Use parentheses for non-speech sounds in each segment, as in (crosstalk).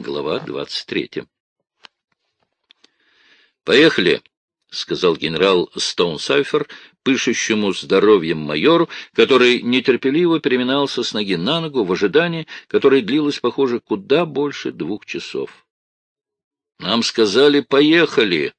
Глава 23. «Поехали!» — сказал генерал Стоунсайфер, пышущему здоровьем майору, который нетерпеливо переминался с ноги на ногу в ожидании, которое длилось, похоже, куда больше двух часов. «Нам сказали, поехали!»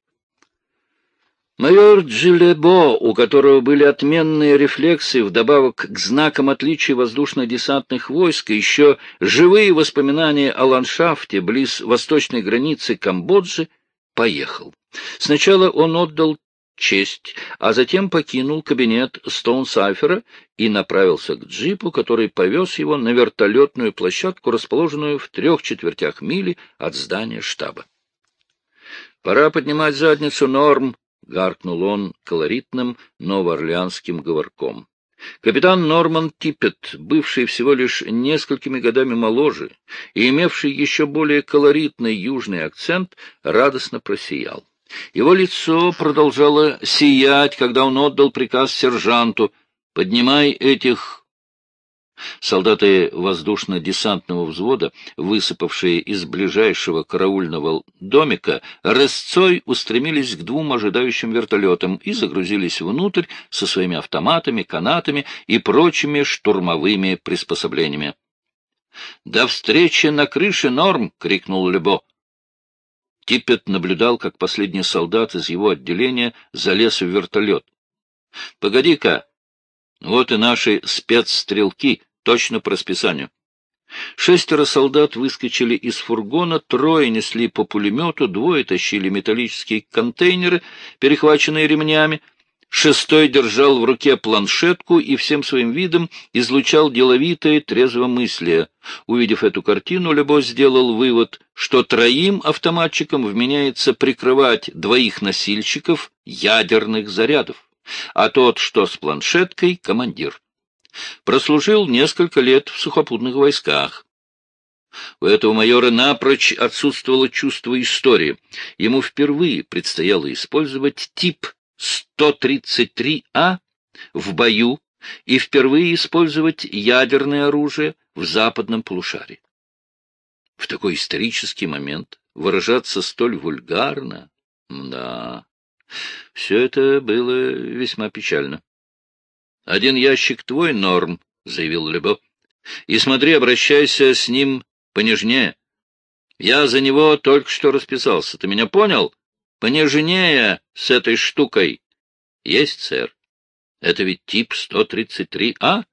Майор Джилебо, у которого были отменные рефлексы, вдобавок к знакам отличия воздушно-десантных войск, еще живые воспоминания о ландшафте близ восточной границы Камбоджи, поехал. Сначала он отдал честь, а затем покинул кабинет Стоунсайфера и направился к джипу, который повез его на вертолетную площадку, расположенную в трех четвертях мили от здания штаба. «Пора поднимать задницу, Норм», — гаркнул он колоритным новоорлеанским говорком. Капитан Норман Типпет, бывший всего лишь несколькими годами моложе и имевший еще более колоритный южный акцент, радостно просиял. Его лицо продолжало сиять, когда он отдал приказ сержанту «Поднимай этих Солдаты воздушно-десантного взвода, высыпавшие из ближайшего караульного домика, рысцой устремились к двум ожидающим вертолетам и загрузились внутрь со своими автоматами, канатами и прочими штурмовыми приспособлениями. «До встречи на крыше, Норм!» — крикнул Лебо. Типпет наблюдал, как последний солдат из его отделения залез в вертолет. — Погоди-ка, вот и наши спецстрелки! точно по расписанию. Шестеро солдат выскочили из фургона, трое несли по пулемету, двое тащили металлические контейнеры, перехваченные ремнями, шестой держал в руке планшетку и всем своим видом излучал деловитое трезвомыслие. Увидев эту картину, Любо сделал вывод, что троим автоматчикам вменяется прикрывать двоих носильщиков ядерных зарядов, а тот, что с планшеткой, — командир. Прослужил несколько лет в сухопутных войсках. У этого майора напрочь отсутствовало чувство истории. Ему впервые предстояло использовать тип 133А в бою и впервые использовать ядерное оружие в западном полушарии. В такой исторический момент выражаться столь вульгарно, да, все это было весьма печально. Один ящик твой норм, — заявил Лебо. И смотри, обращайся с ним понежнее. Я за него только что расписался. Ты меня понял? Понежнее с этой штукой. Есть, сэр. Это ведь тип 133А?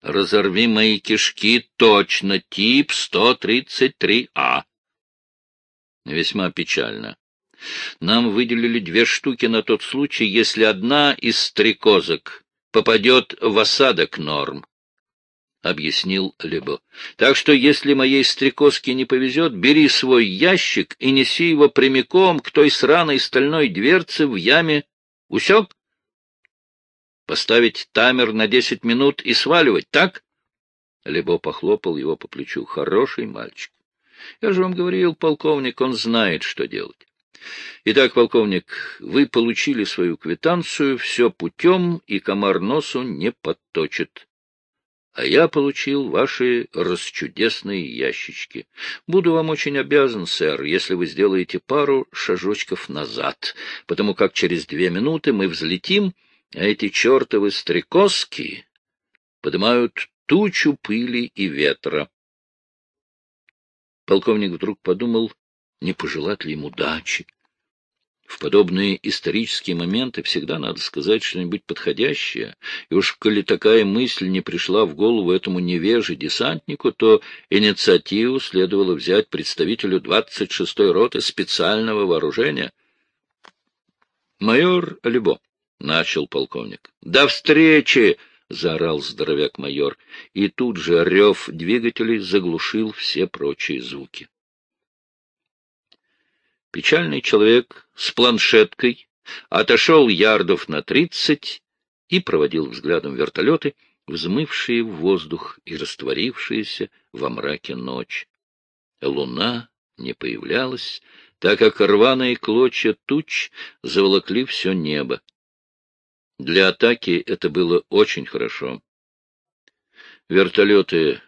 Разорви мои кишки, точно тип 133А. Весьма печально. Нам выделили две штуки на тот случай, если одна из стрекозок попадет в осадок норм, — объяснил Лебо. — Так что, если моей стрекозке не повезет, бери свой ящик и неси его прямиком к той сраной стальной дверце в яме. Усек? Поставить таймер на десять минут и сваливать, так? Лебо похлопал его по плечу. — Хороший мальчик. Я же вам говорил, полковник, он знает, что делать. Итак, полковник, вы получили свою квитанцию, все путем, и комар носу не подточит. А я получил ваши расчудесные ящички. Буду вам очень обязан, сэр, если вы сделаете пару шажочков назад, потому как через две минуты мы взлетим, а эти чертовы стрекозки поднимают тучу пыли и ветра. Полковник вдруг подумал не пожелать ли ему удачи. В подобные исторические моменты всегда надо сказать что-нибудь подходящее, и уж коли такая мысль не пришла в голову этому невеже десантнику, то инициативу следовало взять представителю 26-й роты специального вооружения. «Майор Любо», — начал полковник. «До встречи!» — заорал здоровяк майор, и тут же рев двигателей заглушил все прочие звуки. Печальный человек с планшеткой отошел ярдов на тридцать и проводил взглядом вертолеты, взмывшие в воздух и растворившиеся во мраке ночи. Луна не появлялась, так как рваные клочья туч заволокли все небо. Для атаки это было очень хорошо. Вертолеты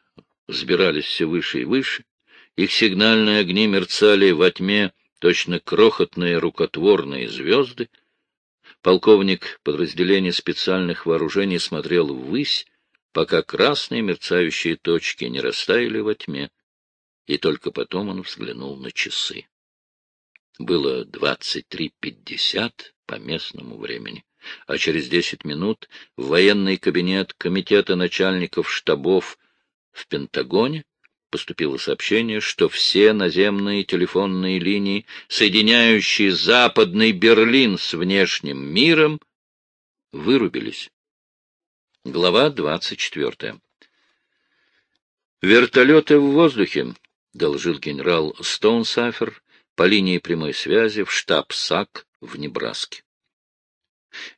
сбирались все выше и выше, их сигнальные огни мерцали во тьме, точно крохотные рукотворные звезды. Полковник подразделения специальных вооружений смотрел ввысь, пока красные мерцающие точки не растаяли во тьме, и только потом он взглянул на часы. Было 23.50 по местному времени, а через 10 минут в военный кабинет Комитета начальников штабов в Пентагоне поступило сообщение, что все наземные телефонные линии, соединяющие Западный Берлин с внешним миром, вырубились. Глава 24. «Вертолеты в воздухе», — доложил генерал Стоунсафер по линии прямой связи в штаб САК в Небраске.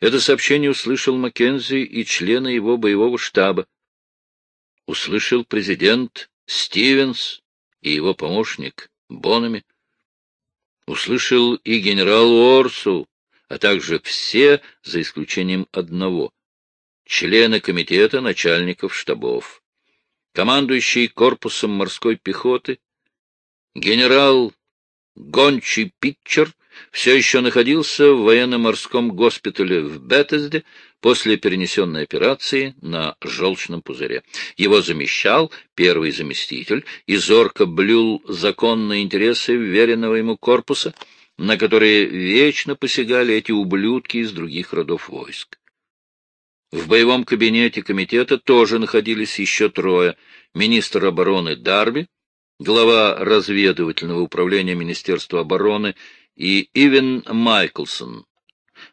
Это сообщение услышал Маккензи и члены его боевого штаба. Услышал президент Стивенс и его помощник Бонами, услышал и генерал Уорсу, а также все, за исключением одного, члены комитета начальников штабов, командующий корпусом морской пехоты, генерал Гончий Питчер — все еще находился в военно-морском госпитале в Беттезде после перенесенной операции на желчном пузыре. Его замещал первый заместитель и зорко блюл законные интересы веренного ему корпуса, на которые вечно посягали эти ублюдки из других родов войск. В боевом кабинете комитета тоже находились еще трое — министр обороны Дарби, глава разведывательного управления Министерства обороны и Ивен Майклсон.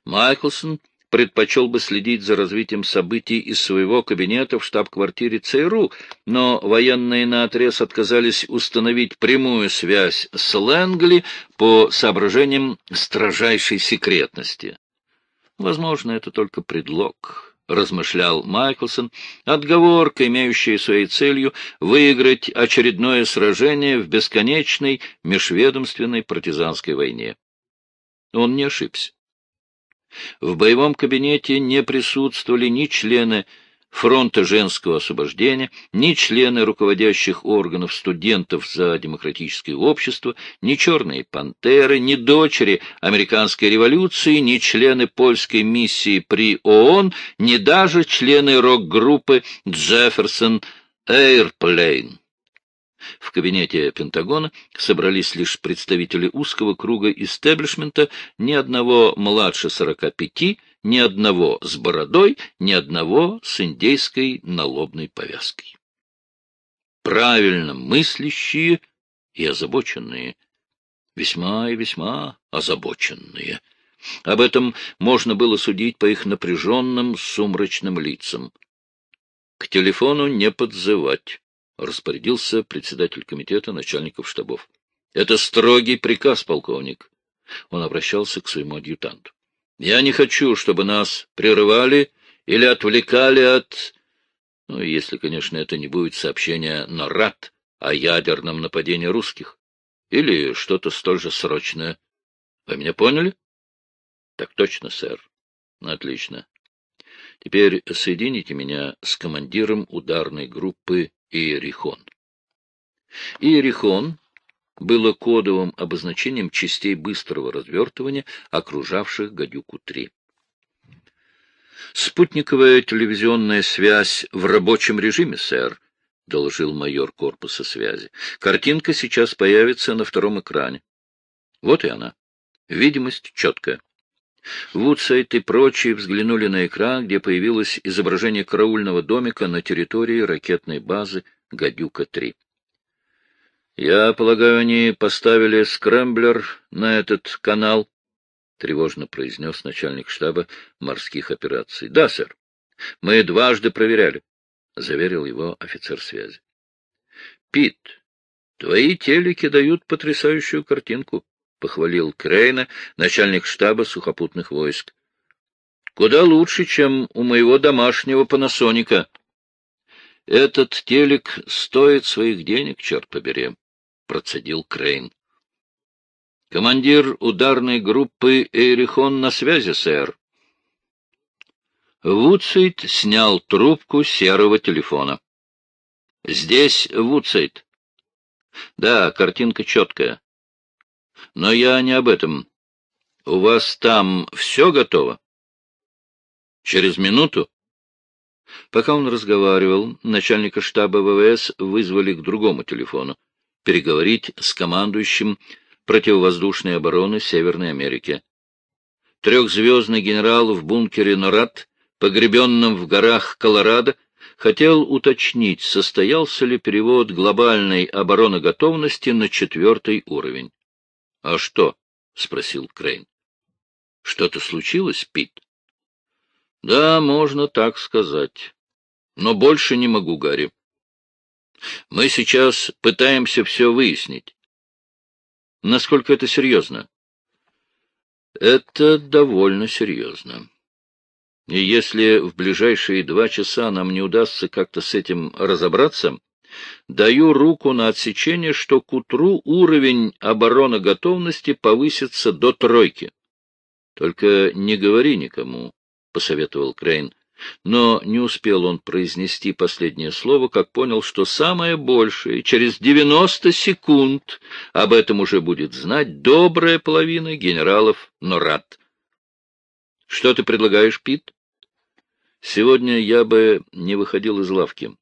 Майклсон предпочел бы следить за развитием событий из своего кабинета в штаб-квартире ЦРУ, но военные наотрез отказались установить прямую связь с Лэнгли по соображениям строжайшей секретности. Возможно, это только предлог размышлял Майклсон, отговорка, имеющая своей целью выиграть очередное сражение в бесконечной межведомственной партизанской войне. Он не ошибся. В боевом кабинете не присутствовали ни члены фронта женского освобождения, ни члены руководящих органов студентов за демократическое общество, ни черные пантеры, ни дочери американской революции, ни члены польской миссии при ООН, ни даже члены рок-группы «Джефферсон Эйрплейн». В кабинете Пентагона собрались лишь представители узкого круга истеблишмента, ни одного младше сорока пяти ни одного с бородой, ни одного с индейской налобной повязкой. Правильно мыслящие и озабоченные. Весьма и весьма озабоченные. Об этом можно было судить по их напряженным сумрачным лицам. К телефону не подзывать. — распорядился председатель комитета начальников штабов. — Это строгий приказ, полковник. Он обращался к своему адъютанту. Я не хочу, чтобы нас прерывали или отвлекали от... Ну, если, конечно, это не будет сообщение на РАД о ядерном нападении русских. Или что-то столь же срочное. Вы меня поняли? Так точно, сэр. Отлично. Теперь соедините меня с командиром ударной группы Иерихон. Иерихон было кодовым обозначением частей быстрого развертывания, окружавших «Гадюку-3». «Спутниковая телевизионная связь в рабочем режиме, сэр», — доложил майор корпуса связи. «Картинка сейчас появится на втором экране. Вот и она. Видимость четкая». Вудсайд и прочие взглянули на экран, где появилось изображение караульного домика на территории ракетной базы «Гадюка-3». Я полагаю, они поставили скрэмблер на этот канал, — тревожно произнес начальник штаба морских операций. — Да, сэр. Мы дважды проверяли, — заверил его офицер связи. — Пит, твои телеки дают потрясающую картинку, — похвалил Крейна начальник штаба сухопутных войск. — Куда лучше, чем у моего домашнего панасоника. Этот телек стоит своих денег, черт побери. — процедил Крейн. «Командир ударной группы Эйрихон на связи, сэр». Вудсейт снял трубку серого телефона. «Здесь Вудсейт». «Да, картинка четкая. Но я не об этом. У вас там все готово?» «Через минуту?» Пока он разговаривал, начальника штаба ВВС вызвали к другому телефону переговорить с командующим противовоздушной обороны Северной Америки. Трехзвездный генерал в бункере Норад, погребенном в горах Колорадо, хотел уточнить, состоялся ли перевод глобальной обороноготовности на четвертый уровень. — А что? — спросил Крейн. — Что-то случилось, Пит? — Да, можно так сказать. Но больше не могу, Гарри. Мы сейчас пытаемся все выяснить. Насколько это серьезно? Это довольно серьезно. И если в ближайшие два часа нам не удастся как-то с этим разобраться, даю руку на отсечение, что к утру уровень готовности повысится до тройки. — Только не говори никому, — посоветовал Крейн. Но не успел он произнести последнее слово, как понял, что самое большее, через 90 секунд, об этом уже будет знать добрая половина генералов Норад. «Что ты предлагаешь, Пит?» «Сегодня я бы не выходил из лавки.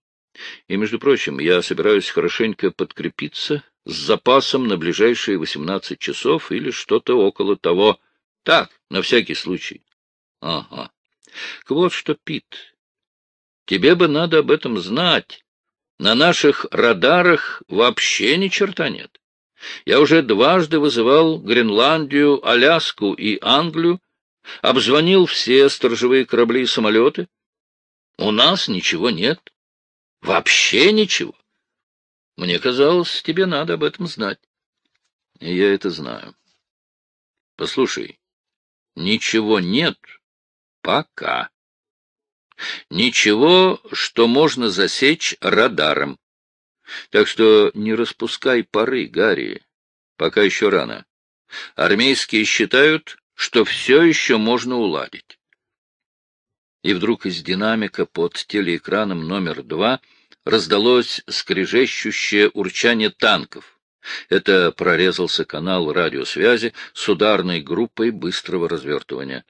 И, между прочим, я собираюсь хорошенько подкрепиться с запасом на ближайшие 18 часов или что-то около того. Так, на всякий случай». «Ага». Вот что, Пит, тебе бы надо об этом знать. На наших радарах вообще ни черта нет. Я уже дважды вызывал Гренландию, Аляску и Англию, обзвонил все сторожевые корабли и самолеты. У нас ничего нет. Вообще ничего. Мне казалось, тебе надо об этом знать. И я это знаю. Послушай, ничего нет, Пока. Ничего, что можно засечь радаром. Так что не распускай пары, Гарри. Пока еще рано. Армейские считают, что все еще можно уладить. И вдруг из динамика под телеэкраном номер два раздалось скрежещущее урчание танков. Это прорезался канал радиосвязи с ударной группой быстрого развертывания.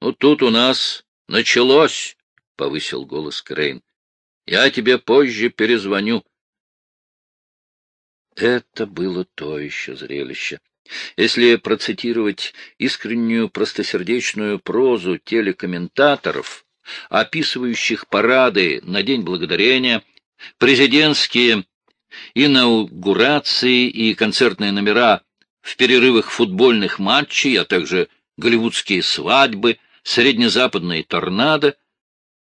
Ну, тут у нас началось, — повысил голос Крейн. — Я тебе позже перезвоню. Это было то еще зрелище. Если процитировать искреннюю простосердечную прозу телекомментаторов, описывающих парады на День Благодарения, президентские инаугурации и концертные номера в перерывах футбольных матчей, а также голливудские свадьбы — среднезападные торнадо.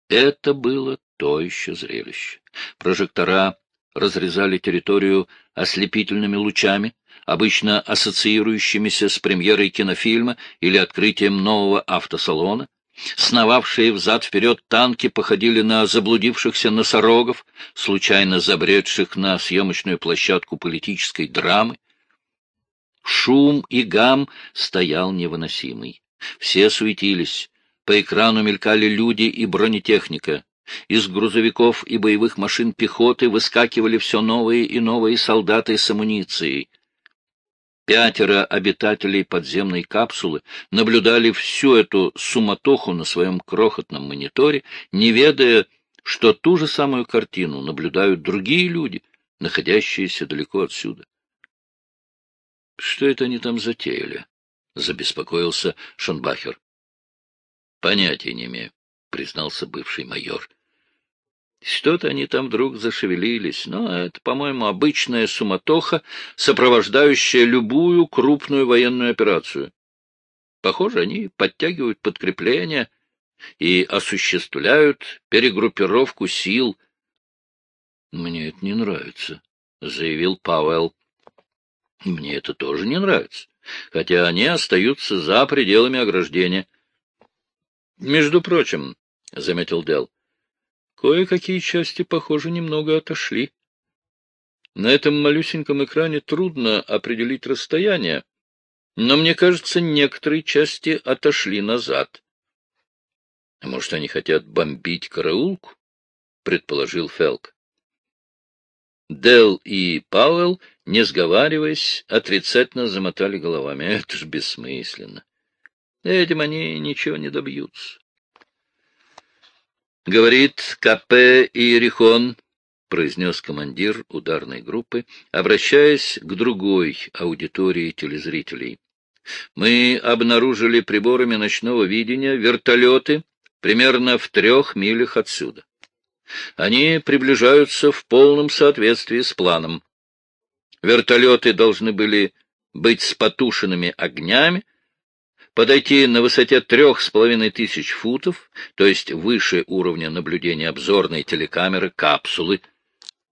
Это было то еще зрелище. Прожектора разрезали территорию ослепительными лучами, обычно ассоциирующимися с премьерой кинофильма или открытием нового автосалона. Сновавшие взад-вперед танки походили на заблудившихся носорогов, случайно забредших на съемочную площадку политической драмы. Шум и гам стоял невыносимый. Все суетились. По экрану мелькали люди и бронетехника. Из грузовиков и боевых машин пехоты выскакивали все новые и новые солдаты с амуницией. Пятеро обитателей подземной капсулы наблюдали всю эту суматоху на своем крохотном мониторе, не ведая, что ту же самую картину наблюдают другие люди, находящиеся далеко отсюда. Что это они там затеяли? — забеспокоился Шонбахер. — Понятия не имею, — признался бывший майор. Что-то они там вдруг зашевелились, но это, по-моему, обычная суматоха, сопровождающая любую крупную военную операцию. Похоже, они подтягивают подкрепления и осуществляют перегруппировку сил. — Мне это не нравится, — заявил Пауэлл. — Мне это тоже не нравится хотя они остаются за пределами ограждения. — Между прочим, — заметил Дел, — кое-какие части, похоже, немного отошли. На этом малюсеньком экране трудно определить расстояние, но, мне кажется, некоторые части отошли назад. — Может, они хотят бомбить караулку? — предположил Фелк. Дел и Пауэлл не сговариваясь, отрицательно замотали головами. (laughs) Это ж бессмысленно. Этим они ничего не добьются. Говорит К.П. Иерихон, произнес командир ударной группы, обращаясь к другой аудитории телезрителей. Мы обнаружили приборами ночного видения вертолеты примерно в трех милях отсюда. Они приближаются в полном соответствии с планом. Вертолеты должны были быть с потушенными огнями, подойти на высоте трех с половиной тысяч футов, то есть выше уровня наблюдения обзорной телекамеры капсулы,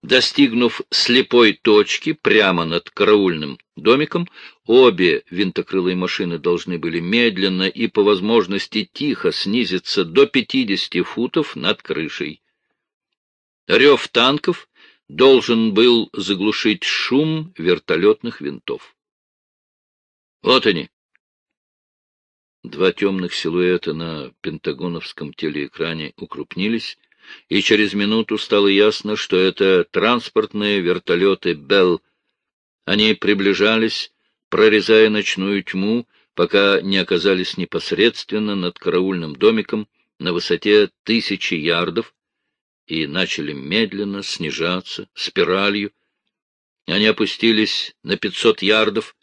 достигнув слепой точки прямо над караульным домиком, обе винтокрылые машины должны были медленно и по возможности тихо снизиться до 50 футов над крышей. Рев танков должен был заглушить шум вертолетных винтов. Вот они. Два темных силуэта на пентагоновском телеэкране укрупнились, и через минуту стало ясно, что это транспортные вертолеты «Белл». Они приближались, прорезая ночную тьму, пока не оказались непосредственно над караульным домиком на высоте тысячи ярдов, и начали медленно снижаться, спиралью. Они опустились на 500 ярдов,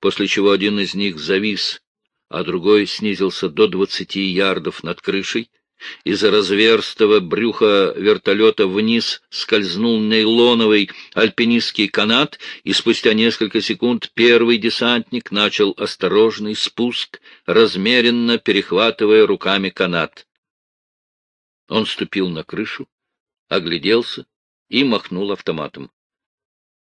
после чего один из них завис, а другой снизился до 20 ярдов над крышей. Из разверстого брюха вертолета вниз скользнул нейлоновый альпинистский канат, и спустя несколько секунд первый десантник начал осторожный спуск, размеренно перехватывая руками канат. Он ступил на крышу, огляделся и махнул автоматом.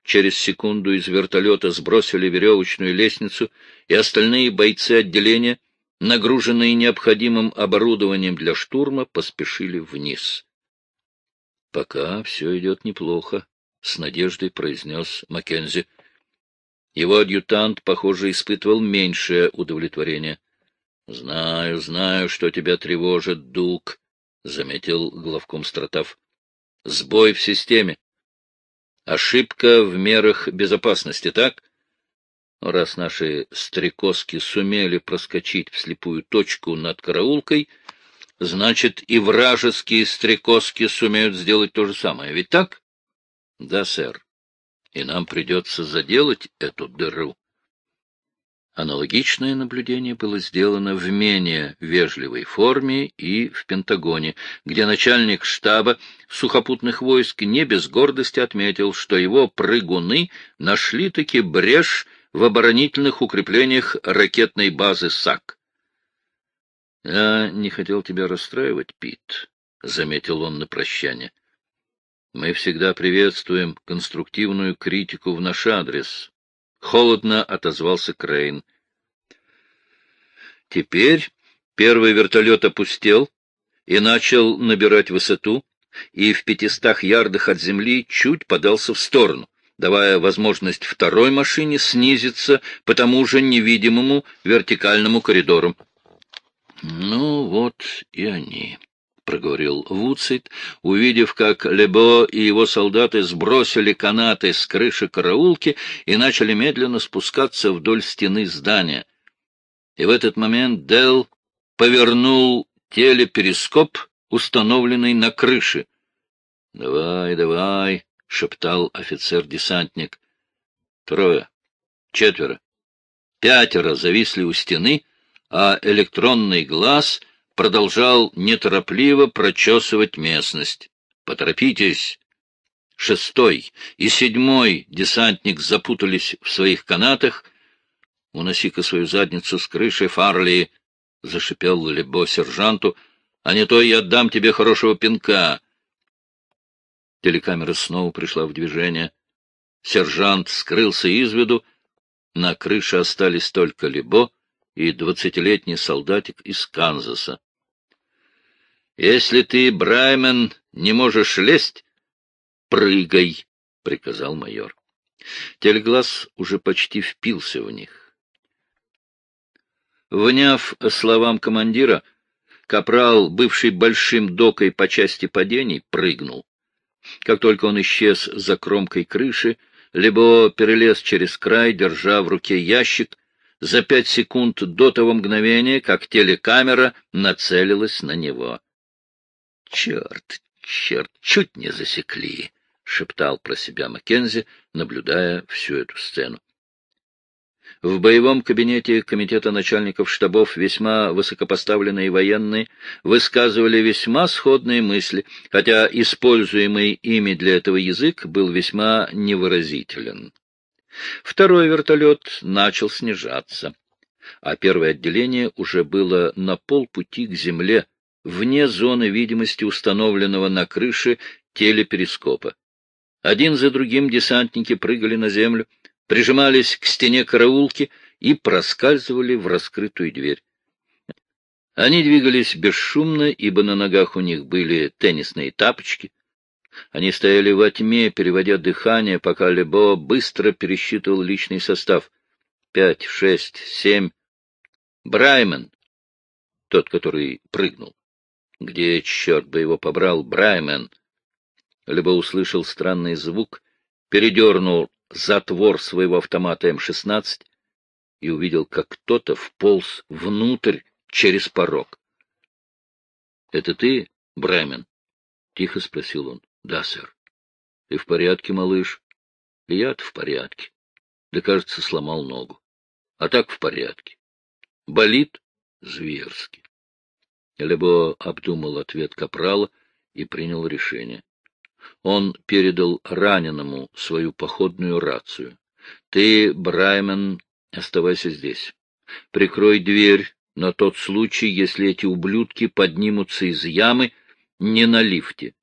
Через секунду из вертолета сбросили веревочную лестницу, и остальные бойцы отделения, нагруженные необходимым оборудованием для штурма, поспешили вниз. — Пока все идет неплохо, — с надеждой произнес Маккензи. Его адъютант, похоже, испытывал меньшее удовлетворение. — Знаю, знаю, что тебя тревожит, Дуг, — заметил главком Стратав. — Сбой в системе. Ошибка в мерах безопасности, так? Раз наши стрекозки сумели проскочить в слепую точку над караулкой, значит, и вражеские стрекозки сумеют сделать то же самое, ведь так? — Да, сэр. И нам придется заделать эту дыру. Аналогичное наблюдение было сделано в менее вежливой форме и в Пентагоне, где начальник штаба сухопутных войск не без гордости отметил, что его прыгуны нашли-таки брешь в оборонительных укреплениях ракетной базы САК. — Я не хотел тебя расстраивать, Пит, — заметил он на прощание. — Мы всегда приветствуем конструктивную критику в наш адрес, Холодно отозвался Крейн. Теперь первый вертолет опустел и начал набирать высоту, и в пятистах ярдах от земли чуть подался в сторону, давая возможность второй машине снизиться по тому же невидимому вертикальному коридору. Ну вот и они. — проговорил Вуцит, увидев, как Лебо и его солдаты сбросили канаты с крыши караулки и начали медленно спускаться вдоль стены здания. И в этот момент Дел повернул телеперископ, установленный на крыше. — Давай, давай, — шептал офицер-десантник. — Трое, четверо, пятеро зависли у стены, а электронный глаз — продолжал неторопливо прочесывать местность. «Поторопитесь!» Шестой и седьмой десантник запутались в своих канатах. «Уноси-ка свою задницу с крыши, Фарли!» — зашипел Лебо сержанту. «А не то я дам тебе хорошего пинка!» Телекамера снова пришла в движение. Сержант скрылся из виду. На крыше остались только Лебо — и двадцатилетний солдатик из Канзаса. «Если ты, Браймен, не можешь лезть, прыгай!» — приказал майор. Тельглаз уже почти впился в них. Вняв словам командира, капрал, бывший большим докой по части падений, прыгнул. Как только он исчез за кромкой крыши, либо перелез через край, держа в руке ящик, за пять секунд до того мгновения, как телекамера нацелилась на него. — Черт, черт, чуть не засекли! — шептал про себя Маккензи, наблюдая всю эту сцену. В боевом кабинете комитета начальников штабов весьма высокопоставленные военные высказывали весьма сходные мысли, хотя используемый ими для этого язык был весьма невыразителен. Второй вертолет начал снижаться, а первое отделение уже было на полпути к земле, вне зоны видимости установленного на крыше телеперископа. Один за другим десантники прыгали на землю, прижимались к стене караулки и проскальзывали в раскрытую дверь. Они двигались бесшумно, ибо на ногах у них были теннисные тапочки — они стояли во тьме, переводя дыхание, пока Лебо быстро пересчитывал личный состав. Пять, шесть, семь. Браймен, тот, который прыгнул. Где, черт бы его побрал, Браймен? Лебо услышал странный звук, передернул затвор своего автомата М-16 и увидел, как кто-то вполз внутрь через порог. — Это ты, Браймен? — тихо спросил он. — Да, сэр. — Ты в порядке, малыш? — Я-то в порядке. Да, кажется, сломал ногу. А так в порядке. Болит? Зверски. Лебо обдумал ответ капрала и принял решение. Он передал раненому свою походную рацию. — Ты, Браймен, оставайся здесь. Прикрой дверь на тот случай, если эти ублюдки поднимутся из ямы не на лифте.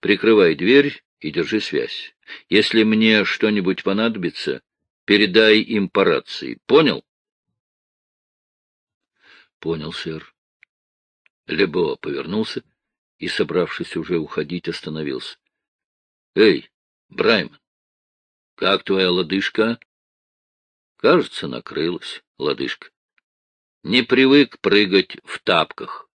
Прикрывай дверь и держи связь. Если мне что-нибудь понадобится, передай им по рации. Понял? Понял, сэр. Лебо повернулся и, собравшись уже уходить, остановился. — Эй, Брайман, как твоя лодыжка? — Кажется, накрылась лодыжка. — Не привык прыгать в тапках.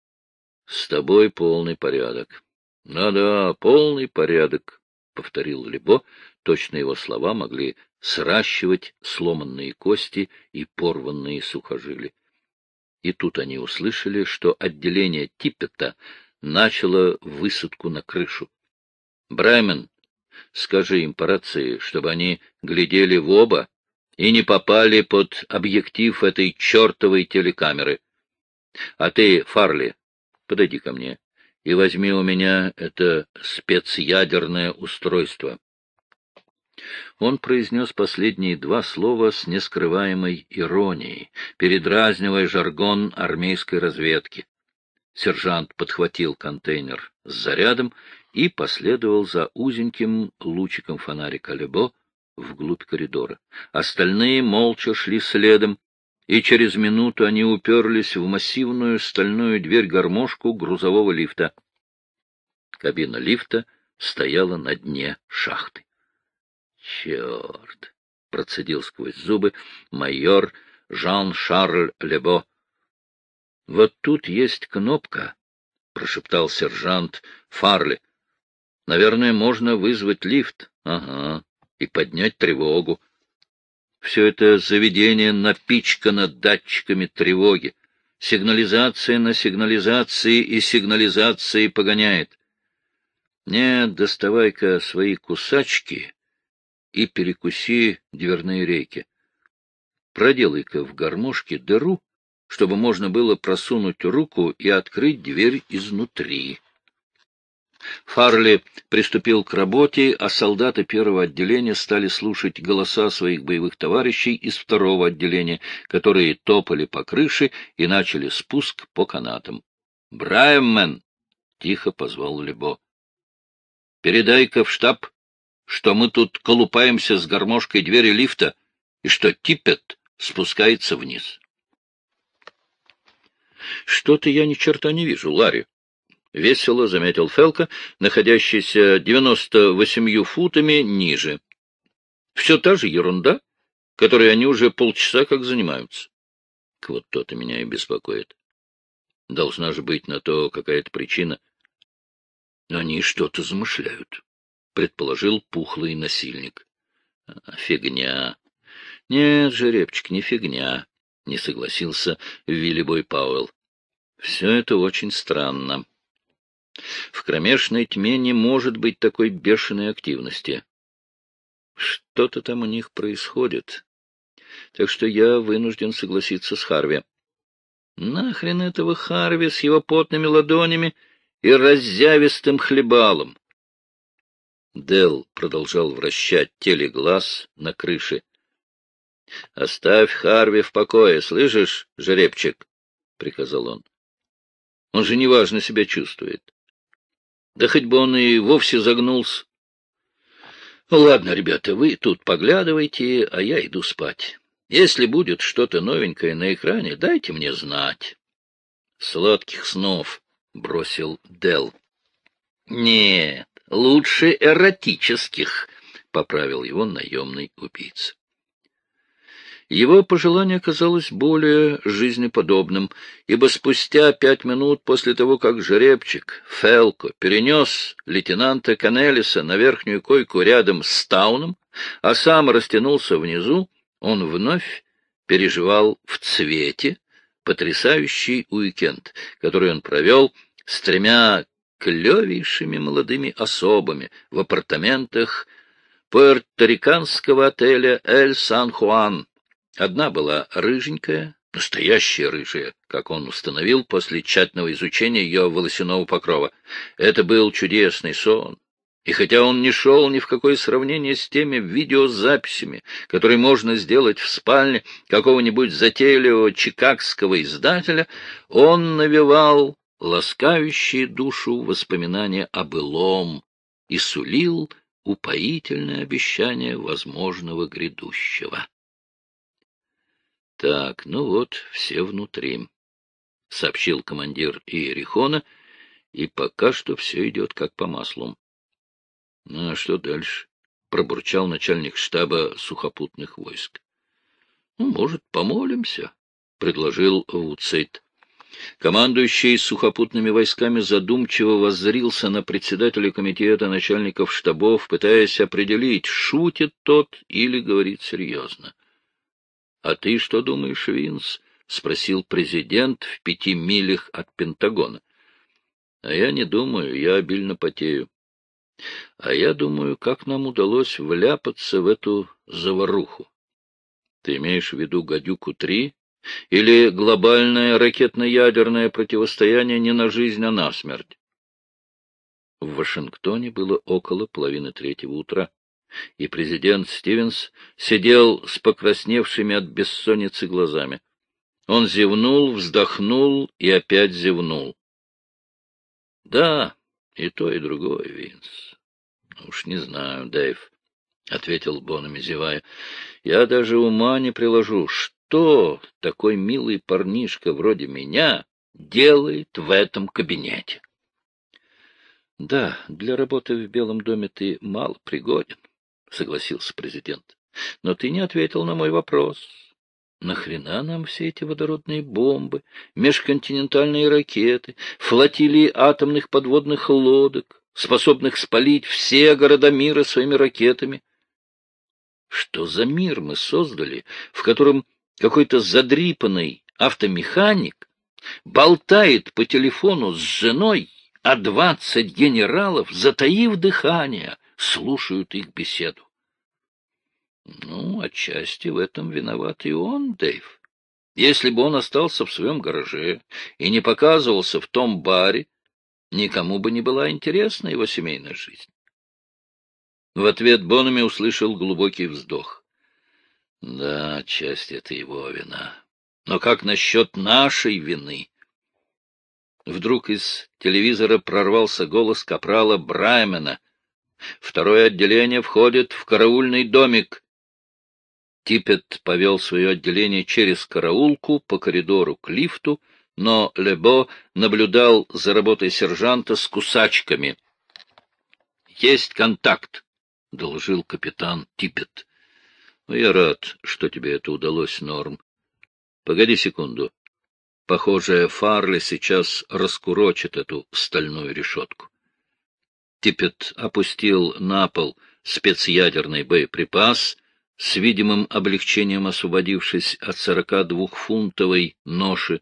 — С тобой полный порядок. — «А, да — Да-да, полный порядок, — повторил Лебо. Точно его слова могли сращивать сломанные кости и порванные сухожилия. И тут они услышали, что отделение Типпета начало высадку на крышу. — Браймен, скажи им по рации, чтобы они глядели в оба и не попали под объектив этой чертовой телекамеры. А ты, Фарли, подойди ко мне и возьми у меня это спецъядерное устройство. Он произнес последние два слова с нескрываемой иронией, передразнивая жаргон армейской разведки. Сержант подхватил контейнер с зарядом и последовал за узеньким лучиком фонарика Лебо вглубь коридора. Остальные молча шли следом, и через минуту они уперлись в массивную стальную дверь-гармошку грузового лифта. Кабина лифта стояла на дне шахты. — Черт! — процедил сквозь зубы майор Жан-Шарль Лебо. — Вот тут есть кнопка, — прошептал сержант Фарли. — Наверное, можно вызвать лифт. Ага, и поднять тревогу. Все это заведение напичкано датчиками тревоги. Сигнализация на сигнализации и сигнализации погоняет. Нет, доставай-ка свои кусачки и перекуси дверные рейки. Проделай-ка в гармошке дыру, чтобы можно было просунуть руку и открыть дверь изнутри. Фарли приступил к работе, а солдаты первого отделения стали слушать голоса своих боевых товарищей из второго отделения, которые топали по крыше и начали спуск по канатам. «Браймен!» — тихо позвал Лебо. «Передай-ка в штаб, что мы тут колупаемся с гармошкой двери лифта и что Типет спускается вниз». «Что-то я ни черта не вижу, Ларри», — весело заметил Фелка, находящийся девяносто восемью футами ниже. — Все та же ерунда, которой они уже полчаса как занимаются. — Вот то-то меня и беспокоит. Должна же быть на то какая-то причина. — Они что-то замышляют, — предположил пухлый насильник. — Фигня. — Нет, жеребчик, не фигня, — не согласился Виллибой Пауэлл. — Все это очень странно. В кромешной тьме не может быть такой бешеной активности. Что-то там у них происходит. Так что я вынужден согласиться с Харви. Нахрен этого Харви с его потными ладонями и раззявистым хлебалом? Дел продолжал вращать телеглаз на крыше. — Оставь Харви в покое, слышишь, жеребчик? — приказал он. — Он же неважно себя чувствует. Да хоть бы он и вовсе загнулся. Ладно, ребята, вы тут поглядывайте, а я иду спать. Если будет что-то новенькое на экране, дайте мне знать. Сладких снов, — бросил Дел. Нет, лучше эротических, — поправил его наемный убийца. Его пожелание казалось более жизнеподобным, ибо спустя пять минут после того, как жеребчик Фелко перенес лейтенанта Канелиса на верхнюю койку рядом с Тауном, а сам растянулся внизу, он вновь переживал в цвете потрясающий уикенд, который он провел с тремя клевейшими молодыми особами в апартаментах пуэрториканского отеля «Эль Сан Хуан», Одна была рыженькая, настоящая рыжая, как он установил после тщательного изучения ее волосяного покрова. Это был чудесный сон. И хотя он не шел ни в какое сравнение с теми видеозаписями, которые можно сделать в спальне какого-нибудь затейливого чикагского издателя, он навевал ласкающие душу воспоминания о былом и сулил упоительное обещание возможного грядущего. — Так, ну вот, все внутри, — сообщил командир Иерихона, и пока что все идет как по маслу. Ну, — А что дальше? — пробурчал начальник штаба сухопутных войск. — Ну, может, помолимся, — предложил Уцейт. Командующий сухопутными войсками задумчиво воззрился на председателя комитета начальников штабов, пытаясь определить, шутит тот или говорит серьезно. «А ты что думаешь, Винс?» — спросил президент в пяти милях от Пентагона. «А я не думаю, я обильно потею. А я думаю, как нам удалось вляпаться в эту заваруху. Ты имеешь в виду «Гадюку-3»?» Или глобальное ракетно-ядерное противостояние не на жизнь, а на смерть? В Вашингтоне было около половины третьего утра и президент Стивенс сидел с покрасневшими от бессонницы глазами. Он зевнул, вздохнул и опять зевнул. — Да, и то, и другое, Винс. — Уж не знаю, Дэйв, — ответил Бонами, зевая. — Я даже ума не приложу, что такой милый парнишка вроде меня делает в этом кабинете. — Да, для работы в Белом доме ты мало пригоден, — согласился президент. — Но ты не ответил на мой вопрос. Нахрена нам все эти водородные бомбы, межконтинентальные ракеты, флотилии атомных подводных лодок, способных спалить все города мира своими ракетами? Что за мир мы создали, в котором какой-то задрипанный автомеханик болтает по телефону с женой, а двадцать генералов, затаив дыхание — слушают их беседу. Ну, отчасти в этом виноват и он, Дэйв. Если бы он остался в своем гараже и не показывался в том баре, никому бы не была интересна его семейная жизнь. В ответ Бонами услышал глубокий вздох. Да, часть это его вина. Но как насчет нашей вины? Вдруг из телевизора прорвался голос капрала Браймена. Второе отделение входит в караульный домик. Типет повел свое отделение через караулку по коридору к лифту, но Лебо наблюдал за работой сержанта с кусачками. — Есть контакт, — доложил капитан Типет. — ну, Я рад, что тебе это удалось, Норм. — Погоди секунду. Похоже, Фарли сейчас раскурочит эту стальную решетку. Типпет опустил на пол спецъядерный боеприпас, с видимым облегчением освободившись от 42-фунтовой ноши.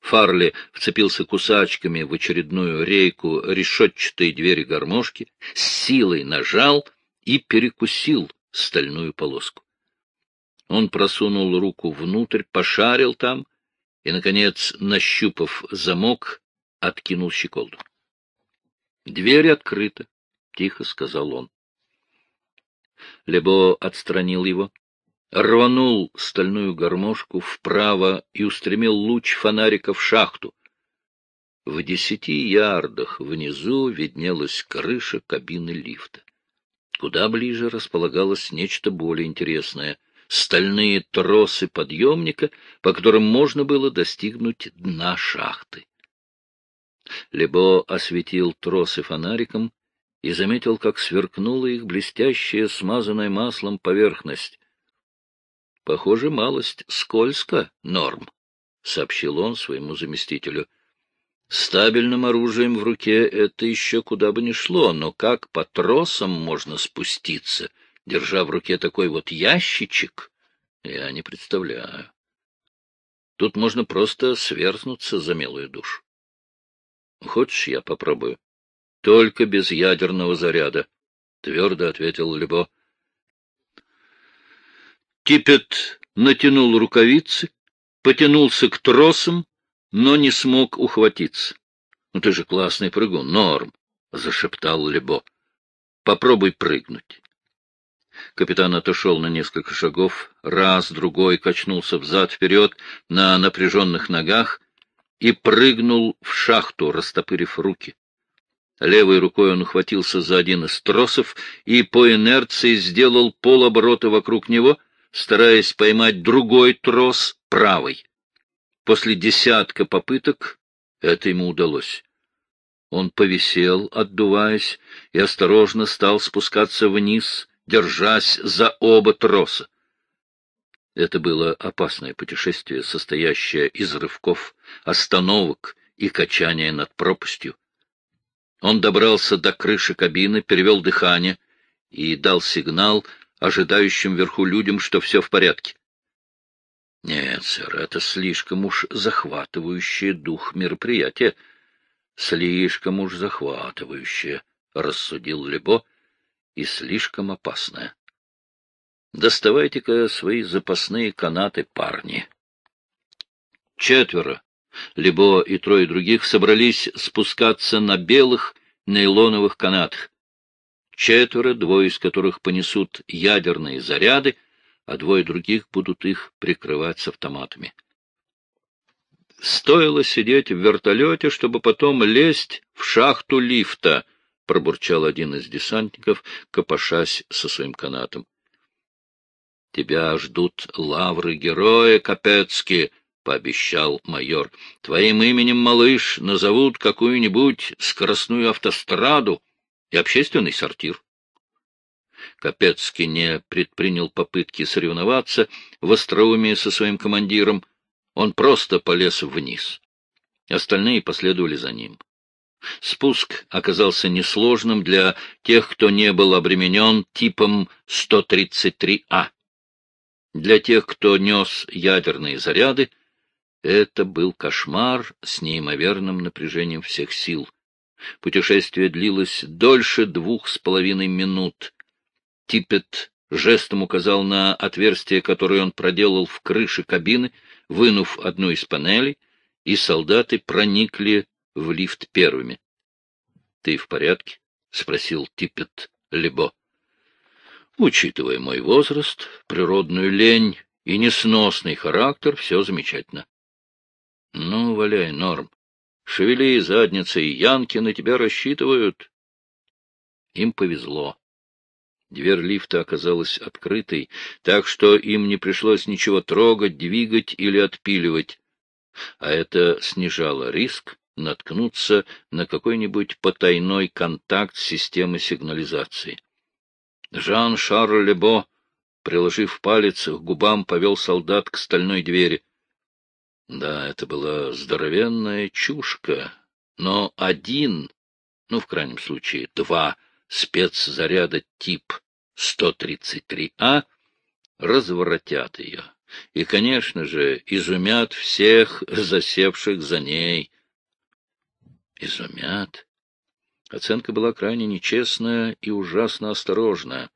Фарли вцепился кусачками в очередную рейку решетчатой двери гармошки, с силой нажал и перекусил стальную полоску. Он просунул руку внутрь, пошарил там и, наконец, нащупав замок, откинул щеколду. — Дверь открыта, — тихо сказал он. Лебо отстранил его, рванул стальную гармошку вправо и устремил луч фонарика в шахту. В десяти ярдах внизу виднелась крыша кабины лифта. Куда ближе располагалось нечто более интересное — стальные тросы подъемника, по которым можно было достигнуть дна шахты. Лебо осветил тросы фонариком и заметил, как сверкнула их блестящая, смазанная маслом поверхность. — Похоже, малость скользко, Норм, — сообщил он своему заместителю. — Стабильным оружием в руке это еще куда бы ни шло, но как по тросам можно спуститься, держа в руке такой вот ящичек, я не представляю. Тут можно просто сверзнуться за милую душу. Хочешь, я попробую? — Только без ядерного заряда, — твердо ответил Лебо. Типет натянул рукавицы, потянулся к тросам, но не смог ухватиться. — Ну ты же классный прыгун, норм, — зашептал Лебо. — Попробуй прыгнуть. Капитан отошел на несколько шагов, раз, другой, качнулся взад-вперед на напряженных ногах — и прыгнул в шахту, растопырив руки. Левой рукой он ухватился за один из тросов и по инерции сделал полоборота вокруг него, стараясь поймать другой трос правой. После десятка попыток это ему удалось. Он повисел, отдуваясь, и осторожно стал спускаться вниз, держась за оба троса. Это было опасное путешествие, состоящее из рывков, остановок и качания над пропастью. Он добрался до крыши кабины, перевел дыхание и дал сигнал ожидающим вверху людям, что все в порядке. Нет, сэр, это слишком уж захватывающее дух мероприятие. Слишком уж захватывающее, — рассудил Лебо, — и слишком опасное. Доставайте-ка свои запасные канаты, парни. Четверо, Либо и трое других собрались спускаться на белых нейлоновых канатах. Четверо, двое из которых понесут ядерные заряды, а двое других будут их прикрывать с автоматами. Стоило сидеть в вертолете, чтобы потом лезть в шахту лифта —— пробурчал один из десантников, копошась со своим канатом. — Тебя ждут лавры героя, Капецки, — пообещал майор. — Твоим именем, малыш, назовут какую-нибудь скоростную автостраду и общественный сортир. Капецкий не предпринял попытки соревноваться в остроумии со своим командиром. Он просто полез вниз. Остальные последовали за ним. Спуск оказался несложным для тех, кто не был обременен типом 133А. Для тех, кто нес ядерные заряды, это был кошмар с неимоверным напряжением всех сил. Путешествие длилось дольше двух с половиной минут. Типпет жестом указал на отверстие, которое он проделал в крыше кабины, вынув одну из панелей, и солдаты проникли в лифт первыми. — Ты в порядке? — спросил Типпет Лебо. Учитывая мой возраст, природную лень и несносный характер, все замечательно. Ну, валяй, норм. Шевели задницы и янки на тебя рассчитывают. Им повезло. Дверь лифта оказалась открытой, так что им не пришлось ничего трогать, двигать или отпиливать. А это снижало риск наткнуться на какой-нибудь потайной контакт системы сигнализации. Жан-Шарль Лебо, приложив палец к губам, повел солдат к стальной двери. Да, это была здоровенная чушка, но один, ну, в крайнем случае, два спецзаряда тип 133А разворотят ее. И, конечно же, изумят всех засевших за ней. Изумят Оценка была крайне нечестная и ужасно осторожная.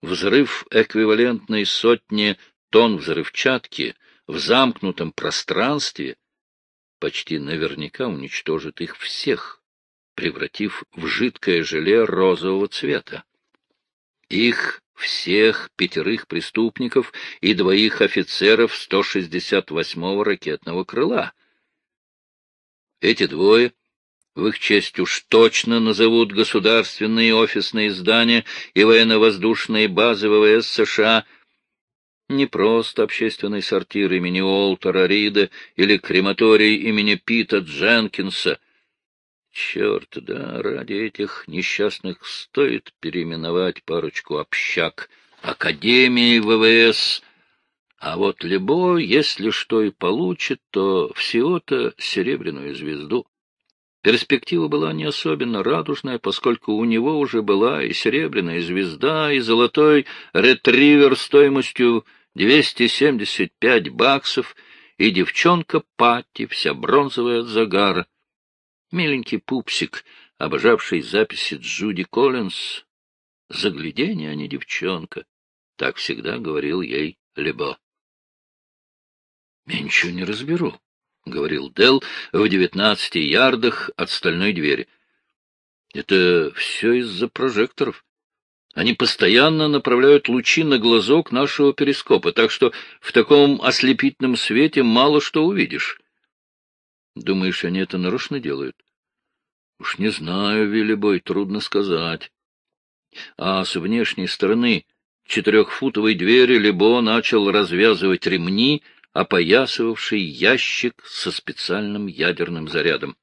Взрыв, эквивалентный сотне тонн взрывчатки в замкнутом пространстве, почти наверняка уничтожит их всех, превратив в жидкое желе розового цвета. Их всех пятерых преступников и двоих офицеров 168-го ракетного крыла. Эти двое в их честь уж точно назовут государственные офисные здания и военно-воздушные базы ВВС США. Не просто общественный сортир имени Уолтера Рида или крематорий имени Пита Дженкинса. Черт, да, ради этих несчастных стоит переименовать парочку общак Академии ВВС. А вот Лебо, если что и получит, то всего-то серебряную звезду. Перспектива была не особенно радужная, поскольку у него уже была и серебряная звезда, и золотой ретривер стоимостью 275 баксов, и девчонка Патти, вся бронзовая от загара. Миленький пупсик, обожавший записи Джуди Коллинз. Загляденье, а не девчонка. Так всегда говорил ей Лебо. — Я ничего не разберу, говорил Дел, в девятнадцати ярдах от стальной двери. — Это все из-за прожекторов. Они постоянно направляют лучи на глазок нашего перископа, так что в таком ослепительном свете мало что увидишь. — Думаешь, они это нарочно делают? — Уж не знаю, Виллибой, трудно сказать. А с внешней стороны четырехфутовой двери либо начал развязывать ремни, опоясывавший ящик со специальным ядерным зарядом.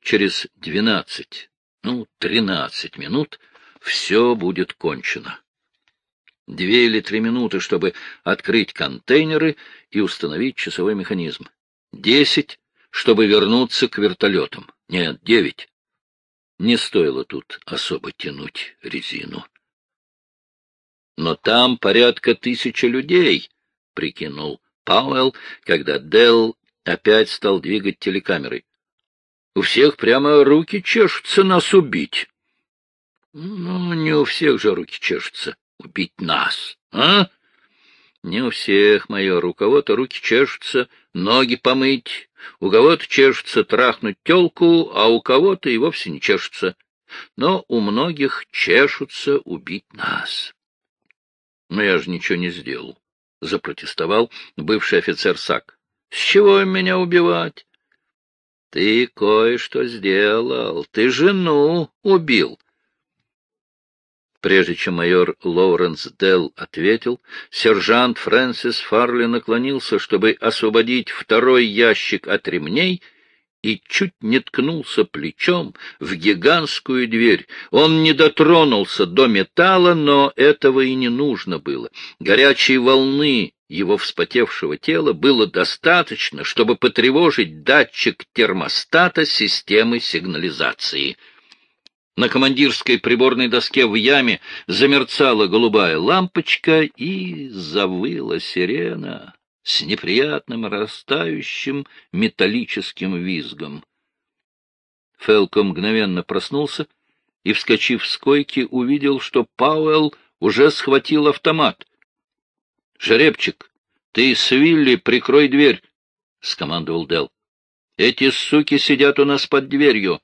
Через двенадцать, ну, тринадцать минут все будет кончено. Две или три минуты, чтобы открыть контейнеры и установить часовой механизм. Десять, чтобы вернуться к вертолетам. Нет, девять. Не стоило тут особо тянуть резину. Но там порядка тысячи людей, прикинул Пауэлл, когда Делл опять стал двигать телекамерой. У всех прямо руки чешутся нас убить. Ну, не у всех же руки чешутся убить нас, а? Не у всех, майор, у кого-то руки чешутся, ноги помыть, у кого-то чешутся трахнуть телку, а у кого-то и вовсе не чешутся. Но у многих чешутся убить нас. Но я же ничего не сделал. — запротестовал бывший офицер Сак. — С чего меня убивать? — Ты кое-что сделал. Ты жену убил. Прежде чем майор Лоуренс Делл ответил, сержант Фрэнсис Фарли наклонился, чтобы освободить второй ящик от ремней — и чуть не ткнулся плечом в гигантскую дверь. Он не дотронулся до металла, но этого и не нужно было. Горячие волны его вспотевшего тела было достаточно, чтобы потревожить датчик термостата системы сигнализации. На командирской приборной доске в яме замерцала голубая лампочка и завыла сирена с неприятным растающим металлическим визгом. Фелко мгновенно проснулся и, вскочив с койки, увидел, что Пауэлл уже схватил автомат. — Жеребчик, ты с Вилли прикрой дверь, — скомандовал Дел. Эти суки сидят у нас под дверью.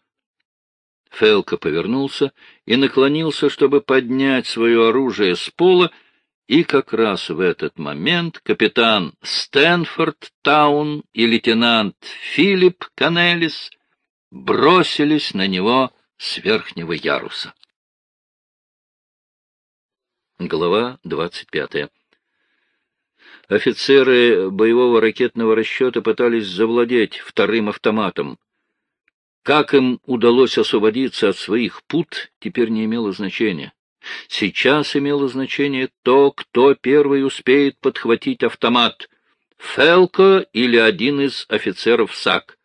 Фелко повернулся и наклонился, чтобы поднять свое оружие с пола, — и как раз в этот момент капитан Стэнфорд Таун и лейтенант Филипп Канелис бросились на него с верхнего яруса. Глава двадцать пятая. Офицеры боевого ракетного расчета пытались завладеть вторым автоматом. Как им удалось освободиться от своих пут, теперь не имело значения. Сейчас имело значение то, кто первый успеет подхватить автомат — Фелко или один из офицеров САК.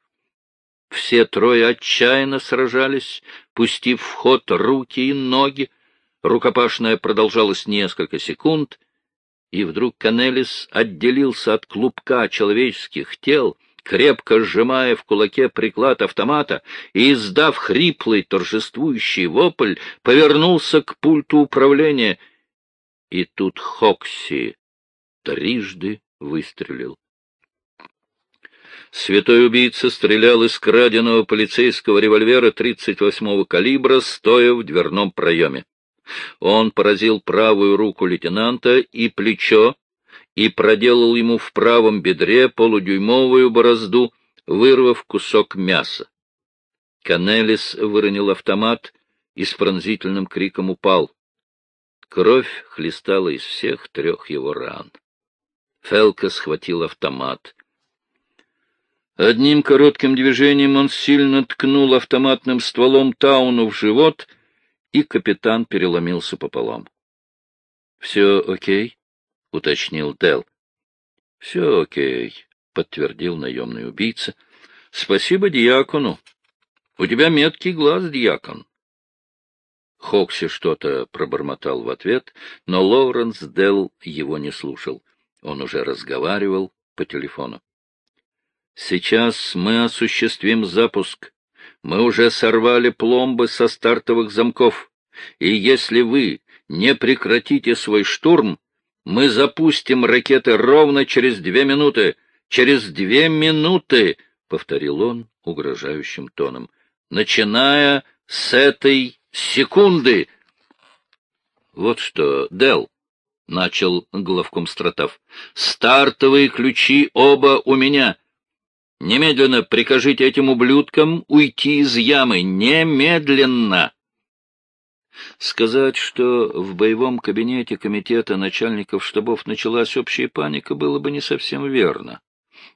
Все трое отчаянно сражались, пустив в ход руки и ноги. Рукопашная продолжалась несколько секунд, и вдруг Канелис отделился от клубка человеческих тел — крепко сжимая в кулаке приклад автомата и, издав хриплый торжествующий вопль, повернулся к пульту управления. И тут Хокси трижды выстрелил. Святой убийца стрелял из краденого полицейского револьвера 38-го калибра, стоя в дверном проеме. Он поразил правую руку лейтенанта и плечо и проделал ему в правом бедре полудюймовую борозду, вырвав кусок мяса. Канелис выронил автомат и с пронзительным криком упал. Кровь хлестала из всех трех его ран. Фелка схватил автомат. Одним коротким движением он сильно ткнул автоматным стволом Тауну в живот, и капитан переломился пополам. — Все окей? — уточнил Дел. Все окей, — подтвердил наемный убийца. — Спасибо дьякону. У тебя меткий глаз, дьякон. Хокси что-то пробормотал в ответ, но Лоуренс Делл его не слушал. Он уже разговаривал по телефону. «Сейчас мы осуществим запуск. Мы уже сорвали пломбы со стартовых замков. И если вы не прекратите свой штурм, мы запустим ракеты ровно через две минуты. Через две минуты, — повторил он угрожающим тоном, — начиная с этой секунды. Вот что, Дел, — начал главком Стратов, — стартовые ключи оба у меня. Немедленно прикажите этим ублюдкам уйти из ямы. Немедленно! — Сказать, что в боевом кабинете комитета начальников штабов началась общая паника, было бы не совсем верно.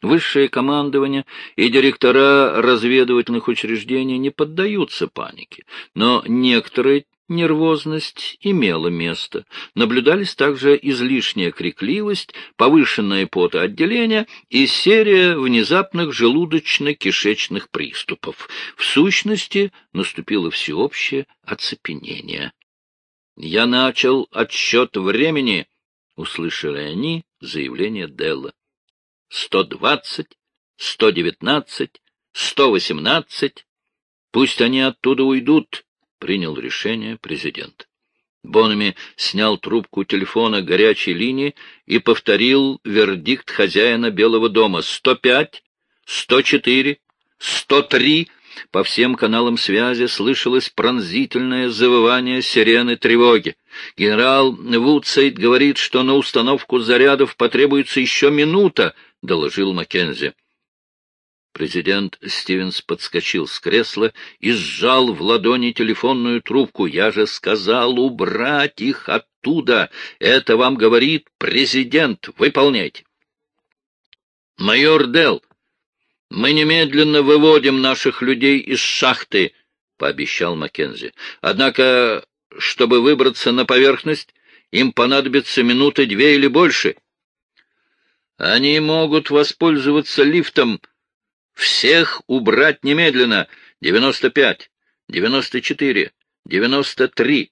Высшее командование и директора разведывательных учреждений не поддаются панике, но некоторые нервозность имела место. Наблюдались также излишняя крикливость, повышенное потоотделение и серия внезапных желудочно-кишечных приступов. В сущности, наступило всеобщее оцепенение. «Я начал отсчет времени», — услышали они заявление Делла. «Сто двадцать, сто девятнадцать, сто восемнадцать. Пусть они оттуда уйдут» принял решение президент. Бонами снял трубку телефона горячей линии и повторил вердикт хозяина Белого дома. 105, 104, 103. По всем каналам связи слышалось пронзительное завывание сирены тревоги. Генерал Вудсейд говорит, что на установку зарядов потребуется еще минута, — доложил Маккензи. Президент Стивенс подскочил с кресла и сжал в ладони телефонную трубку. «Я же сказал убрать их оттуда! Это вам говорит президент! Выполнять!» «Майор Делл, мы немедленно выводим наших людей из шахты!» — пообещал Маккензи. «Однако, чтобы выбраться на поверхность, им понадобится минуты две или больше». «Они могут воспользоваться лифтом», всех убрать немедленно. Девяносто пять, девяносто четыре, девяносто три.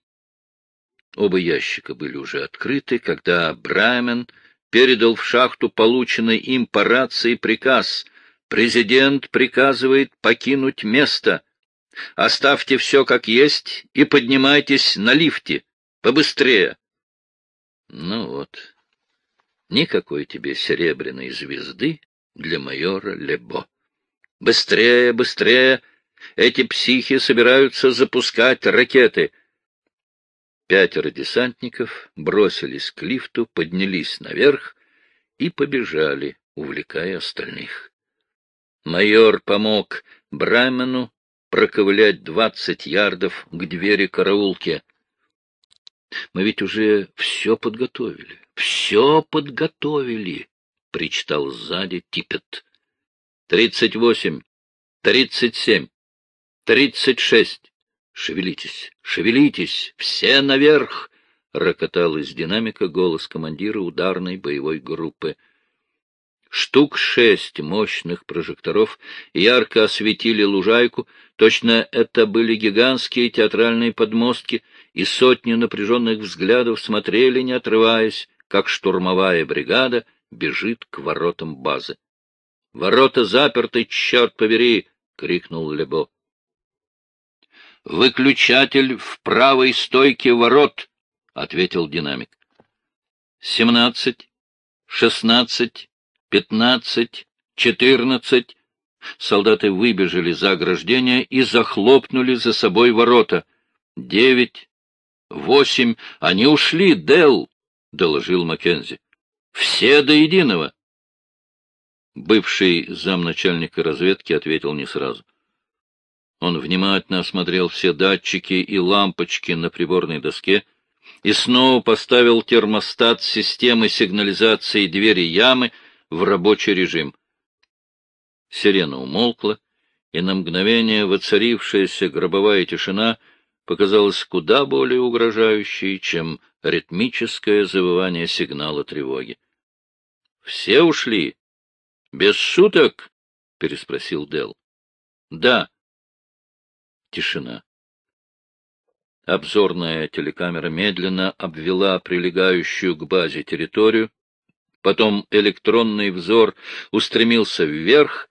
Оба ящика были уже открыты, когда Брамен передал в шахту полученный им по рации приказ. Президент приказывает покинуть место. Оставьте все как есть и поднимайтесь на лифте. Побыстрее. Ну вот, никакой тебе серебряной звезды для майора Лебо. Быстрее, быстрее! Эти психи собираются запускать ракеты. Пятеро десантников бросились к лифту, поднялись наверх и побежали, увлекая остальных. Майор помог Брамену проковылять двадцать ярдов к двери караулки. — Мы ведь уже все подготовили, все подготовили, — причитал сзади типет тридцать восемь, тридцать семь, тридцать шесть. Шевелитесь, шевелитесь, все наверх! — рокотал из динамика голос командира ударной боевой группы. Штук шесть мощных прожекторов ярко осветили лужайку, точно это были гигантские театральные подмостки, и сотни напряженных взглядов смотрели, не отрываясь, как штурмовая бригада бежит к воротам базы. Ворота заперты, черт побери! — крикнул Лебо. — Выключатель в правой стойке ворот! — ответил динамик. — Семнадцать, шестнадцать, пятнадцать, четырнадцать. Солдаты выбежали за ограждение и захлопнули за собой ворота. — Девять, восемь, они ушли, Дел, доложил Маккензи. — Все до единого! — Бывший замначальника разведки ответил не сразу. Он внимательно осмотрел все датчики и лампочки на приборной доске и снова поставил термостат системы сигнализации двери ямы в рабочий режим. Сирена умолкла, и на мгновение воцарившаяся гробовая тишина показалась куда более угрожающей, чем ритмическое завывание сигнала тревоги. — Все ушли? — Без шуток? — переспросил Дел. Да. Тишина. Обзорная телекамера медленно обвела прилегающую к базе территорию, потом электронный взор устремился вверх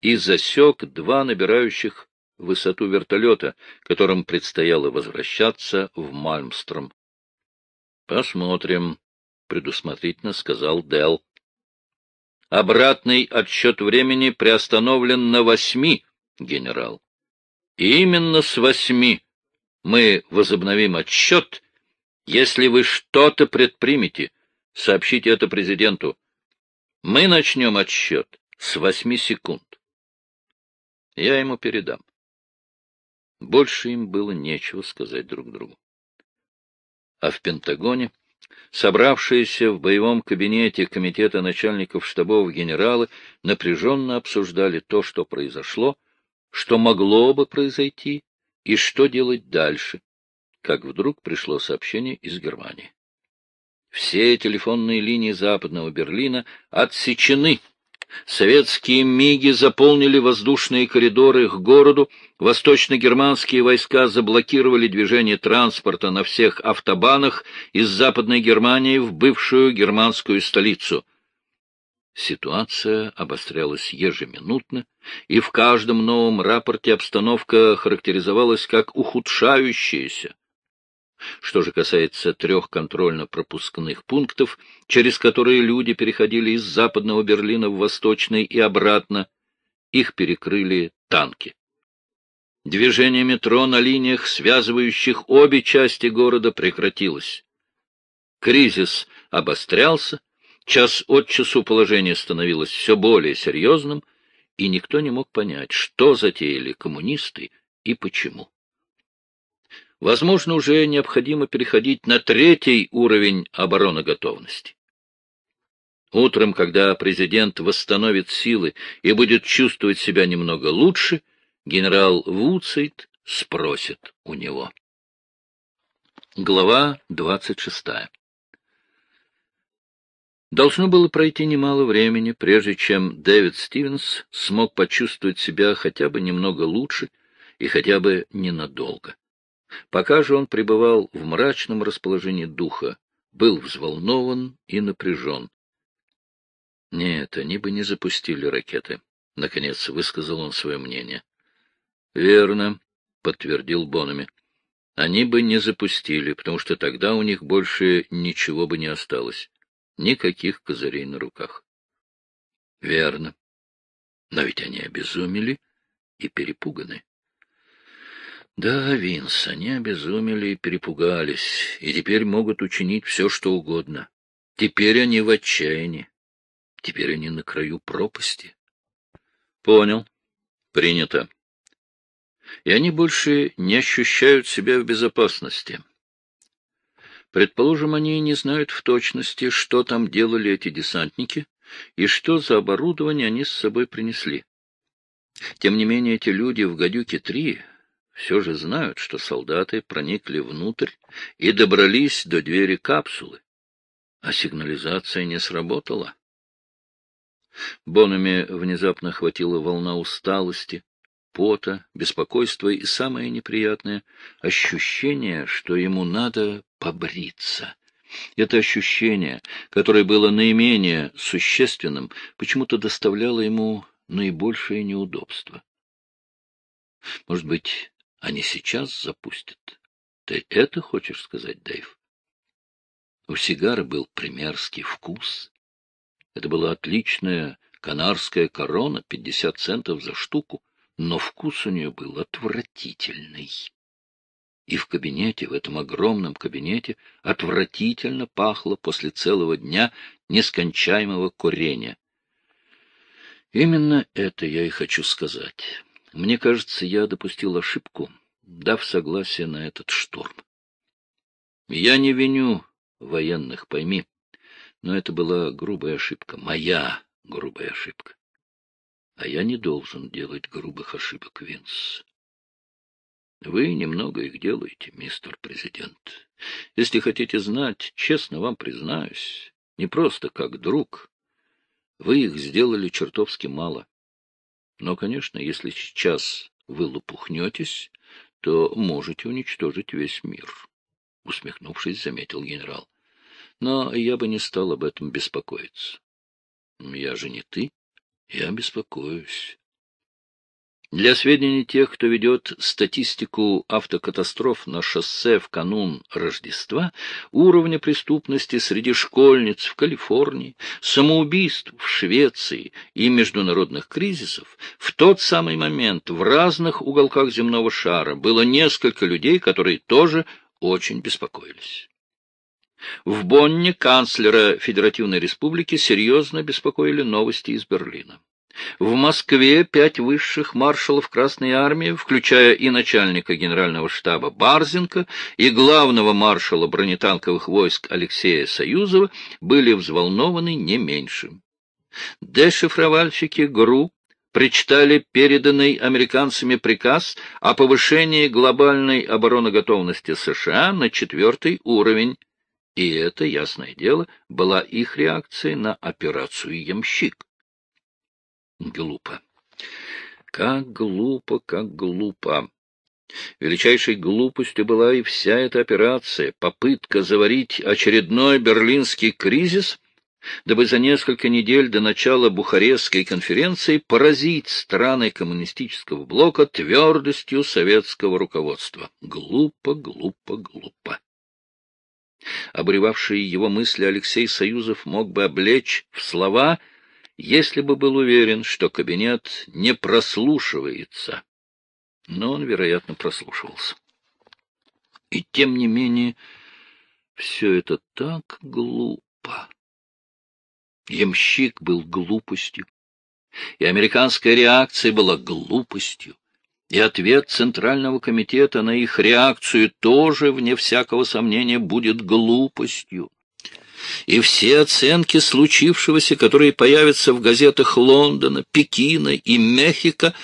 и засек два набирающих высоту вертолета, которым предстояло возвращаться в Мальмстром. — Посмотрим, — предусмотрительно сказал Дел. Обратный отсчет времени приостановлен на восьми, генерал. И именно с восьми мы возобновим отсчет. Если вы что-то предпримете, сообщите это президенту. Мы начнем отсчет с восьми секунд. Я ему передам. Больше им было нечего сказать друг другу. А в Пентагоне собравшиеся в боевом кабинете комитета начальников штабов генералы напряженно обсуждали то, что произошло, что могло бы произойти и что делать дальше, как вдруг пришло сообщение из Германии. Все телефонные линии Западного Берлина отсечены. Советские МИГи заполнили воздушные коридоры к городу, восточно-германские войска заблокировали движение транспорта на всех автобанах из Западной Германии в бывшую германскую столицу. Ситуация обострялась ежеминутно, и в каждом новом рапорте обстановка характеризовалась как ухудшающаяся. Что же касается трех контрольно-пропускных пунктов, через которые люди переходили из западного Берлина в восточный и обратно, их перекрыли танки. Движение метро на линиях, связывающих обе части города, прекратилось. Кризис обострялся, час от часу положение становилось все более серьезным, и никто не мог понять, что затеяли коммунисты и почему возможно, уже необходимо переходить на третий уровень обороноготовности. Утром, когда президент восстановит силы и будет чувствовать себя немного лучше, генерал Вуцейт спросит у него. Глава двадцать шестая. Должно было пройти немало времени, прежде чем Дэвид Стивенс смог почувствовать себя хотя бы немного лучше и хотя бы ненадолго. Пока же он пребывал в мрачном расположении духа, был взволнован и напряжен. «Нет, они бы не запустили ракеты», — наконец высказал он свое мнение. «Верно», — подтвердил Бонами. «Они бы не запустили, потому что тогда у них больше ничего бы не осталось. Никаких козырей на руках». «Верно. Но ведь они обезумели и перепуганы». Да, Винс, они обезумели и перепугались, и теперь могут учинить все, что угодно. Теперь они в отчаянии. Теперь они на краю пропасти. Понял. Принято. И они больше не ощущают себя в безопасности. Предположим, они не знают в точности, что там делали эти десантники и что за оборудование они с собой принесли. Тем не менее, эти люди в «Гадюке-3» все же знают, что солдаты проникли внутрь и добрались до двери капсулы, а сигнализация не сработала. Бонами внезапно хватила волна усталости, пота, беспокойства и самое неприятное — ощущение, что ему надо побриться. Это ощущение, которое было наименее существенным, почему-то доставляло ему наибольшее неудобство. Может быть, они сейчас запустят. Ты это хочешь сказать, Дэйв? У сигары был примерский вкус. Это была отличная канарская корона, пятьдесят центов за штуку, но вкус у нее был отвратительный. И в кабинете, в этом огромном кабинете, отвратительно пахло после целого дня нескончаемого курения. Именно это я и хочу сказать. Мне кажется, я допустил ошибку, дав согласие на этот шторм. Я не виню военных, пойми, но это была грубая ошибка, моя грубая ошибка. А я не должен делать грубых ошибок, Винс. Вы немного их делаете, мистер президент. Если хотите знать, честно вам признаюсь, не просто как друг, вы их сделали чертовски мало. Но, конечно, если сейчас вы лопухнетесь, то можете уничтожить весь мир, — усмехнувшись, заметил генерал. Но я бы не стал об этом беспокоиться. Я же не ты. Я беспокоюсь. Для сведений тех, кто ведет статистику автокатастроф на шоссе в канун Рождества, уровня преступности среди школьниц в Калифорнии, самоубийств в Швеции и международных кризисов, в тот самый момент в разных уголках земного шара было несколько людей, которые тоже очень беспокоились. В Бонне канцлера Федеративной Республики серьезно беспокоили новости из Берлина. В Москве пять высших маршалов Красной Армии, включая и начальника генерального штаба Барзенко, и главного маршала бронетанковых войск Алексея Союзова, были взволнованы не меньше. Дешифровальщики ГРУ прочитали переданный американцами приказ о повышении глобальной обороноготовности США на четвертый уровень, и это, ясное дело, была их реакция на операцию «Ямщик» глупо. Как глупо, как глупо. Величайшей глупостью была и вся эта операция, попытка заварить очередной берлинский кризис, дабы за несколько недель до начала Бухарестской конференции поразить страны коммунистического блока твердостью советского руководства. Глупо, глупо, глупо. Обревавшие его мысли Алексей Союзов мог бы облечь в слова — если бы был уверен, что кабинет не прослушивается. Но он, вероятно, прослушивался. И тем не менее, все это так глупо. Ямщик был глупостью, и американская реакция была глупостью, и ответ Центрального комитета на их реакцию тоже, вне всякого сомнения, будет глупостью и все оценки случившегося, которые появятся в газетах Лондона, Пекина и Мехико,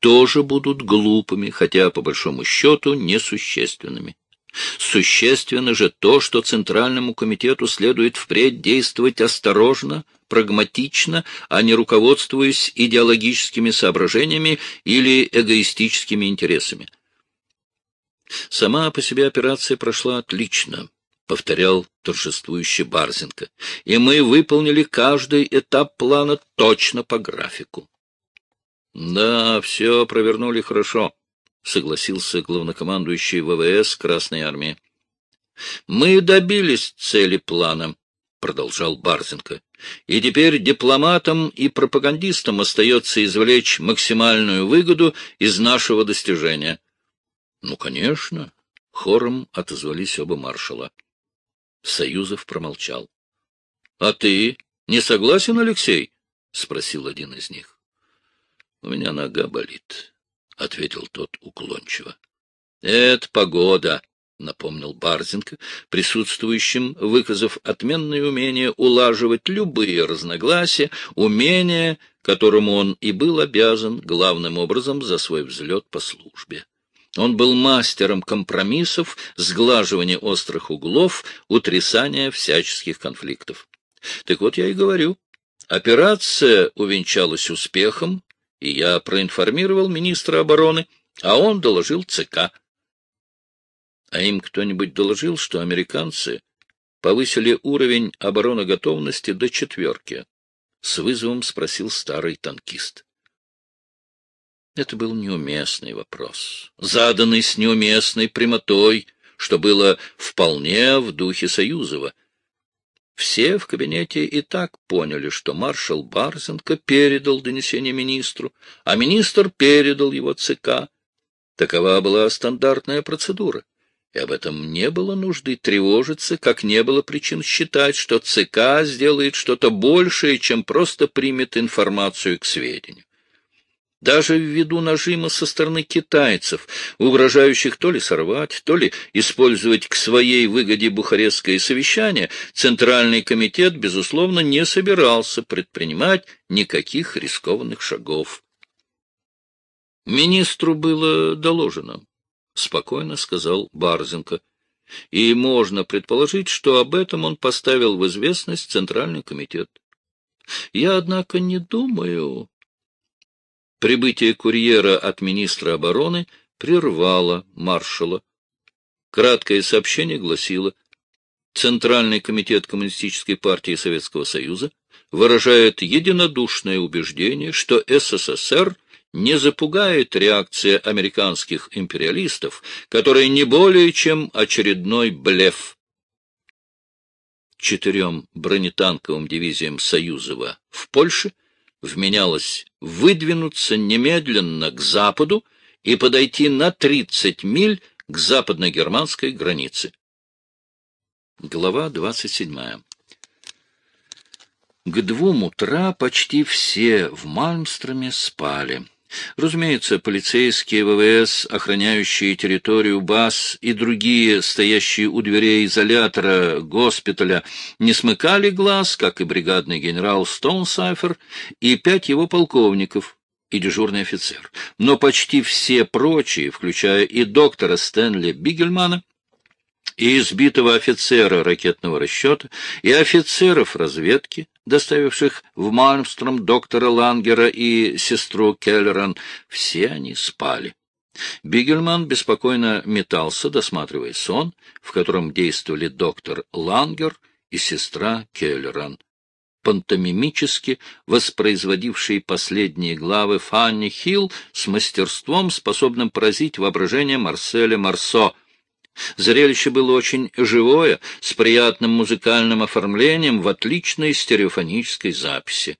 тоже будут глупыми, хотя, по большому счету, несущественными. Существенно же то, что Центральному комитету следует впредь действовать осторожно, прагматично, а не руководствуясь идеологическими соображениями или эгоистическими интересами. Сама по себе операция прошла отлично. — повторял торжествующий Барзенко. — И мы выполнили каждый этап плана точно по графику. — Да, все провернули хорошо, — согласился главнокомандующий ВВС Красной Армии. — Мы добились цели плана, — продолжал Барзенко. — И теперь дипломатам и пропагандистам остается извлечь максимальную выгоду из нашего достижения. — Ну, конечно, — хором отозвались оба маршала. Союзов промолчал. — А ты не согласен, Алексей? — спросил один из них. — У меня нога болит, — ответил тот уклончиво. — Это погода, — напомнил Барзинка, присутствующим, выказав отменное умение улаживать любые разногласия, умение, которому он и был обязан главным образом за свой взлет по службе. Он был мастером компромиссов, сглаживания острых углов, утрясания всяческих конфликтов. Так вот я и говорю. Операция увенчалась успехом, и я проинформировал министра обороны, а он доложил ЦК. А им кто-нибудь доложил, что американцы повысили уровень обороноготовности до четверки? — с вызовом спросил старый танкист. Это был неуместный вопрос, заданный с неуместной прямотой, что было вполне в духе Союзова. Все в кабинете и так поняли, что маршал Барзенко передал донесение министру, а министр передал его ЦК. Такова была стандартная процедура, и об этом не было нужды тревожиться, как не было причин считать, что ЦК сделает что-то большее, чем просто примет информацию к сведению даже ввиду нажима со стороны китайцев, угрожающих то ли сорвать, то ли использовать к своей выгоде бухарестское совещание, Центральный комитет, безусловно, не собирался предпринимать никаких рискованных шагов. Министру было доложено, — спокойно сказал Барзенко. И можно предположить, что об этом он поставил в известность Центральный комитет. Я, однако, не думаю, Прибытие курьера от министра обороны прервало маршала. Краткое сообщение гласило «Центральный комитет Коммунистической партии Советского Союза выражает единодушное убеждение, что СССР не запугает реакция американских империалистов, которая не более чем очередной блеф. Четырем бронетанковым дивизиям Союзова в Польше вменялось выдвинуться немедленно к западу и подойти на 30 миль к западно-германской границе. Глава 27. К двум утра почти все в Мальмстроме спали. Разумеется, полицейские, ВВС, охраняющие территорию баз и другие, стоящие у дверей изолятора, госпиталя, не смыкали глаз, как и бригадный генерал Стоунсайфер и пять его полковников и дежурный офицер. Но почти все прочие, включая и доктора Стэнли Бигельмана, и избитого офицера ракетного расчета, и офицеров разведки, доставивших в Мальмстром доктора Лангера и сестру Келлеран, все они спали. Бигельман беспокойно метался, досматривая сон, в котором действовали доктор Лангер и сестра Келлеран, пантомимически воспроизводившие последние главы Фанни Хилл с мастерством, способным поразить воображение Марселя Марсо — Зрелище было очень живое, с приятным музыкальным оформлением в отличной стереофонической записи.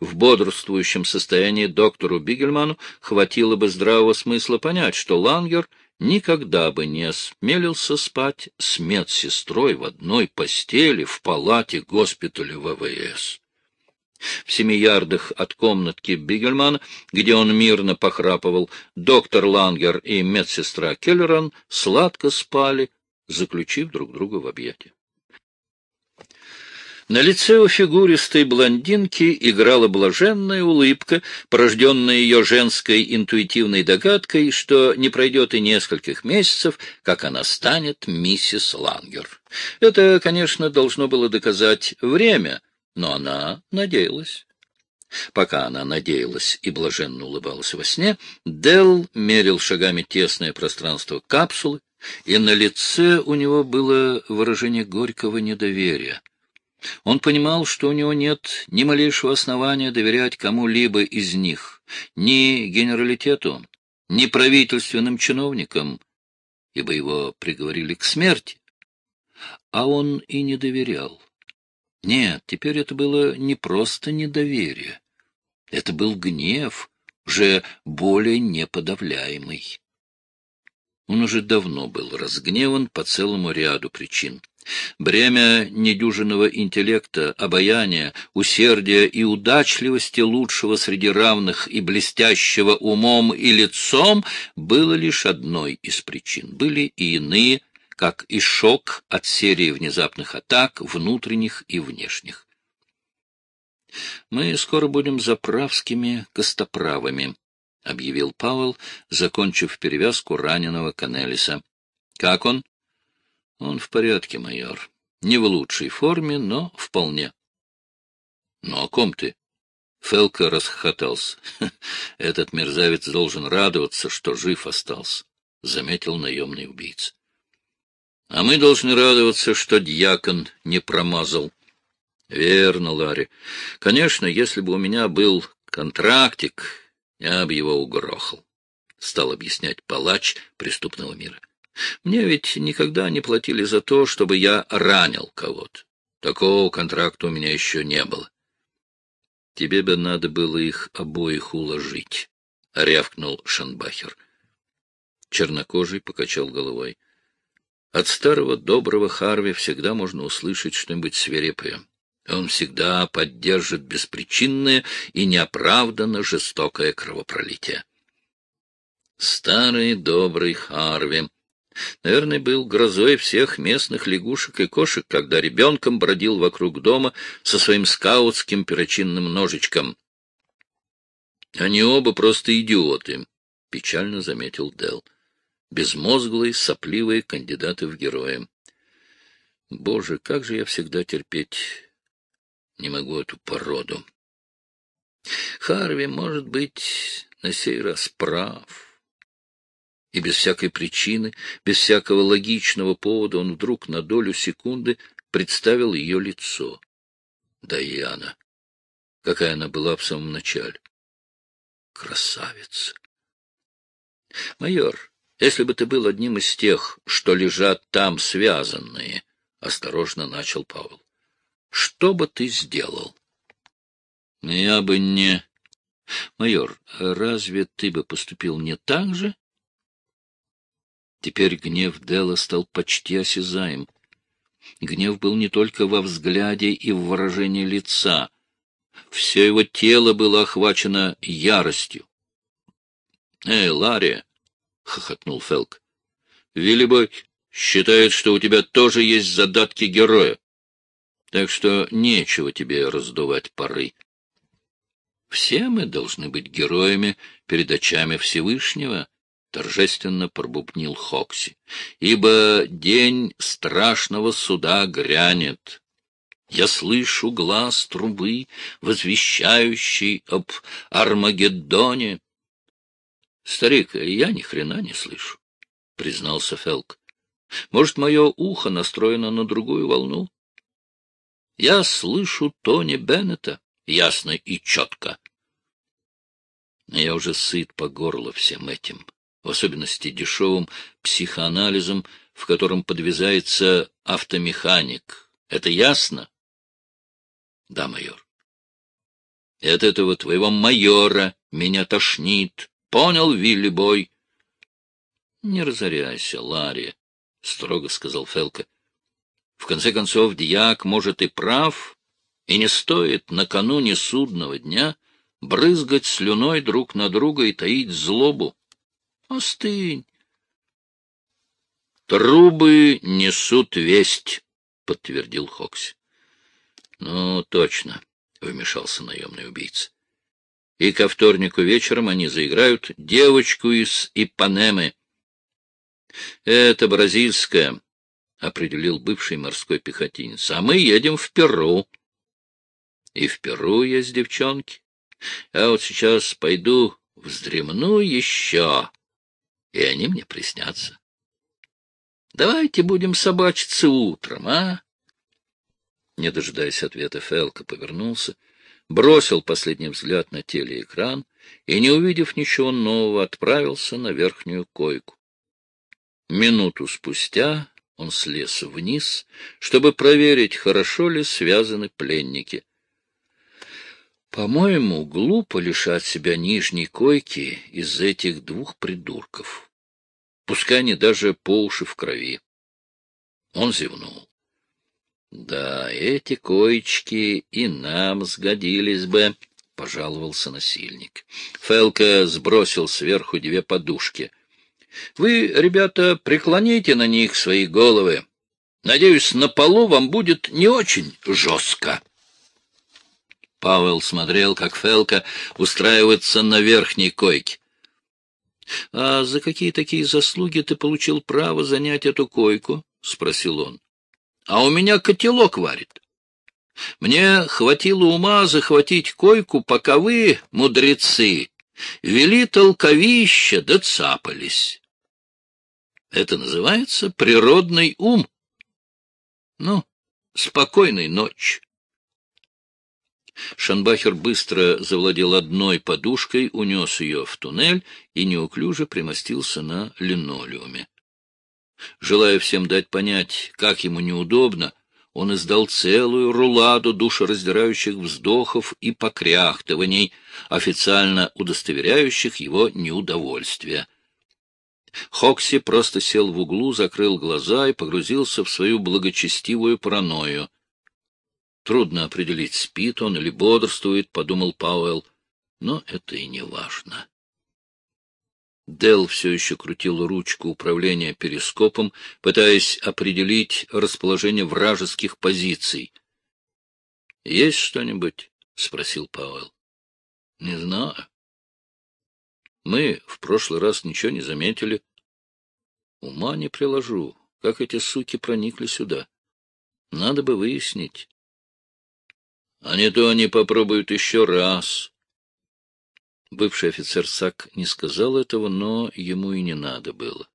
В бодрствующем состоянии доктору Бигельману хватило бы здравого смысла понять, что Лангер никогда бы не осмелился спать с медсестрой в одной постели в палате госпиталя ВВС. В семи ярдах от комнатки Бигельман, где он мирно похрапывал, доктор Лангер и медсестра Келлеран сладко спали, заключив друг друга в объятия. На лице у фигуристой блондинки играла блаженная улыбка, порожденная ее женской интуитивной догадкой, что не пройдет и нескольких месяцев, как она станет миссис Лангер. Это, конечно, должно было доказать время — но она надеялась. Пока она надеялась и блаженно улыбалась во сне, Делл мерил шагами тесное пространство капсулы, и на лице у него было выражение горького недоверия. Он понимал, что у него нет ни малейшего основания доверять кому-либо из них, ни генералитету, ни правительственным чиновникам, ибо его приговорили к смерти, а он и не доверял. Нет, теперь это было не просто недоверие. Это был гнев, уже более неподавляемый. Он уже давно был разгневан по целому ряду причин. Бремя недюжинного интеллекта, обаяния, усердия и удачливости лучшего среди равных и блестящего умом и лицом было лишь одной из причин. Были и иные как и шок от серии внезапных атак, внутренних и внешних. «Мы скоро будем заправскими костоправами», — объявил Пауэлл, закончив перевязку раненого Канелиса. «Как он?» «Он в порядке, майор. Не в лучшей форме, но вполне». «Ну, о ком ты?» Фелка расхохотался. «Этот мерзавец должен радоваться, что жив остался», — заметил наемный убийца. А мы должны радоваться, что дьякон не промазал. Верно, Ларри. Конечно, если бы у меня был контрактик, я бы его угрохал, — стал объяснять палач преступного мира. Мне ведь никогда не платили за то, чтобы я ранил кого-то. Такого контракта у меня еще не было. — Тебе бы надо было их обоих уложить, — рявкнул Шанбахер. Чернокожий покачал головой. — от старого доброго Харви всегда можно услышать что-нибудь свирепое. Он всегда поддержит беспричинное и неоправданно жестокое кровопролитие. Старый добрый Харви. Наверное, был грозой всех местных лягушек и кошек, когда ребенком бродил вокруг дома со своим скаутским перочинным ножичком. — Они оба просто идиоты, — печально заметил Делл безмозглые, сопливые кандидаты в герои. Боже, как же я всегда терпеть не могу эту породу. Харви, может быть, на сей раз прав. И без всякой причины, без всякого логичного повода он вдруг на долю секунды представил ее лицо. Даяна, Какая она была в самом начале. Красавица. Майор, если бы ты был одним из тех, что лежат там связанные, — осторожно начал Павел, — что бы ты сделал? — Я бы не... — Майор, разве ты бы поступил не так же? Теперь гнев Дела стал почти осязаем. Гнев был не только во взгляде и в выражении лица. Все его тело было охвачено яростью. — Эй, Лария! — хохотнул Фелк. — Виллибой считает, что у тебя тоже есть задатки героя. Так что нечего тебе раздувать пары. Все мы должны быть героями перед очами Всевышнего, — торжественно пробубнил Хокси, — ибо день страшного суда грянет. Я слышу глаз трубы, возвещающий об Армагеддоне. Старик, я ни хрена не слышу, — признался Фелк. Может, мое ухо настроено на другую волну? Я слышу Тони Беннета, ясно и четко. Я уже сыт по горло всем этим, в особенности дешевым психоанализом, в котором подвязается автомеханик. Это ясно? Да, майор. И от этого твоего майора меня тошнит. — Понял, Вилли Бой. — Не разоряйся, Ларри, — строго сказал Фелка. — В конце концов, дьяк, может, и прав, и не стоит накануне судного дня брызгать слюной друг на друга и таить злобу. Остынь. — Трубы несут весть, — подтвердил Хокси. — Ну, точно, — вмешался наемный убийца и ко вторнику вечером они заиграют девочку из Ипанемы. — Это бразильская, — определил бывший морской пехотинец, — а мы едем в Перу. — И в Перу есть девчонки. Я а вот сейчас пойду вздремну еще, и они мне приснятся. Давайте будем собачиться утром, а? Не дожидаясь ответа, Фелка повернулся — бросил последний взгляд на телеэкран и, не увидев ничего нового, отправился на верхнюю койку. Минуту спустя он слез вниз, чтобы проверить, хорошо ли связаны пленники. По-моему, глупо лишать себя нижней койки из этих двух придурков. Пускай они даже по уши в крови. Он зевнул. Да, эти коечки и нам сгодились бы, — пожаловался насильник. Фелка сбросил сверху две подушки. — Вы, ребята, преклоните на них свои головы. Надеюсь, на полу вам будет не очень жестко. Павел смотрел, как Фелка устраивается на верхней койке. — А за какие такие заслуги ты получил право занять эту койку? — спросил он. — а у меня котелок варит. Мне хватило ума захватить койку, пока вы, мудрецы, вели толковище да цапались. Это называется природный ум. Ну, спокойной ночи. Шанбахер быстро завладел одной подушкой, унес ее в туннель и неуклюже примостился на линолеуме. Желая всем дать понять, как ему неудобно, он издал целую руладу душераздирающих вздохов и покряхтываний, официально удостоверяющих его неудовольствие. Хокси просто сел в углу, закрыл глаза и погрузился в свою благочестивую паранойю. Трудно определить, спит он или бодрствует, — подумал Пауэлл, — но это и не важно. Дел все еще крутил ручку управления перископом, пытаясь определить расположение вражеских позиций. — Есть что-нибудь? — спросил Пауэлл. — Не знаю. — Мы в прошлый раз ничего не заметили. — Ума не приложу, как эти суки проникли сюда. Надо бы выяснить. — А не то они попробуют еще раз, Бывший офицер Сак не сказал этого, но ему и не надо было.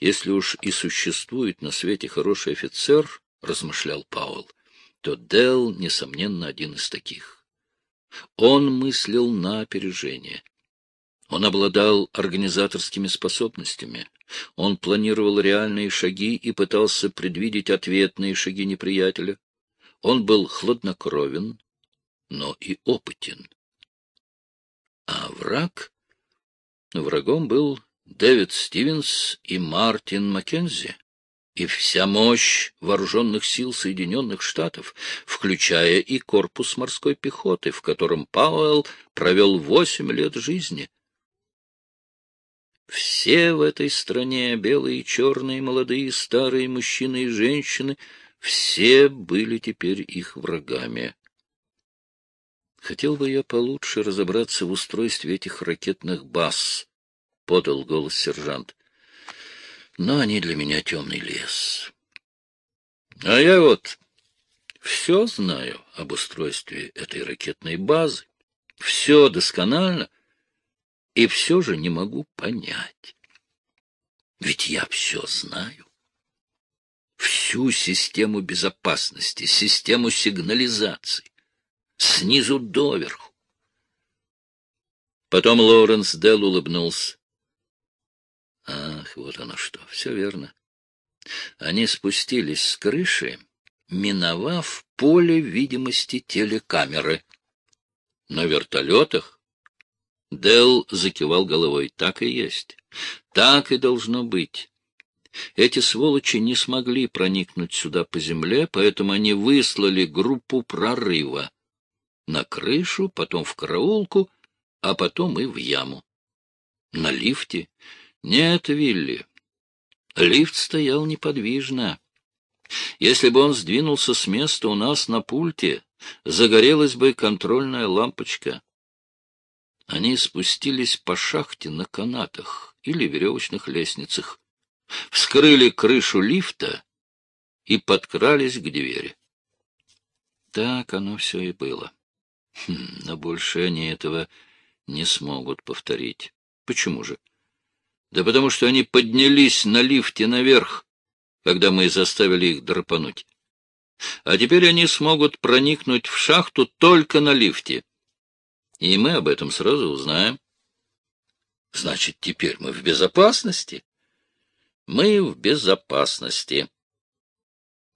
«Если уж и существует на свете хороший офицер, — размышлял Пауэлл, — то Делл, несомненно, один из таких. Он мыслил на опережение. Он обладал организаторскими способностями. Он планировал реальные шаги и пытался предвидеть ответные шаги неприятеля. Он был хладнокровен, но и опытен. А враг? Врагом был Дэвид Стивенс и Мартин Маккензи и вся мощь вооруженных сил Соединенных Штатов, включая и корпус морской пехоты, в котором Пауэлл провел восемь лет жизни. Все в этой стране, белые и черные, молодые, старые, мужчины и женщины, все были теперь их врагами. Хотел бы я получше разобраться в устройстве этих ракетных баз, — подал голос сержант. Но они для меня темный лес. А я вот все знаю об устройстве этой ракетной базы, все досконально, и все же не могу понять. Ведь я все знаю. Всю систему безопасности, систему сигнализации, снизу доверху. Потом Лоуренс Делл улыбнулся. Ах, вот оно что, все верно. Они спустились с крыши, миновав поле видимости телекамеры. На вертолетах? Делл закивал головой. Так и есть. Так и должно быть. Эти сволочи не смогли проникнуть сюда по земле, поэтому они выслали группу прорыва на крышу, потом в караулку, а потом и в яму. На лифте? Нет, Вилли. Лифт стоял неподвижно. Если бы он сдвинулся с места у нас на пульте, загорелась бы контрольная лампочка. Они спустились по шахте на канатах или веревочных лестницах, вскрыли крышу лифта и подкрались к двери. Так оно все и было. Хм, но больше они этого не смогут повторить. Почему же? Да потому что они поднялись на лифте наверх, когда мы заставили их драпануть. А теперь они смогут проникнуть в шахту только на лифте. И мы об этом сразу узнаем. Значит, теперь мы в безопасности? Мы в безопасности.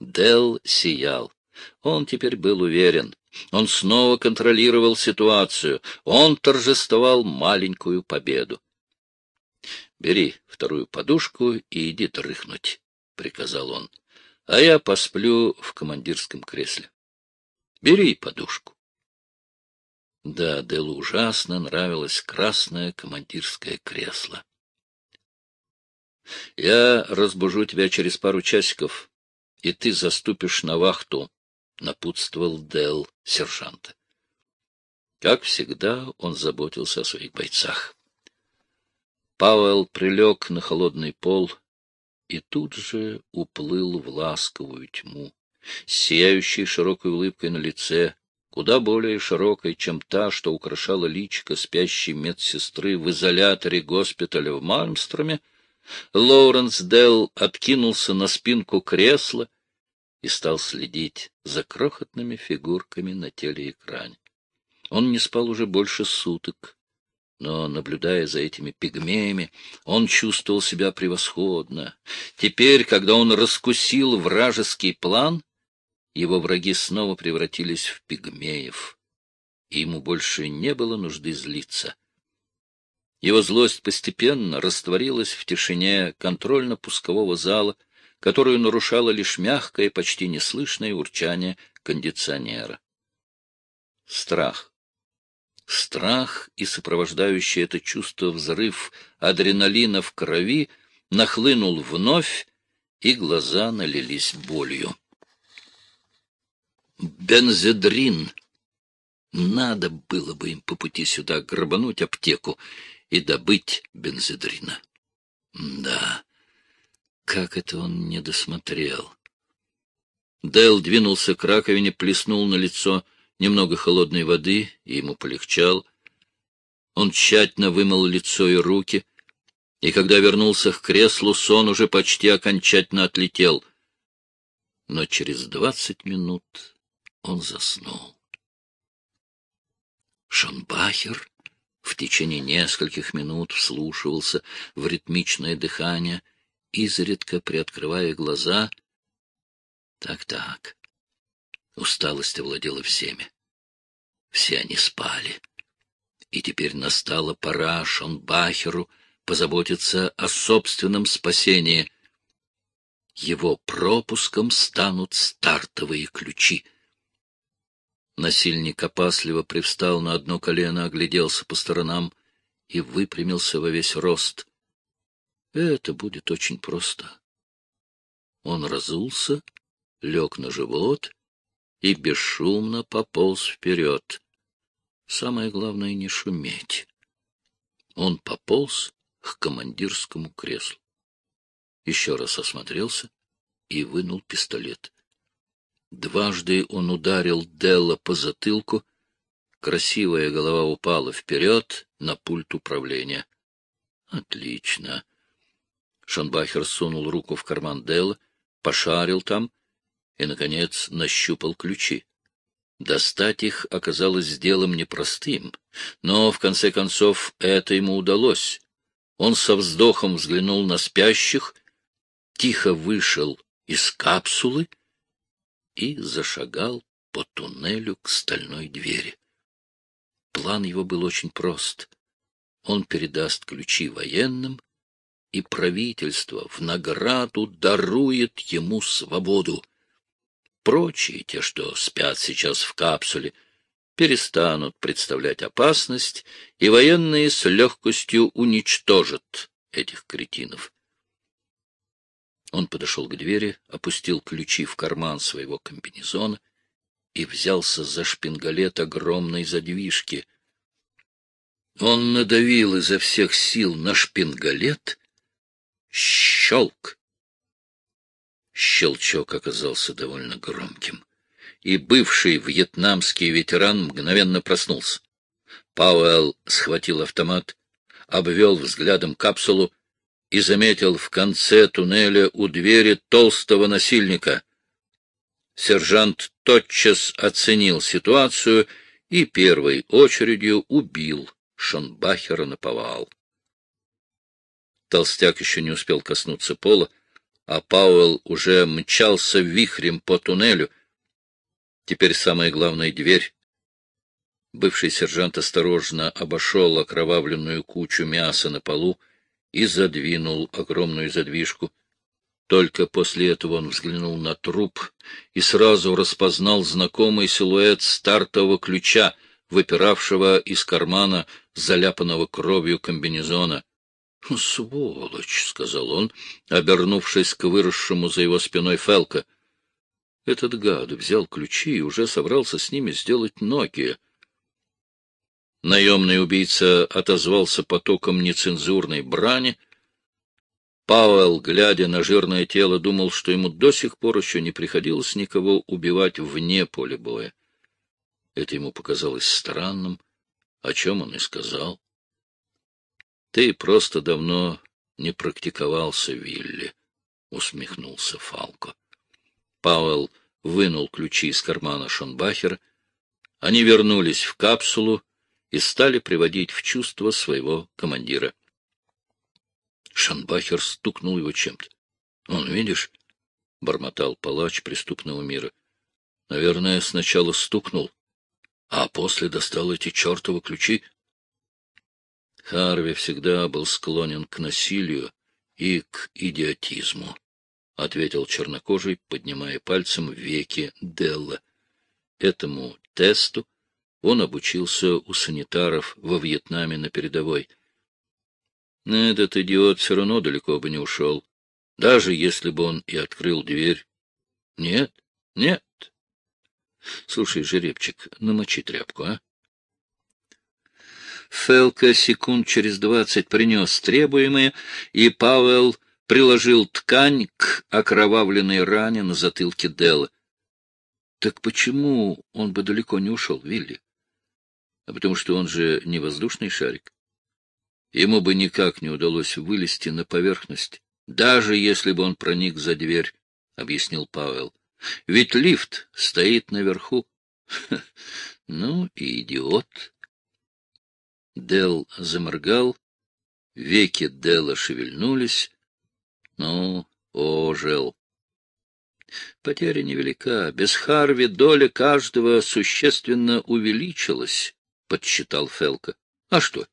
Дел сиял. Он теперь был уверен. Он снова контролировал ситуацию. Он торжествовал маленькую победу. — Бери вторую подушку и иди дрыхнуть, — приказал он. — А я посплю в командирском кресле. — Бери подушку. Да, Делу ужасно нравилось красное командирское кресло. — Я разбужу тебя через пару часиков, и ты заступишь на вахту, — напутствовал Дел сержанта. Как всегда, он заботился о своих бойцах. Пауэлл прилег на холодный пол и тут же уплыл в ласковую тьму, сияющий широкой улыбкой на лице, куда более широкой, чем та, что украшала личико спящей медсестры в изоляторе госпиталя в Мальмстроме, Лоуренс Делл откинулся на спинку кресла, и стал следить за крохотными фигурками на телеэкране. Он не спал уже больше суток, но, наблюдая за этими пигмеями, он чувствовал себя превосходно. Теперь, когда он раскусил вражеский план, его враги снова превратились в пигмеев, и ему больше не было нужды злиться. Его злость постепенно растворилась в тишине контрольно-пускового зала, которую нарушало лишь мягкое, почти неслышное урчание кондиционера. Страх. Страх и сопровождающий это чувство взрыв адреналина в крови нахлынул вновь, и глаза налились болью. Бензедрин. Надо было бы им по пути сюда грабануть аптеку и добыть бензедрина. Да, как это он не досмотрел? Дэл двинулся к раковине, плеснул на лицо немного холодной воды, и ему полегчал. Он тщательно вымыл лицо и руки, и когда вернулся к креслу, сон уже почти окончательно отлетел. Но через двадцать минут он заснул. Шанбахер в течение нескольких минут вслушивался в ритмичное дыхание — изредка приоткрывая глаза. Так-так. Усталость овладела всеми. Все они спали. И теперь настала пора Шонбахеру позаботиться о собственном спасении. Его пропуском станут стартовые ключи. Насильник опасливо привстал на одно колено, огляделся по сторонам и выпрямился во весь рост — это будет очень просто. Он разулся, лег на живот и бесшумно пополз вперед. Самое главное — не шуметь. Он пополз к командирскому креслу. Еще раз осмотрелся и вынул пистолет. Дважды он ударил Делла по затылку. Красивая голова упала вперед на пульт управления. Отлично. Шанбахер сунул руку в карман Дела, пошарил там и, наконец, нащупал ключи. Достать их оказалось делом непростым, но, в конце концов, это ему удалось. Он со вздохом взглянул на спящих, тихо вышел из капсулы и зашагал по туннелю к стальной двери. План его был очень прост. Он передаст ключи военным, и правительство в награду дарует ему свободу. Прочие, те, что спят сейчас в капсуле, перестанут представлять опасность, и военные с легкостью уничтожат этих кретинов. Он подошел к двери, опустил ключи в карман своего комбинезона и взялся за шпингалет огромной задвижки. Он надавил изо всех сил на шпингалет Щелк! Щелчок оказался довольно громким, и бывший вьетнамский ветеран мгновенно проснулся. Пауэлл схватил автомат, обвел взглядом капсулу и заметил в конце туннеля у двери толстого насильника. Сержант тотчас оценил ситуацию и первой очередью убил Шонбахера на повал. Толстяк еще не успел коснуться пола, а Пауэлл уже мчался вихрем по туннелю. Теперь самая главная дверь. Бывший сержант осторожно обошел окровавленную кучу мяса на полу и задвинул огромную задвижку. Только после этого он взглянул на труп и сразу распознал знакомый силуэт стартового ключа, выпиравшего из кармана, заляпанного кровью комбинезона. — Сволочь, — сказал он, обернувшись к выросшему за его спиной Фелка. Этот гад взял ключи и уже собрался с ними сделать ноги. Наемный убийца отозвался потоком нецензурной брани. Пауэлл, глядя на жирное тело, думал, что ему до сих пор еще не приходилось никого убивать вне поля боя. Это ему показалось странным, о чем он и сказал. Ты просто давно не практиковался, Вилли, — усмехнулся Фалко. Пауэлл вынул ключи из кармана Шонбахера. Они вернулись в капсулу и стали приводить в чувство своего командира. Шонбахер стукнул его чем-то. — Он, видишь, — бормотал палач преступного мира. — Наверное, сначала стукнул, а после достал эти чертовы ключи — Харви всегда был склонен к насилию и к идиотизму, — ответил чернокожий, поднимая пальцем веки Делла. Этому тесту он обучился у санитаров во Вьетнаме на передовой. Этот идиот все равно далеко бы не ушел, даже если бы он и открыл дверь. Нет, нет. Слушай, жеребчик, намочи тряпку, а? Фелка секунд через двадцать принес требуемое, и Павел приложил ткань к окровавленной ране на затылке Делла. Так почему он бы далеко не ушел, Вилли? А потому что он же не воздушный шарик. Ему бы никак не удалось вылезти на поверхность, даже если бы он проник за дверь, — объяснил Павел. Ведь лифт стоит наверху. (laughs) — Ну и идиот. Дел заморгал, веки Дела шевельнулись. Ну, ожил. Потеря невелика. Без Харви доля каждого существенно увеличилась, — подсчитал Фелка. — А что?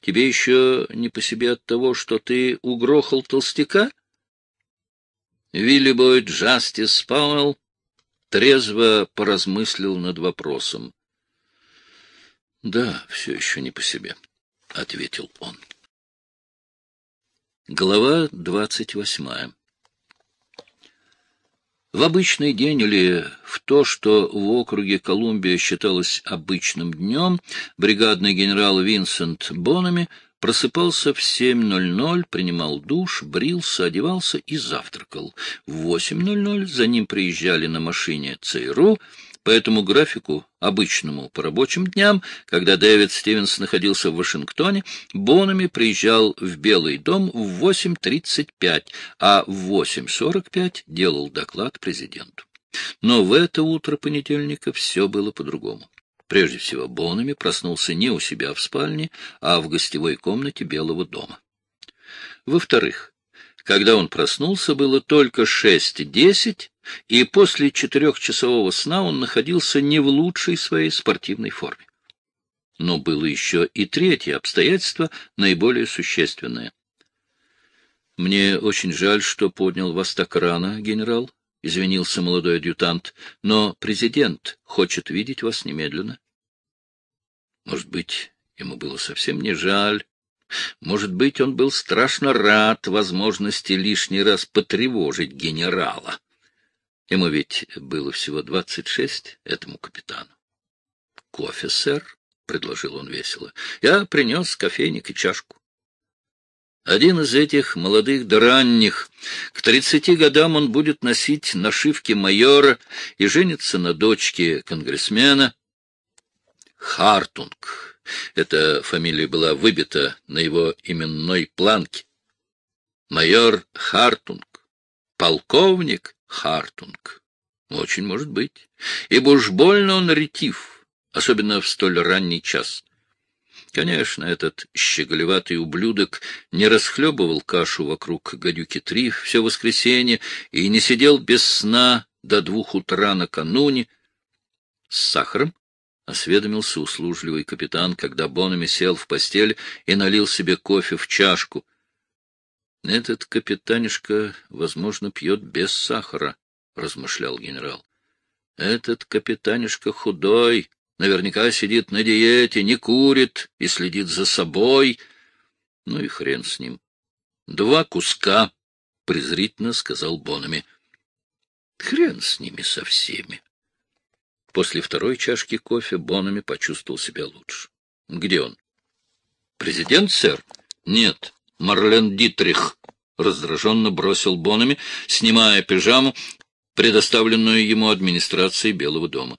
Тебе еще не по себе от того, что ты угрохал толстяка? Виллибой Джастис Пауэлл трезво поразмыслил над вопросом. — Да, все еще не по себе, — ответил он. Глава двадцать восьмая В обычный день или в то, что в округе Колумбия считалось обычным днем, бригадный генерал Винсент Бонами просыпался в 7.00, принимал душ, брился, одевался и завтракал. В 8.00 за ним приезжали на машине ЦРУ — по этому графику, обычному по рабочим дням, когда Дэвид Стивенс находился в Вашингтоне, Бонами приезжал в Белый дом в 8.35, а в 8.45 делал доклад президенту. Но в это утро понедельника все было по-другому. Прежде всего, Бонами проснулся не у себя в спальне, а в гостевой комнате Белого дома. Во-вторых, когда он проснулся, было только шесть десять, и после четырехчасового сна он находился не в лучшей своей спортивной форме. Но было еще и третье обстоятельство, наиболее существенное. «Мне очень жаль, что поднял вас так рано, генерал», — извинился молодой адъютант, — «но президент хочет видеть вас немедленно». Может быть, ему было совсем не жаль. Может быть, он был страшно рад возможности лишний раз потревожить генерала. Ему ведь было всего двадцать шесть, этому капитану. — Кофе, сэр, — предложил он весело. — Я принес кофейник и чашку. Один из этих молодых да ранних. К тридцати годам он будет носить нашивки майора и женится на дочке конгрессмена. Хартунг. Эта фамилия была выбита на его именной планке. Майор Хартунг. Полковник Хартунг. Ну, очень может быть. Ибо уж больно он ретив, особенно в столь ранний час. Конечно, этот щеголеватый ублюдок не расхлебывал кашу вокруг гадюки-3 все воскресенье и не сидел без сна до двух утра накануне. С сахаром — осведомился услужливый капитан, когда Бонами сел в постель и налил себе кофе в чашку — этот капитанишка, возможно, пьет без сахара, — размышлял генерал. Этот капитанишка худой, наверняка сидит на диете, не курит и следит за собой. Ну и хрен с ним. Два куска, — презрительно сказал Бонами. Хрен с ними со всеми. После второй чашки кофе Бонами почувствовал себя лучше. Где он? Президент, сэр? Нет, Марлен Дитрих раздраженно бросил Бонами, снимая пижаму, предоставленную ему администрацией Белого дома.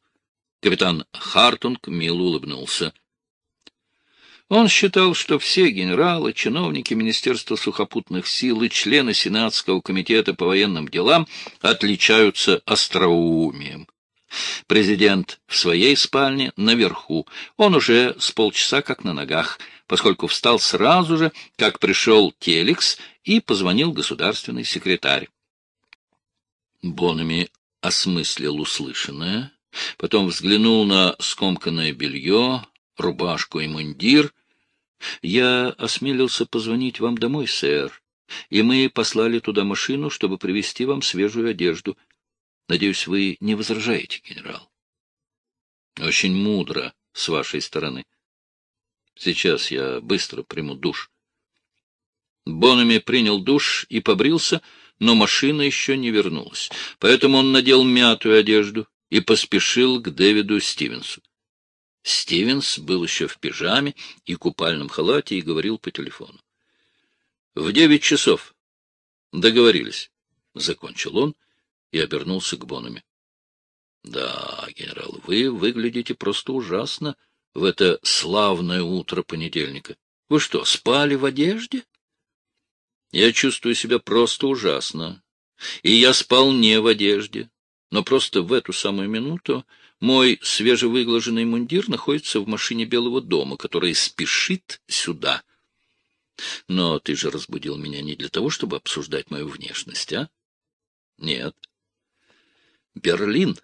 Капитан Хартунг мило улыбнулся. Он считал, что все генералы, чиновники Министерства сухопутных сил и члены Сенатского комитета по военным делам отличаются остроумием. Президент в своей спальне наверху. Он уже с полчаса как на ногах, поскольку встал сразу же, как пришел Телекс и позвонил государственный секретарь. Бонами осмыслил услышанное, потом взглянул на скомканное белье, рубашку и мундир. «Я осмелился позвонить вам домой, сэр, и мы послали туда машину, чтобы привезти вам свежую одежду. Надеюсь, вы не возражаете, генерал?» «Очень мудро с вашей стороны. Сейчас я быстро приму душ». Бонами принял душ и побрился, но машина еще не вернулась. Поэтому он надел мятую одежду и поспешил к Дэвиду Стивенсу. Стивенс был еще в пижаме и купальном халате и говорил по телефону. — В девять часов. — Договорились. — закончил он и обернулся к Бонами. — Да, генерал, вы выглядите просто ужасно в это славное утро понедельника. Вы что, спали в одежде? Я чувствую себя просто ужасно. И я спал не в одежде. Но просто в эту самую минуту мой свежевыглаженный мундир находится в машине Белого дома, которая спешит сюда. Но ты же разбудил меня не для того, чтобы обсуждать мою внешность, а? Нет. Берлин.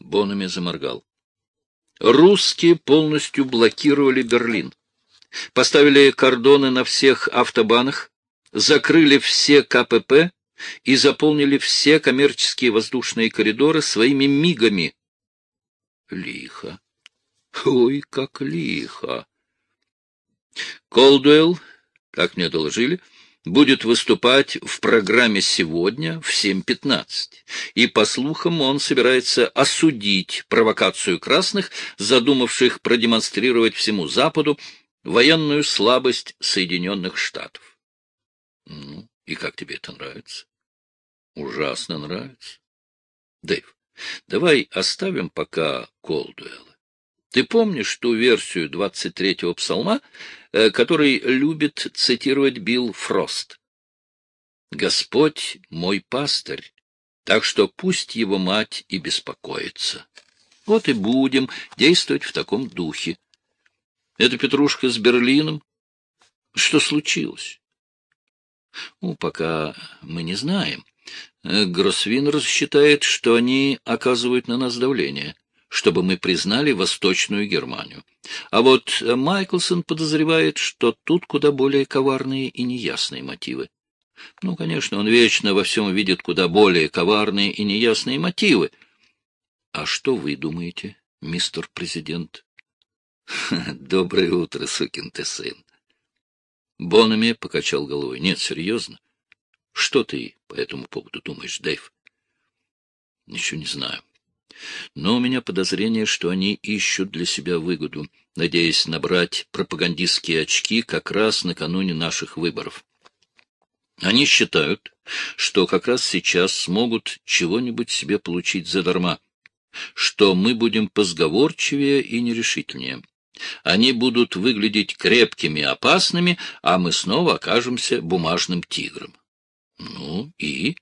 Бонами заморгал. Русские полностью блокировали Берлин. Поставили кордоны на всех автобанах, закрыли все КПП и заполнили все коммерческие воздушные коридоры своими мигами. Лихо. Ой, как лихо. Колдуэлл, как мне доложили, будет выступать в программе сегодня в 7.15, и, по слухам, он собирается осудить провокацию красных, задумавших продемонстрировать всему Западу военную слабость Соединенных Штатов. Ну, и как тебе это нравится? Ужасно нравится. Дэйв, давай оставим пока Колдуэлла. Ты помнишь ту версию 23-го псалма, э, который любит цитировать Билл Фрост? «Господь мой пастырь, так что пусть его мать и беспокоится». Вот и будем действовать в таком духе. Это Петрушка с Берлином. Что случилось? Ну, пока мы не знаем. Э, Гросвинер рассчитает, что они оказывают на нас давление, чтобы мы признали Восточную Германию. А вот э, Майклсон подозревает, что тут куда более коварные и неясные мотивы. Ну, конечно, он вечно во всем видит куда более коварные и неясные мотивы. А что вы думаете, мистер президент? (laughs) Доброе утро, сукин ты сын. Бонами покачал головой. — Нет, серьезно. Что ты по этому поводу думаешь, Дэйв? — Ничего не знаю. Но у меня подозрение, что они ищут для себя выгоду, надеясь набрать пропагандистские очки как раз накануне наших выборов. Они считают, что как раз сейчас смогут чего-нибудь себе получить задарма, что мы будем позговорчивее и нерешительнее. Они будут выглядеть крепкими и опасными, а мы снова окажемся бумажным тигром. Ну и...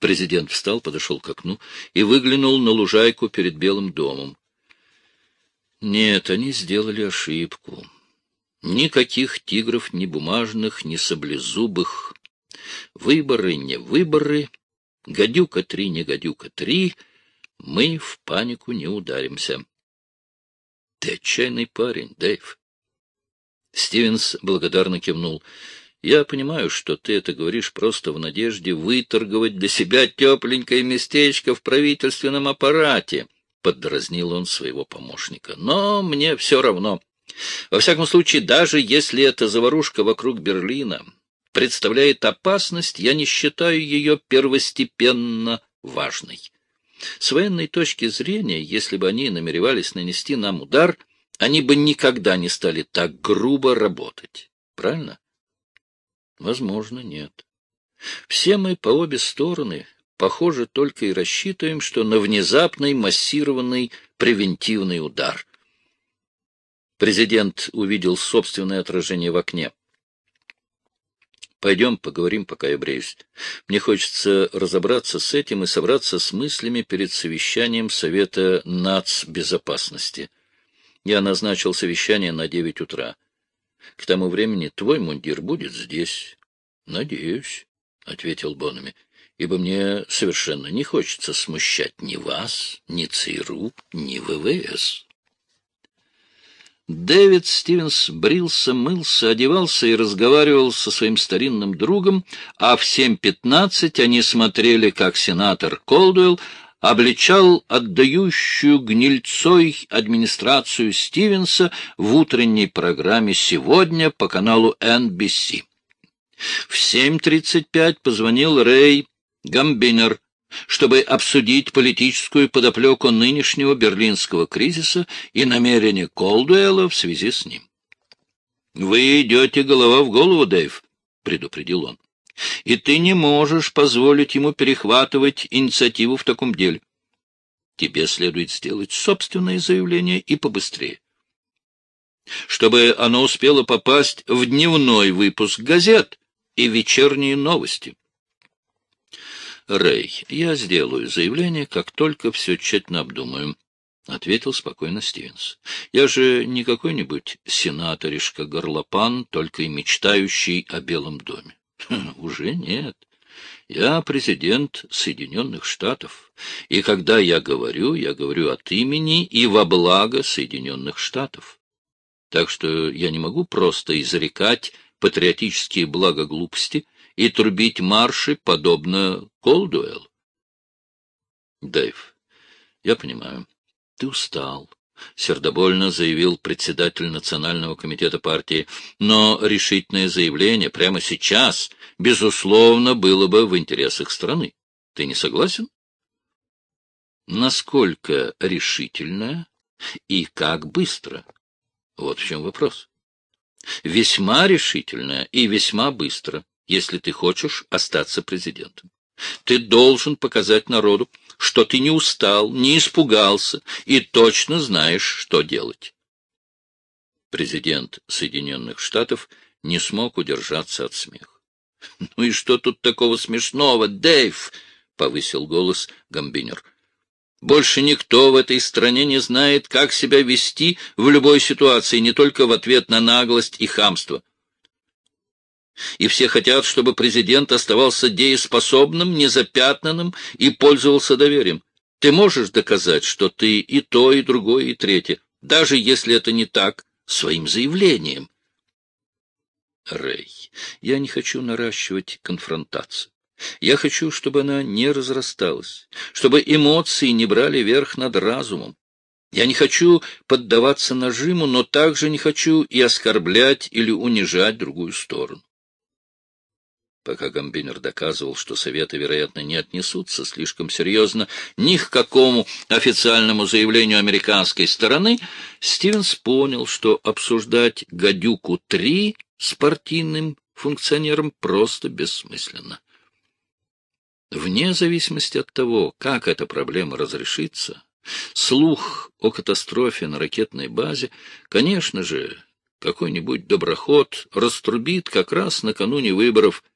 Президент встал, подошел к окну и выглянул на лужайку перед Белым домом. Нет, они сделали ошибку. Никаких тигров ни бумажных, ни саблезубых. Выборы, не выборы, гадюка-три, не гадюка-три, мы в панику не ударимся. Ты отчаянный парень, Дэйв. Стивенс благодарно кивнул. Я понимаю, что ты это говоришь просто в надежде выторговать для себя тепленькое местечко в правительственном аппарате, — поддразнил он своего помощника. Но мне все равно. Во всяком случае, даже если эта заварушка вокруг Берлина представляет опасность, я не считаю ее первостепенно важной. С военной точки зрения, если бы они намеревались нанести нам удар, они бы никогда не стали так грубо работать. Правильно? Возможно, нет. Все мы по обе стороны, похоже, только и рассчитываем, что на внезапный массированный превентивный удар. Президент увидел собственное отражение в окне. Пойдем поговорим, пока я бреюсь. Мне хочется разобраться с этим и собраться с мыслями перед совещанием Совета нацбезопасности. Я назначил совещание на девять утра. К тому времени твой мундир будет здесь. — Надеюсь, — ответил Бонами, — ибо мне совершенно не хочется смущать ни вас, ни ЦРУ, ни ВВС. Дэвид Стивенс брился, мылся, одевался и разговаривал со своим старинным другом, а в 7.15 они смотрели, как сенатор Колдуэлл обличал отдающую гнильцой администрацию Стивенса в утренней программе «Сегодня» по каналу NBC. В 7.35 позвонил Рэй Гамбинер, чтобы обсудить политическую подоплеку нынешнего берлинского кризиса и намерения Колдуэлла в связи с ним. «Вы идете голова в голову, Дэйв», — предупредил он. «И ты не можешь позволить ему перехватывать инициативу в таком деле. Тебе следует сделать собственное заявление и побыстрее» чтобы оно успело попасть в дневной выпуск газет и вечерние новости. Рэй, я сделаю заявление, как только все тщательно обдумаем, ответил спокойно Стивенс. — Я же не какой-нибудь сенаторишка-горлопан, только и мечтающий о Белом доме. «Хм, — Уже нет. Я президент Соединенных Штатов, и когда я говорю, я говорю от имени и во благо Соединенных Штатов. Так что я не могу просто изрекать патриотические благоглупости, и трубить марши, подобно Колдуэлл. Дэйв, я понимаю, ты устал, — сердобольно заявил председатель Национального комитета партии. Но решительное заявление прямо сейчас, безусловно, было бы в интересах страны. Ты не согласен? Насколько решительное и как быстро? Вот в чем вопрос. Весьма решительное и весьма быстро если ты хочешь остаться президентом. Ты должен показать народу, что ты не устал, не испугался и точно знаешь, что делать. Президент Соединенных Штатов не смог удержаться от смеха. — Ну и что тут такого смешного, Дэйв? — повысил голос Гамбинер. — Больше никто в этой стране не знает, как себя вести в любой ситуации, не только в ответ на наглость и хамство. — и все хотят, чтобы президент оставался дееспособным, незапятнанным и пользовался доверием. Ты можешь доказать, что ты и то, и другое, и третье, даже если это не так, своим заявлением. Рэй, я не хочу наращивать конфронтацию. Я хочу, чтобы она не разрасталась, чтобы эмоции не брали верх над разумом. Я не хочу поддаваться нажиму, но также не хочу и оскорблять или унижать другую сторону пока Гамбинер доказывал, что Советы, вероятно, не отнесутся слишком серьезно ни к какому официальному заявлению американской стороны, Стивенс понял, что обсуждать «Гадюку-3» с партийным функционером просто бессмысленно. Вне зависимости от того, как эта проблема разрешится, слух о катастрофе на ракетной базе, конечно же, какой-нибудь доброход раструбит как раз накануне выборов –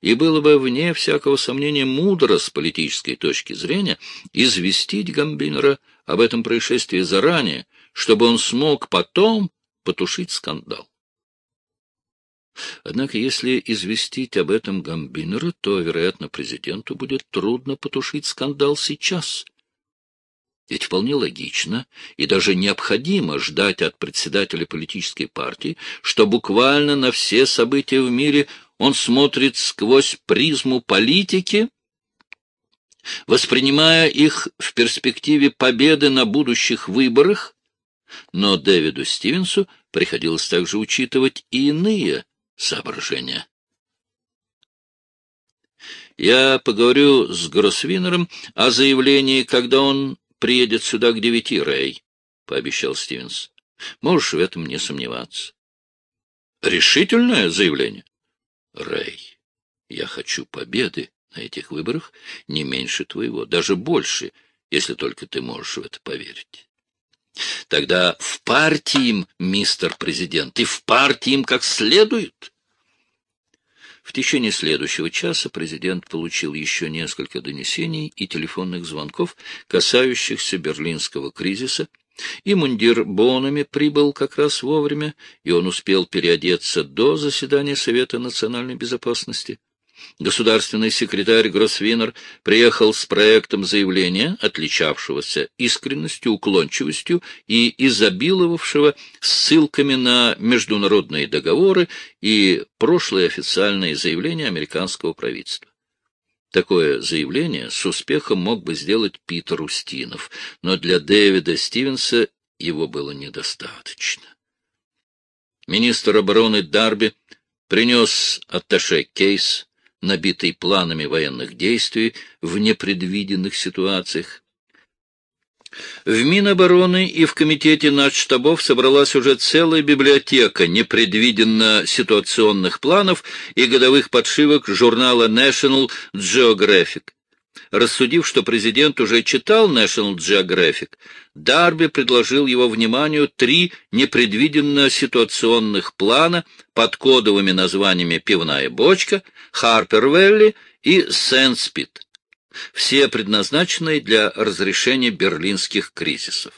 и было бы, вне всякого сомнения, мудро с политической точки зрения известить Гамбинера об этом происшествии заранее, чтобы он смог потом потушить скандал. Однако, если известить об этом Гамбинера, то, вероятно, президенту будет трудно потушить скандал сейчас. Ведь вполне логично и даже необходимо ждать от председателя политической партии, что буквально на все события в мире он смотрит сквозь призму политики, воспринимая их в перспективе победы на будущих выборах, но Дэвиду Стивенсу приходилось также учитывать и иные соображения. Я поговорю с Гроссвинером о заявлении, когда он приедет сюда к девяти, Рэй, — пообещал Стивенс. Можешь в этом не сомневаться. — Решительное заявление? Рэй, я хочу победы на этих выборах не меньше твоего, даже больше, если только ты можешь в это поверить. Тогда в партии им, мистер президент, и в партии им как следует. В течение следующего часа президент получил еще несколько донесений и телефонных звонков, касающихся берлинского кризиса, и мундир Бонами прибыл как раз вовремя, и он успел переодеться до заседания Совета национальной безопасности. Государственный секретарь Гросвинер приехал с проектом заявления, отличавшегося искренностью, уклончивостью и изобиловавшего ссылками на международные договоры и прошлые официальные заявления американского правительства. Такое заявление с успехом мог бы сделать Питер Устинов, но для Дэвида Стивенса его было недостаточно. Министр обороны Дарби принес атташе кейс, набитый планами военных действий в непредвиденных ситуациях. В Минобороны и в Комитете штабов собралась уже целая библиотека непредвиденно ситуационных планов и годовых подшивок журнала National Geographic. Рассудив, что президент уже читал National Geographic, Дарби предложил его вниманию три непредвиденно ситуационных плана под кодовыми названиями «Пивная бочка», «Харпер Велли» и «Сенспит» все предназначенные для разрешения берлинских кризисов.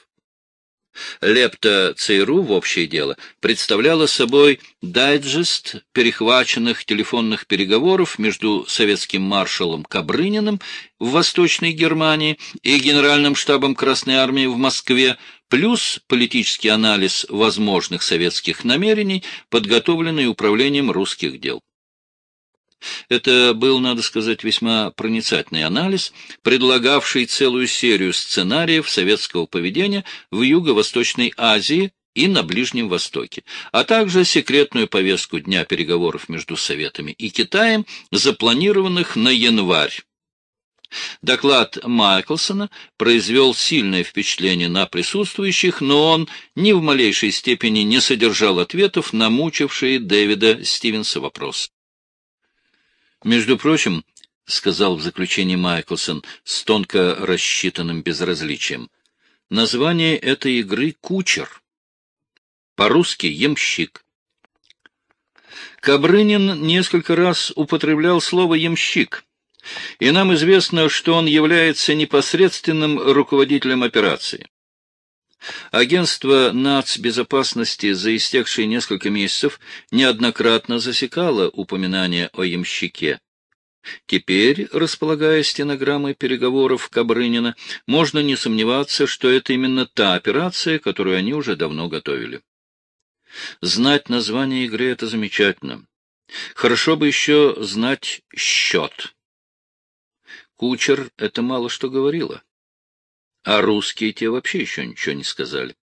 Лепта ЦРУ в общее дело представляла собой дайджест перехваченных телефонных переговоров между советским маршалом Кабрыниным в Восточной Германии и Генеральным штабом Красной Армии в Москве, плюс политический анализ возможных советских намерений, подготовленный Управлением русских дел. Это был, надо сказать, весьма проницательный анализ, предлагавший целую серию сценариев советского поведения в Юго-Восточной Азии и на Ближнем Востоке, а также секретную повестку дня переговоров между Советами и Китаем, запланированных на январь. Доклад Майклсона произвел сильное впечатление на присутствующих, но он ни в малейшей степени не содержал ответов на мучившие Дэвида Стивенса вопросы. Между прочим, — сказал в заключении Майклсон с тонко рассчитанным безразличием, — название этой игры «Кучер». По-русски «Ямщик». Кобрынин несколько раз употреблял слово «ямщик», и нам известно, что он является непосредственным руководителем операции. Агентство нацбезопасности за истекшие несколько месяцев неоднократно засекало упоминание о ямщике. Теперь, располагая стенограммой переговоров Кабрынина, можно не сомневаться, что это именно та операция, которую они уже давно готовили. Знать название игры — это замечательно. Хорошо бы еще знать счет. Кучер это мало что говорило. А русские те вообще еще ничего не сказали.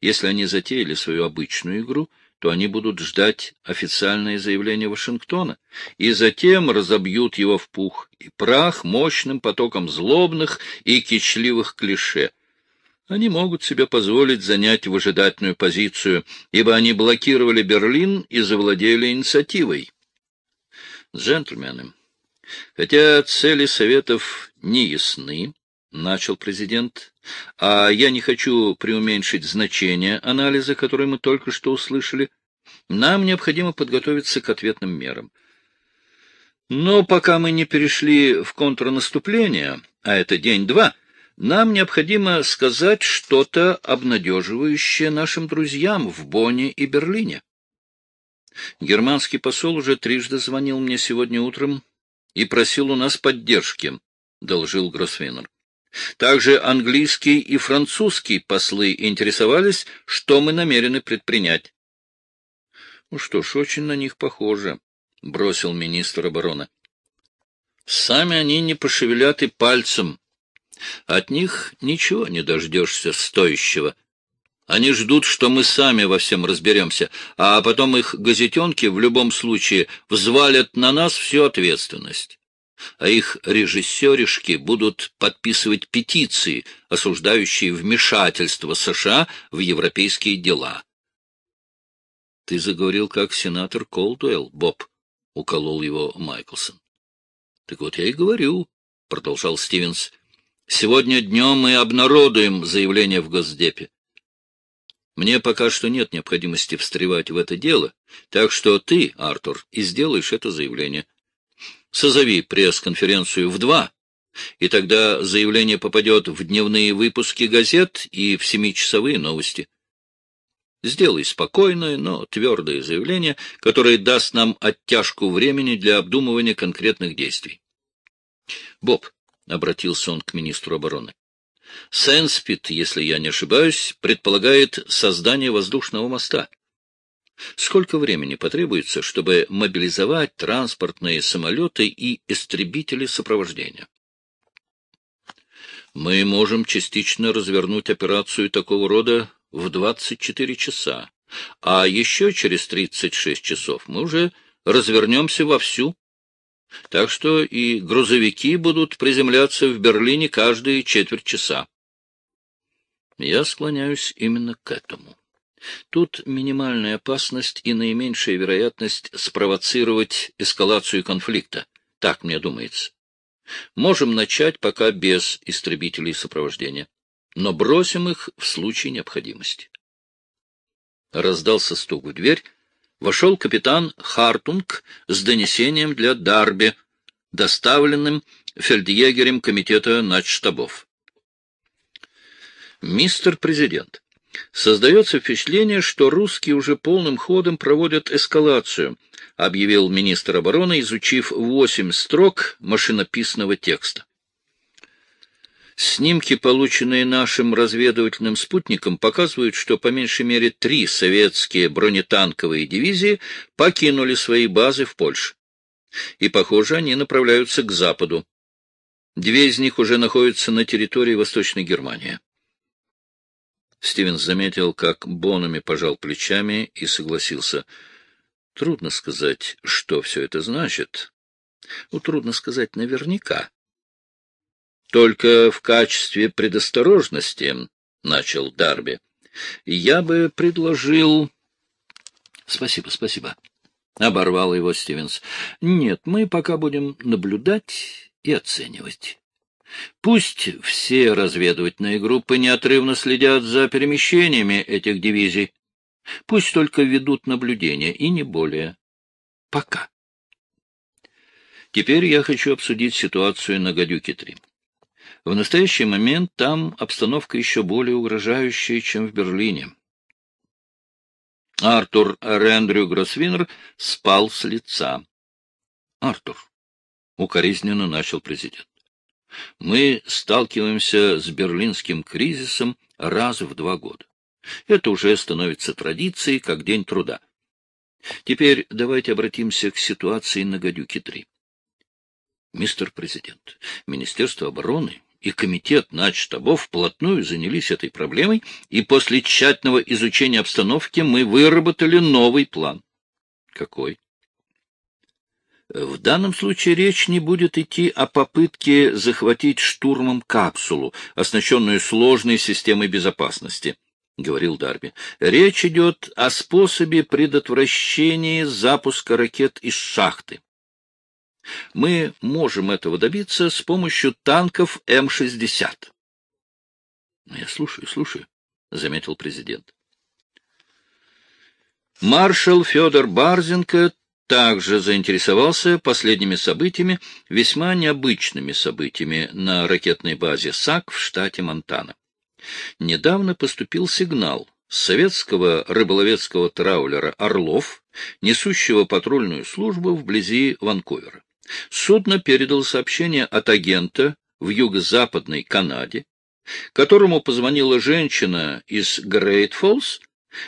Если они затеяли свою обычную игру, то они будут ждать официальное заявление Вашингтона, и затем разобьют его в пух и прах мощным потоком злобных и кичливых клише. Они могут себе позволить занять выжидательную позицию, ибо они блокировали Берлин и завладели инициативой. Джентльмены, хотя цели Советов не ясны, начал президент, — а я не хочу преуменьшить значение анализа, который мы только что услышали, нам необходимо подготовиться к ответным мерам. Но пока мы не перешли в контрнаступление, а это день-два, нам необходимо сказать что-то обнадеживающее нашим друзьям в Бонне и Берлине. Германский посол уже трижды звонил мне сегодня утром и просил у нас поддержки, — доложил Гросвенер. Также английские и французские послы интересовались, что мы намерены предпринять. — Ну что ж, очень на них похоже, — бросил министр обороны. — Сами они не пошевелят и пальцем. От них ничего не дождешься стоящего. Они ждут, что мы сами во всем разберемся, а потом их газетенки в любом случае взвалят на нас всю ответственность а их режиссеришки будут подписывать петиции, осуждающие вмешательство США в европейские дела. — Ты заговорил как сенатор Колдуэлл, Боб, — уколол его Майклсон. — Так вот я и говорю, — продолжал Стивенс. — Сегодня днем мы обнародуем заявление в Госдепе. Мне пока что нет необходимости встревать в это дело, так что ты, Артур, и сделаешь это заявление — созови пресс-конференцию в два, и тогда заявление попадет в дневные выпуски газет и в семичасовые новости. Сделай спокойное, но твердое заявление, которое даст нам оттяжку времени для обдумывания конкретных действий. Боб, — обратился он к министру обороны, — Сенспит, если я не ошибаюсь, предполагает создание воздушного моста — Сколько времени потребуется, чтобы мобилизовать транспортные самолеты и истребители сопровождения? Мы можем частично развернуть операцию такого рода в 24 часа, а еще через 36 часов мы уже развернемся вовсю. Так что и грузовики будут приземляться в Берлине каждые четверть часа. Я склоняюсь именно к этому. Тут минимальная опасность и наименьшая вероятность спровоцировать эскалацию конфликта. Так мне думается. Можем начать пока без истребителей сопровождения, но бросим их в случае необходимости. Раздался стук в дверь. Вошел капитан Хартунг с донесением для Дарби, доставленным фельдъегерем комитета начштабов. «Мистер президент, Создается впечатление, что русские уже полным ходом проводят эскалацию, объявил министр обороны, изучив восемь строк машинописного текста. Снимки, полученные нашим разведывательным спутником, показывают, что по меньшей мере три советские бронетанковые дивизии покинули свои базы в Польше. И, похоже, они направляются к западу. Две из них уже находятся на территории Восточной Германии. Стивенс заметил, как Бонами пожал плечами и согласился. Трудно сказать, что все это значит. Ну, трудно сказать наверняка. Только в качестве предосторожности, — начал Дарби, — я бы предложил... Спасибо, спасибо. — оборвал его Стивенс. — Нет, мы пока будем наблюдать и оценивать. Пусть все разведывательные группы неотрывно следят за перемещениями этих дивизий. Пусть только ведут наблюдения, и не более. Пока. Теперь я хочу обсудить ситуацию на «Гадюке-3». В настоящий момент там обстановка еще более угрожающая, чем в Берлине. Артур Рендрю Гросвинер спал с лица. — Артур, — укоризненно начал президент, мы сталкиваемся с берлинским кризисом раз в два года. Это уже становится традицией, как День труда. Теперь давайте обратимся к ситуации на «Гадюке-3». Мистер Президент, Министерство обороны и Комитет начтабов вплотную занялись этой проблемой, и после тщательного изучения обстановки мы выработали новый план. Какой? В данном случае речь не будет идти о попытке захватить штурмом капсулу, оснащенную сложной системой безопасности, — говорил Дарби. Речь идет о способе предотвращения запуска ракет из шахты. Мы можем этого добиться с помощью танков М-60. — Я слушаю, слушаю, — заметил президент. Маршал Федор Барзенко также заинтересовался последними событиями, весьма необычными событиями на ракетной базе САК в штате Монтана. Недавно поступил сигнал советского рыболовецкого траулера «Орлов», несущего патрульную службу вблизи Ванкувера. Судно передало сообщение от агента в юго-западной Канаде, которому позвонила женщина из Грейт-Фоллс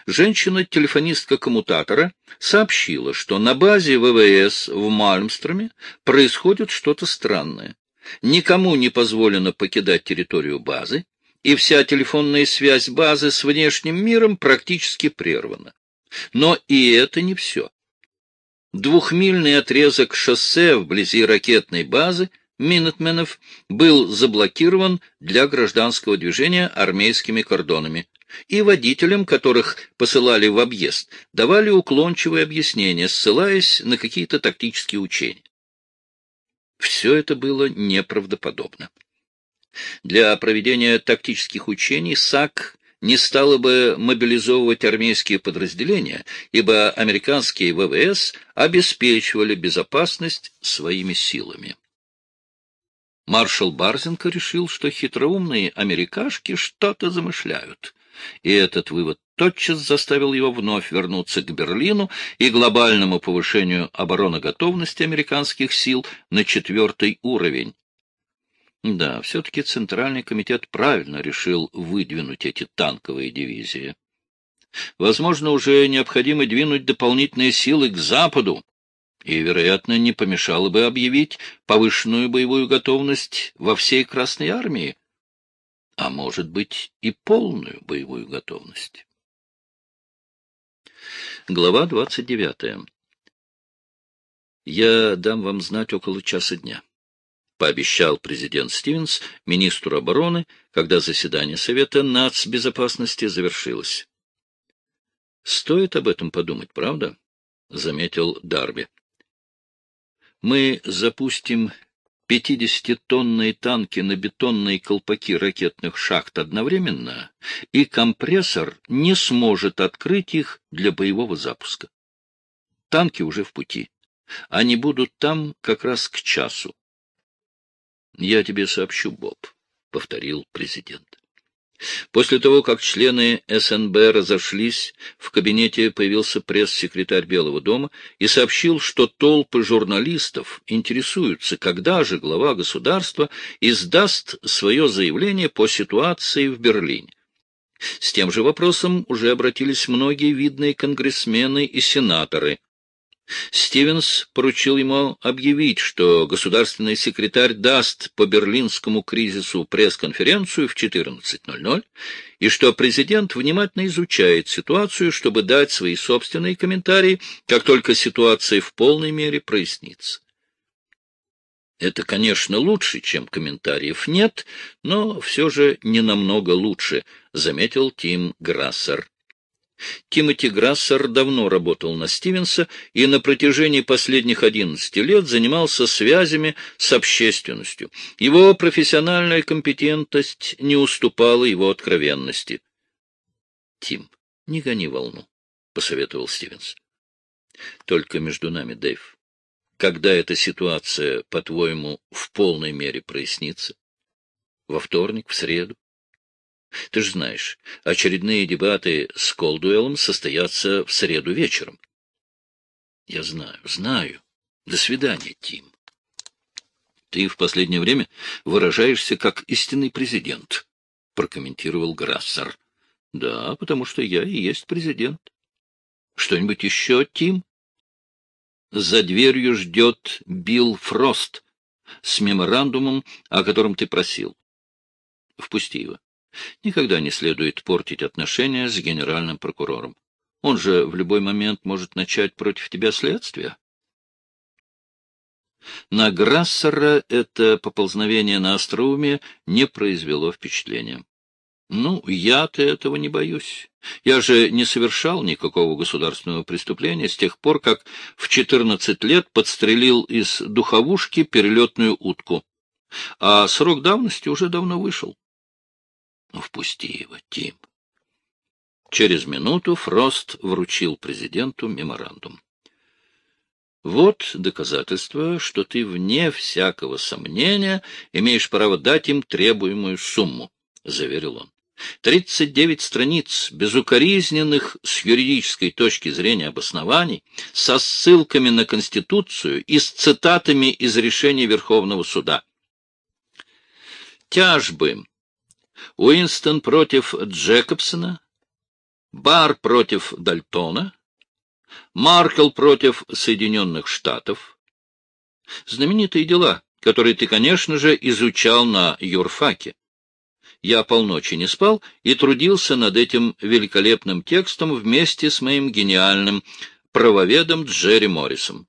Женщина-телефонистка коммутатора сообщила, что на базе ВВС в Мальмстроме происходит что-то странное. Никому не позволено покидать территорию базы, и вся телефонная связь базы с внешним миром практически прервана. Но и это не все. Двухмильный отрезок шоссе вблизи ракетной базы Минутменов был заблокирован для гражданского движения армейскими кордонами и водителям, которых посылали в объезд, давали уклончивые объяснения, ссылаясь на какие-то тактические учения. Все это было неправдоподобно. Для проведения тактических учений САК не стало бы мобилизовывать армейские подразделения, ибо американские ВВС обеспечивали безопасность своими силами. Маршал Барзенко решил, что хитроумные америкашки что-то замышляют. И этот вывод тотчас заставил его вновь вернуться к Берлину и глобальному повышению обороноготовности американских сил на четвертый уровень. Да, все-таки Центральный комитет правильно решил выдвинуть эти танковые дивизии. Возможно, уже необходимо двинуть дополнительные силы к Западу, и, вероятно, не помешало бы объявить повышенную боевую готовность во всей Красной Армии, а может быть и полную боевую готовность. Глава 29. Я дам вам знать около часа дня, пообещал президент Стивенс министру обороны, когда заседание Совета нацбезопасности завершилось. Стоит об этом подумать, правда? заметил Дарби. Мы запустим Пятидесятитонные танки на бетонные колпаки ракетных шахт одновременно, и компрессор не сможет открыть их для боевого запуска. Танки уже в пути. Они будут там как раз к часу. — Я тебе сообщу, Боб, — повторил президент. После того, как члены СНБ разошлись, в кабинете появился пресс-секретарь Белого дома и сообщил, что толпы журналистов интересуются, когда же глава государства издаст свое заявление по ситуации в Берлине. С тем же вопросом уже обратились многие видные конгрессмены и сенаторы. Стивенс поручил ему объявить, что государственный секретарь даст по берлинскому кризису пресс-конференцию в 14.00 и что президент внимательно изучает ситуацию, чтобы дать свои собственные комментарии, как только ситуация в полной мере прояснится. Это, конечно, лучше, чем комментариев нет, но все же не намного лучше, заметил Тим Грассер. Тимоти Грассер давно работал на Стивенса и на протяжении последних 11 лет занимался связями с общественностью. Его профессиональная компетентность не уступала его откровенности. — Тим, не гони волну, — посоветовал Стивенс. — Только между нами, Дэйв. Когда эта ситуация, по-твоему, в полной мере прояснится? Во вторник, в среду, ты же знаешь, очередные дебаты с Колдуэлом состоятся в среду вечером. Я знаю, знаю. До свидания, Тим. Ты в последнее время выражаешься как истинный президент, — прокомментировал Грассер. Да, потому что я и есть президент. Что-нибудь еще, Тим? За дверью ждет Билл Фрост с меморандумом, о котором ты просил. Впусти его. Никогда не следует портить отношения с генеральным прокурором. Он же в любой момент может начать против тебя следствие. На Грассера это поползновение на остроумие не произвело впечатления. Ну, я-то этого не боюсь. Я же не совершал никакого государственного преступления с тех пор, как в 14 лет подстрелил из духовушки перелетную утку. А срок давности уже давно вышел. Ну, впусти его, Тим. Через минуту Фрост вручил президенту меморандум. Вот доказательство, что ты, вне всякого сомнения, имеешь право дать им требуемую сумму, — заверил он. Тридцать девять страниц, безукоризненных с юридической точки зрения обоснований, со ссылками на Конституцию и с цитатами из решений Верховного суда. Тяжбы Уинстон против Джекобсона, Бар против Дальтона, Маркл против Соединенных Штатов. Знаменитые дела, которые ты, конечно же, изучал на юрфаке. Я полночи не спал и трудился над этим великолепным текстом вместе с моим гениальным правоведом Джерри Моррисом.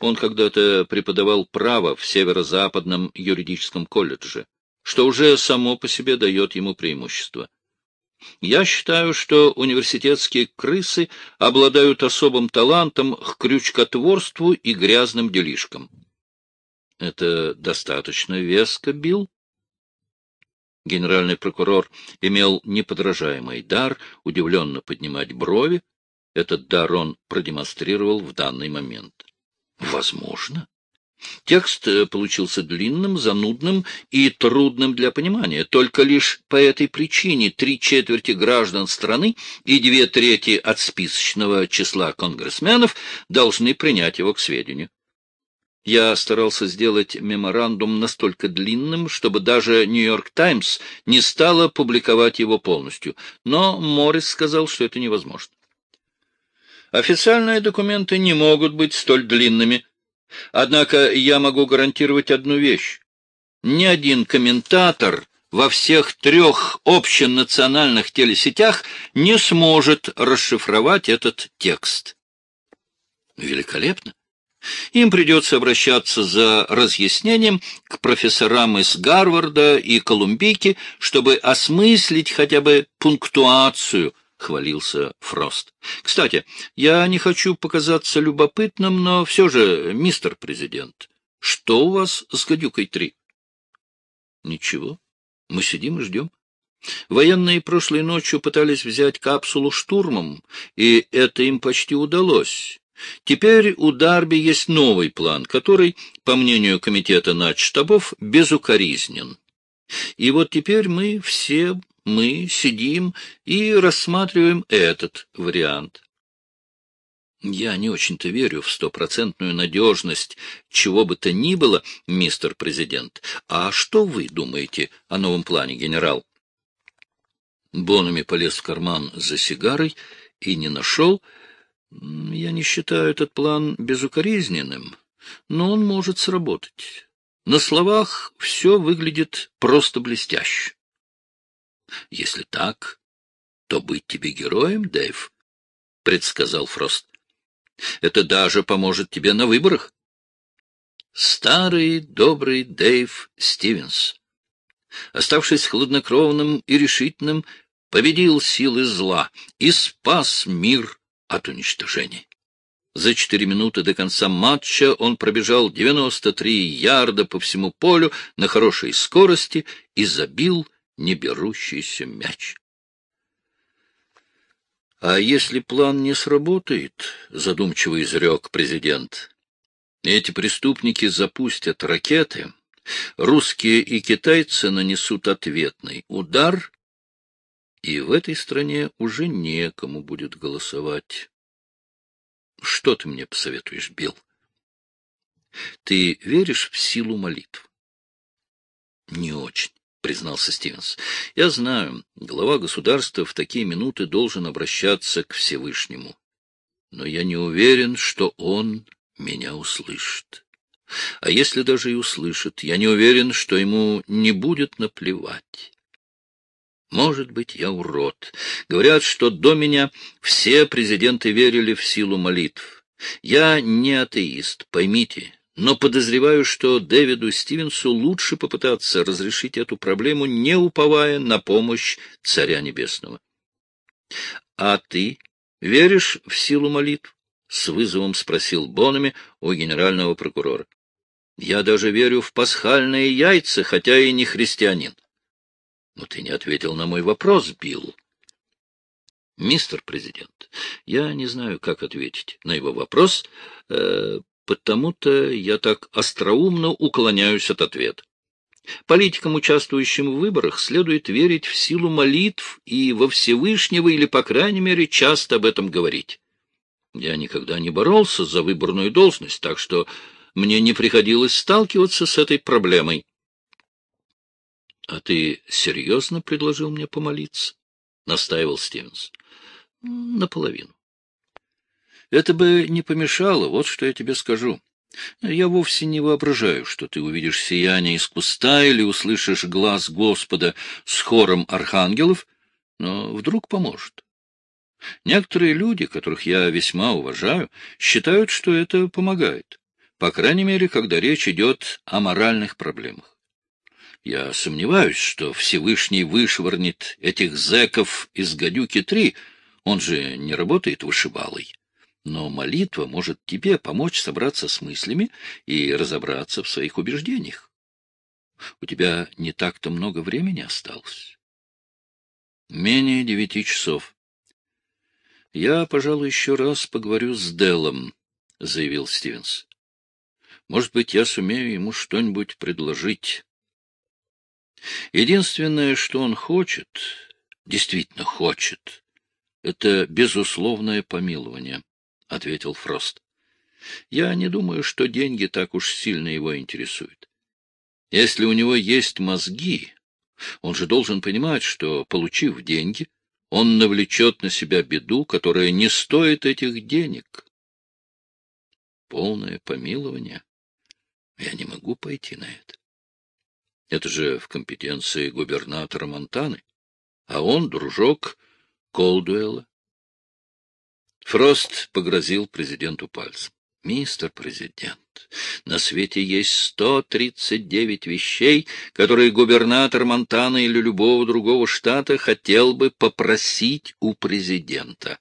Он когда-то преподавал право в Северо-Западном юридическом колледже что уже само по себе дает ему преимущество. Я считаю, что университетские крысы обладают особым талантом к крючкотворству и грязным делишкам. Это достаточно веско, Билл? Генеральный прокурор имел неподражаемый дар удивленно поднимать брови. Этот дар он продемонстрировал в данный момент. Возможно. Текст э, получился длинным, занудным и трудным для понимания. Только лишь по этой причине три четверти граждан страны и две трети от списочного числа конгрессменов должны принять его к сведению. Я старался сделать меморандум настолько длинным, чтобы даже «Нью-Йорк Таймс» не стала публиковать его полностью, но Моррис сказал, что это невозможно. Официальные документы не могут быть столь длинными — Однако я могу гарантировать одну вещь. Ни один комментатор во всех трех общенациональных телесетях не сможет расшифровать этот текст. Великолепно. Им придется обращаться за разъяснением к профессорам из Гарварда и Колумбийки, чтобы осмыслить хотя бы пунктуацию хвалился Фрост. «Кстати, я не хочу показаться любопытным, но все же, мистер президент, что у вас с «Гадюкой-3»?» «Ничего. Мы сидим и ждем». Военные прошлой ночью пытались взять капсулу штурмом, и это им почти удалось. Теперь у Дарби есть новый план, который, по мнению комитета начштабов, безукоризнен. И вот теперь мы все мы сидим и рассматриваем этот вариант. Я не очень-то верю в стопроцентную надежность чего бы то ни было, мистер президент. А что вы думаете о новом плане, генерал? Бонами полез в карман за сигарой и не нашел. Я не считаю этот план безукоризненным, но он может сработать. На словах все выглядит просто блестяще. Если так, то быть тебе героем, Дэйв, — предсказал Фрост. Это даже поможет тебе на выборах. Старый добрый Дэйв Стивенс, оставшись хладнокровным и решительным, победил силы зла и спас мир от уничтожения. За четыре минуты до конца матча он пробежал 93 ярда по всему полю на хорошей скорости и забил не берущийся мяч. — А если план не сработает, — задумчиво изрек президент, — эти преступники запустят ракеты, русские и китайцы нанесут ответный удар, и в этой стране уже некому будет голосовать. Что ты мне посоветуешь, Билл? Ты веришь в силу молитв? Не очень признался Стивенс. «Я знаю, глава государства в такие минуты должен обращаться к Всевышнему. Но я не уверен, что он меня услышит. А если даже и услышит, я не уверен, что ему не будет наплевать». Может быть, я урод. Говорят, что до меня все президенты верили в силу молитв. Я не атеист, поймите, но подозреваю, что Дэвиду Стивенсу лучше попытаться разрешить эту проблему, не уповая на помощь Царя Небесного. — А ты веришь в силу молитв? — с вызовом спросил Бонами у генерального прокурора. — Я даже верю в пасхальные яйца, хотя и не христианин. — Но ты не ответил на мой вопрос, Билл. — Мистер президент, я не знаю, как ответить на его вопрос, э, Потому-то я так остроумно уклоняюсь от ответа. Политикам, участвующим в выборах, следует верить в силу молитв и во Всевышнего или, по крайней мере, часто об этом говорить. Я никогда не боролся за выборную должность, так что мне не приходилось сталкиваться с этой проблемой. — А ты серьезно предложил мне помолиться? — настаивал Стивенс. — Наполовину. Это бы не помешало, вот что я тебе скажу. Я вовсе не воображаю, что ты увидишь сияние из куста или услышишь глаз Господа с хором архангелов, но вдруг поможет. Некоторые люди, которых я весьма уважаю, считают, что это помогает, по крайней мере, когда речь идет о моральных проблемах. Я сомневаюсь, что Всевышний вышвырнет этих зэков из гадюки-3, он же не работает вышибалой. Но молитва может тебе помочь собраться с мыслями и разобраться в своих убеждениях. У тебя не так-то много времени осталось. Менее девяти часов. Я, пожалуй, еще раз поговорю с Делом, заявил Стивенс. Может быть, я сумею ему что-нибудь предложить. Единственное, что он хочет, действительно хочет, это безусловное помилование ответил Фрост. Я не думаю, что деньги так уж сильно его интересуют. Если у него есть мозги, он же должен понимать, что, получив деньги, он навлечет на себя беду, которая не стоит этих денег. Полное помилование. Я не могу пойти на это. Это же в компетенции губернатора Монтаны. А он дружок Колдуэлла. Фрост погрозил президенту пальцем. «Мистер президент, на свете есть 139 вещей, которые губернатор Монтана или любого другого штата хотел бы попросить у президента.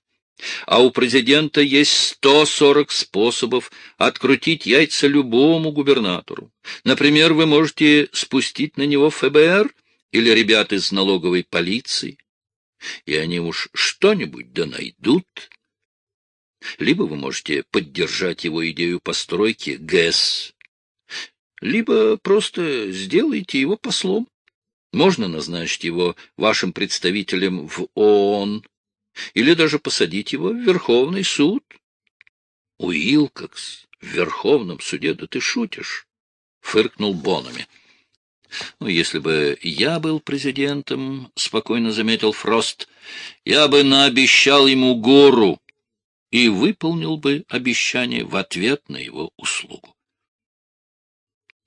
А у президента есть 140 способов открутить яйца любому губернатору. Например, вы можете спустить на него ФБР или ребят из налоговой полиции, и они уж что-нибудь да найдут». Либо вы можете поддержать его идею постройки ГЭС, либо просто сделайте его послом. Можно назначить его вашим представителем в ООН или даже посадить его в Верховный суд. Уилкокс в Верховном суде, да ты шутишь, — фыркнул Бонами. Ну, если бы я был президентом, — спокойно заметил Фрост, — я бы наобещал ему гору и выполнил бы обещание в ответ на его услугу.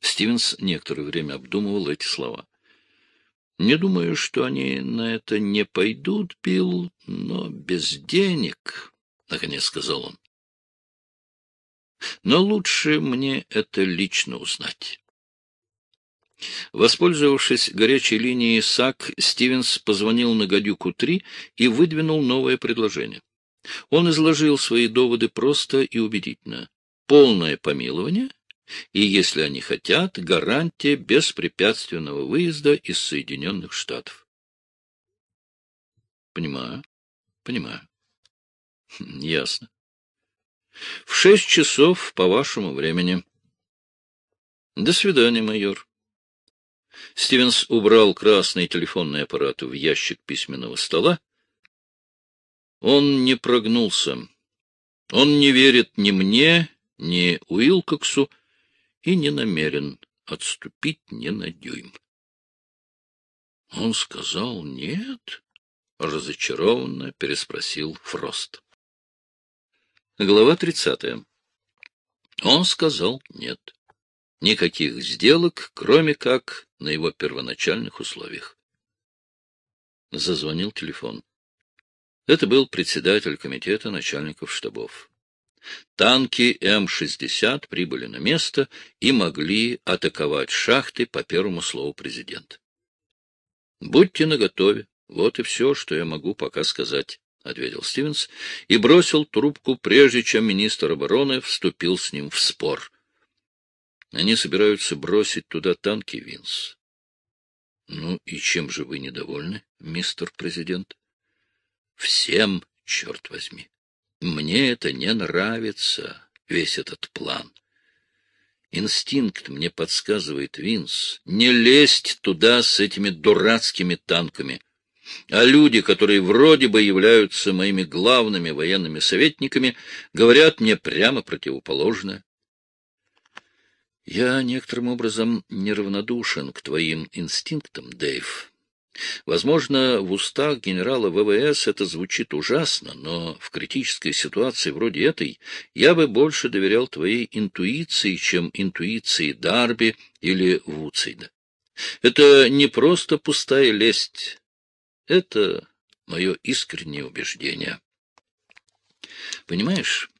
Стивенс некоторое время обдумывал эти слова. Не думаю, что они на это не пойдут, Билл, но без денег, — наконец сказал он. Но лучше мне это лично узнать. Воспользовавшись горячей линией САК, Стивенс позвонил на «Гадюку-3» и выдвинул новое предложение. Он изложил свои доводы просто и убедительно. Полное помилование и, если они хотят, гарантия беспрепятственного выезда из Соединенных Штатов. Понимаю, понимаю. Хм, ясно. В шесть часов по вашему времени. До свидания, майор. Стивенс убрал красный телефонный аппарат в ящик письменного стола он не прогнулся. Он не верит ни мне, ни Уилкоксу и не намерен отступить ни на дюйм. Он сказал «нет», — разочарованно переспросил Фрост. Глава тридцатая. Он сказал «нет». Никаких сделок, кроме как на его первоначальных условиях. Зазвонил телефон. Это был председатель комитета начальников штабов. Танки М-60 прибыли на место и могли атаковать шахты по первому слову президента. «Будьте наготове, вот и все, что я могу пока сказать», — ответил Стивенс и бросил трубку, прежде чем министр обороны вступил с ним в спор. «Они собираются бросить туда танки, Винс». «Ну и чем же вы недовольны, мистер президент?» Всем, черт возьми. Мне это не нравится, весь этот план. Инстинкт мне подсказывает, Винс, не лезть туда с этими дурацкими танками. А люди, которые вроде бы являются моими главными военными советниками, говорят мне прямо противоположное. Я некоторым образом неравнодушен к твоим инстинктам, Дэйв. Возможно, в устах генерала ВВС это звучит ужасно, но в критической ситуации вроде этой я бы больше доверял твоей интуиции, чем интуиции Дарби или Вуцейда. Это не просто пустая лесть. Это мое искреннее убеждение. Понимаешь,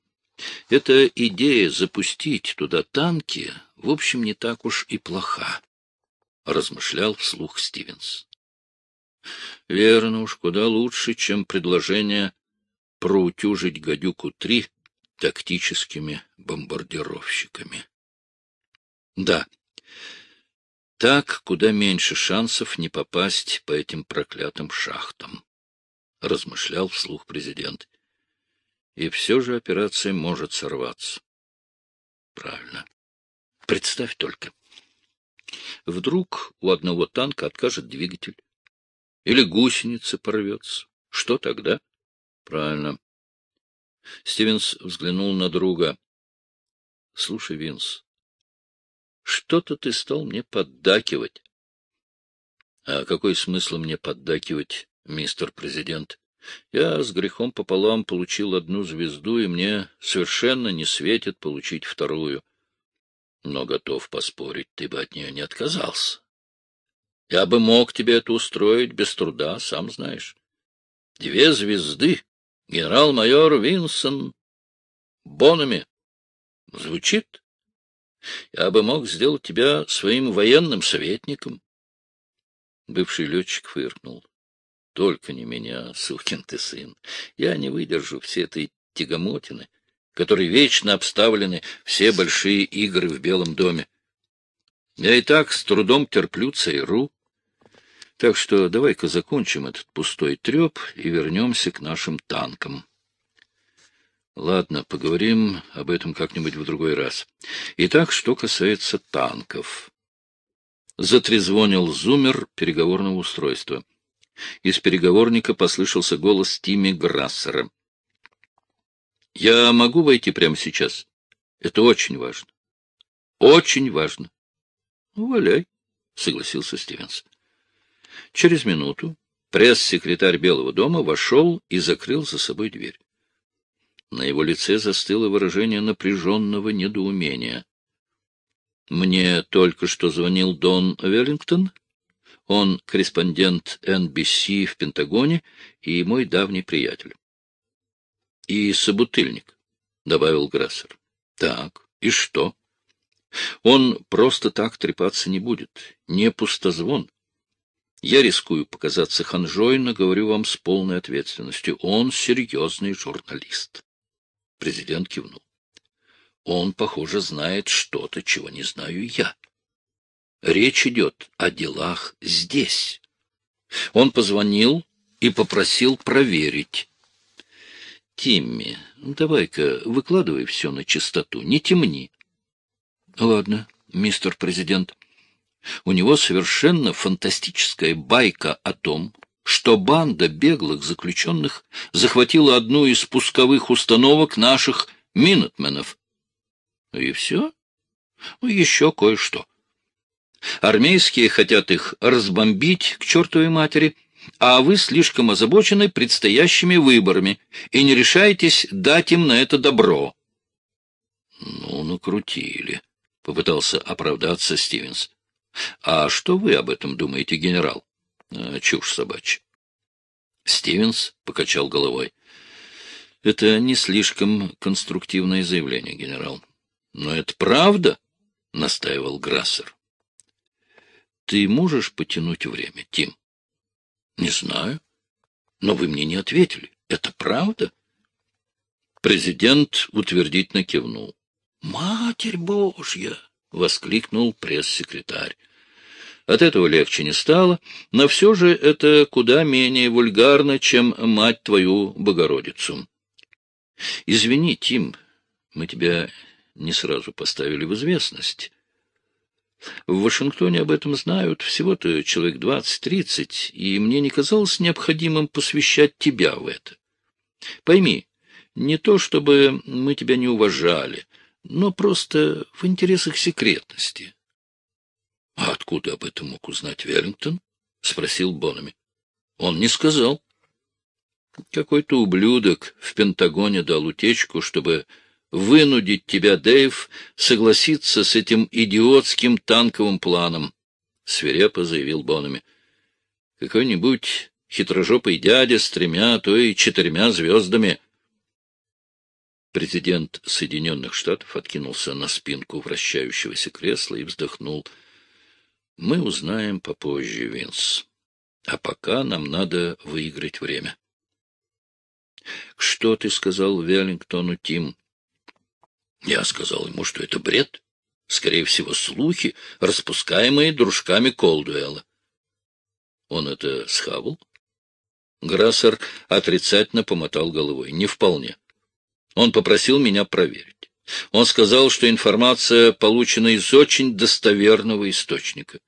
эта идея запустить туда танки, в общем, не так уж и плоха, — размышлял вслух Стивенс. Верно уж, куда лучше, чем предложение проутюжить «Гадюку-3» тактическими бомбардировщиками. Да, так куда меньше шансов не попасть по этим проклятым шахтам, — размышлял вслух президент. И все же операция может сорваться. Правильно. Представь только. Вдруг у одного танка откажет двигатель, или гусеница порвется. Что тогда? Правильно. Стивенс взглянул на друга. — Слушай, Винс, что-то ты стал мне поддакивать. — А какой смысл мне поддакивать, мистер президент? Я с грехом пополам получил одну звезду, и мне совершенно не светит получить вторую. Но готов поспорить, ты бы от нее не отказался. Я бы мог тебе это устроить без труда, сам знаешь. Две звезды, генерал-майор Винсон, Бонами. Звучит? Я бы мог сделать тебя своим военным советником. Бывший летчик фыркнул. Только не меня, сукин ты сын. Я не выдержу все этой тягомотины, которой вечно обставлены все большие игры в Белом доме. Я и так с трудом терплю ЦРУ, так что давай-ка закончим этот пустой треп и вернемся к нашим танкам. Ладно, поговорим об этом как-нибудь в другой раз. Итак, что касается танков. Затрезвонил Зумер переговорного устройства. Из переговорника послышался голос Тимми Грассера. «Я могу войти прямо сейчас? Это очень важно. Очень важно». Ну, валяй», — согласился Стивенс. Через минуту пресс-секретарь Белого дома вошел и закрыл за собой дверь. На его лице застыло выражение напряженного недоумения. «Мне только что звонил Дон Веллингтон. Он корреспондент NBC в Пентагоне и мой давний приятель». «И собутыльник», — добавил Грассер. «Так, и что?» «Он просто так трепаться не будет. Не пустозвон. Я рискую показаться ханжой, но говорю вам с полной ответственностью. Он серьезный журналист. Президент кивнул. Он, похоже, знает что-то, чего не знаю я. Речь идет о делах здесь. Он позвонил и попросил проверить. Тимми, давай-ка выкладывай все на чистоту, не темни. Ладно, мистер президент. У него совершенно фантастическая байка о том, что банда беглых заключенных захватила одну из пусковых установок наших минутменов. Ну и все? Ну, еще кое-что. Армейские хотят их разбомбить к чертовой матери, а вы слишком озабочены предстоящими выборами и не решаетесь дать им на это добро. — Ну, накрутили, — попытался оправдаться Стивенс. А что вы об этом думаете, генерал? А, чушь собачья. Стивенс покачал головой. Это не слишком конструктивное заявление, генерал. Но это правда, настаивал Грассер. Ты можешь потянуть время, Тим? Не знаю. Но вы мне не ответили. Это правда? Президент утвердительно кивнул. «Матерь Божья!» — воскликнул пресс-секретарь. От этого легче не стало, но все же это куда менее вульгарно, чем «Мать твою Богородицу». «Извини, Тим, мы тебя не сразу поставили в известность». В Вашингтоне об этом знают всего-то человек двадцать-тридцать, и мне не казалось необходимым посвящать тебя в это. Пойми, не то чтобы мы тебя не уважали, но просто в интересах секретности. — А откуда об этом мог узнать Веллингтон? — спросил Бонами. — Он не сказал. Какой-то ублюдок в Пентагоне дал утечку, чтобы вынудить тебя, Дэйв, согласиться с этим идиотским танковым планом, — свирепо заявил Бонами. — Какой-нибудь хитрожопый дядя с тремя, а то и четырьмя звездами. Президент Соединенных Штатов откинулся на спинку вращающегося кресла и вздохнул — мы узнаем попозже, Винс. А пока нам надо выиграть время. — Что ты сказал Веллингтону, Тим? — Я сказал ему, что это бред. Скорее всего, слухи, распускаемые дружками Колдуэлла. Он это схавал? Грассер отрицательно помотал головой. Не вполне. Он попросил меня проверить. Он сказал, что информация получена из очень достоверного источника.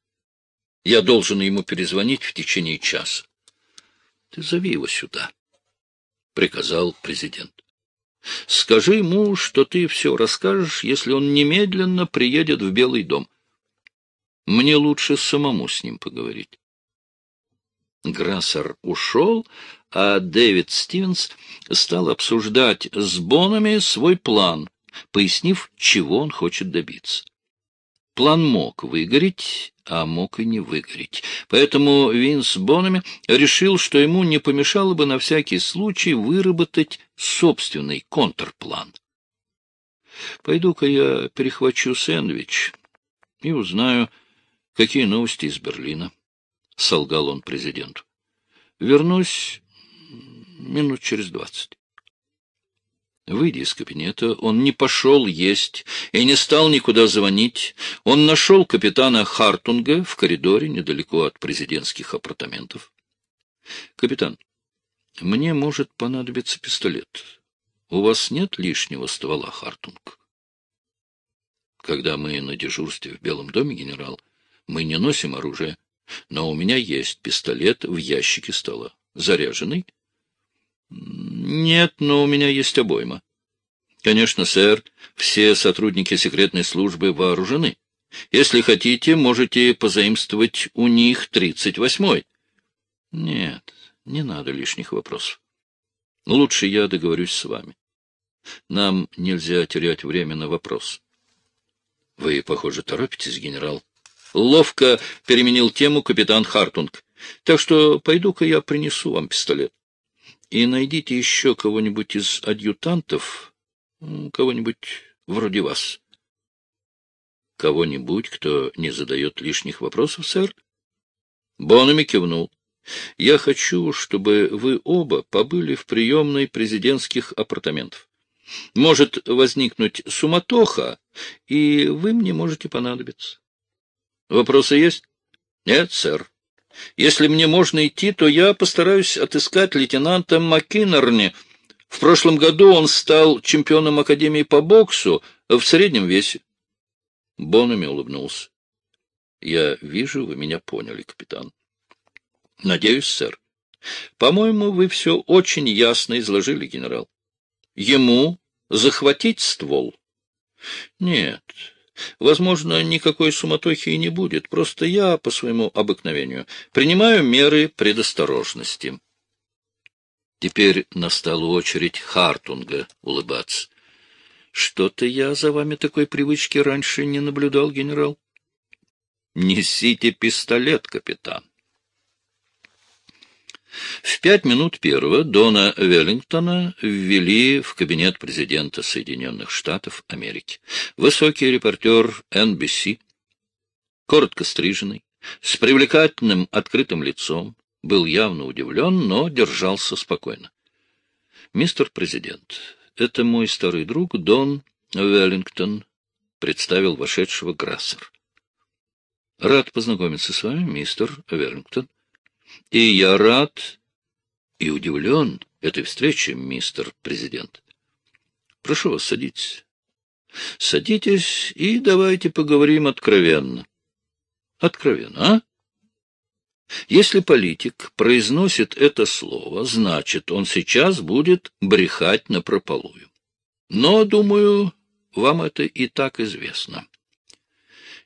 Я должен ему перезвонить в течение часа. — Ты зови его сюда, — приказал президент. — Скажи ему, что ты все расскажешь, если он немедленно приедет в Белый дом. Мне лучше самому с ним поговорить. Грассер ушел, а Дэвид Стивенс стал обсуждать с Бонами свой план — пояснив, чего он хочет добиться. План мог выгореть, а мог и не выгореть. Поэтому Винс Бонами решил, что ему не помешало бы на всякий случай выработать собственный контрплан. «Пойду-ка я перехвачу сэндвич и узнаю, какие новости из Берлина», — солгал он президенту. «Вернусь минут через двадцать». Выйдя из кабинета, он не пошел есть и не стал никуда звонить. Он нашел капитана Хартунга в коридоре недалеко от президентских апартаментов. — Капитан, мне может понадобиться пистолет. У вас нет лишнего ствола, Хартунг? Когда мы на дежурстве в Белом доме, генерал, мы не носим оружие, но у меня есть пистолет в ящике стола, заряженный нет, но у меня есть обойма. Конечно, сэр, все сотрудники секретной службы вооружены. Если хотите, можете позаимствовать у них тридцать восьмой. Нет, не надо лишних вопросов. Лучше я договорюсь с вами. Нам нельзя терять время на вопрос. Вы, похоже, торопитесь, генерал. Ловко переменил тему капитан Хартунг. Так что пойду-ка я принесу вам пистолет и найдите еще кого-нибудь из адъютантов, кого-нибудь вроде вас. — Кого-нибудь, кто не задает лишних вопросов, сэр? Бонами кивнул. — Я хочу, чтобы вы оба побыли в приемной президентских апартаментов. Может возникнуть суматоха, и вы мне можете понадобиться. — Вопросы есть? — Нет, сэр. Если мне можно идти, то я постараюсь отыскать лейтенанта Маккинерни. В прошлом году он стал чемпионом Академии по боксу в среднем весе. Бонами улыбнулся. — Я вижу, вы меня поняли, капитан. — Надеюсь, сэр. — По-моему, вы все очень ясно изложили, генерал. — Ему захватить ствол? — Нет, Возможно, никакой суматохи и не будет, просто я, по своему обыкновению, принимаю меры предосторожности. Теперь настала очередь Хартунга улыбаться. — Что-то я за вами такой привычки раньше не наблюдал, генерал. — Несите пистолет, капитан. В пять минут первого Дона Веллингтона ввели в кабинет президента Соединенных Штатов Америки. Высокий репортер NBC, коротко стриженный, с привлекательным открытым лицом, был явно удивлен, но держался спокойно. «Мистер президент, это мой старый друг Дон Веллингтон», — представил вошедшего Грассер. «Рад познакомиться с вами, мистер Веллингтон», и я рад и удивлен этой встрече, мистер президент. Прошу вас, садитесь. Садитесь и давайте поговорим откровенно. Откровенно, а? Если политик произносит это слово, значит, он сейчас будет брехать на напропалую. Но, думаю, вам это и так известно.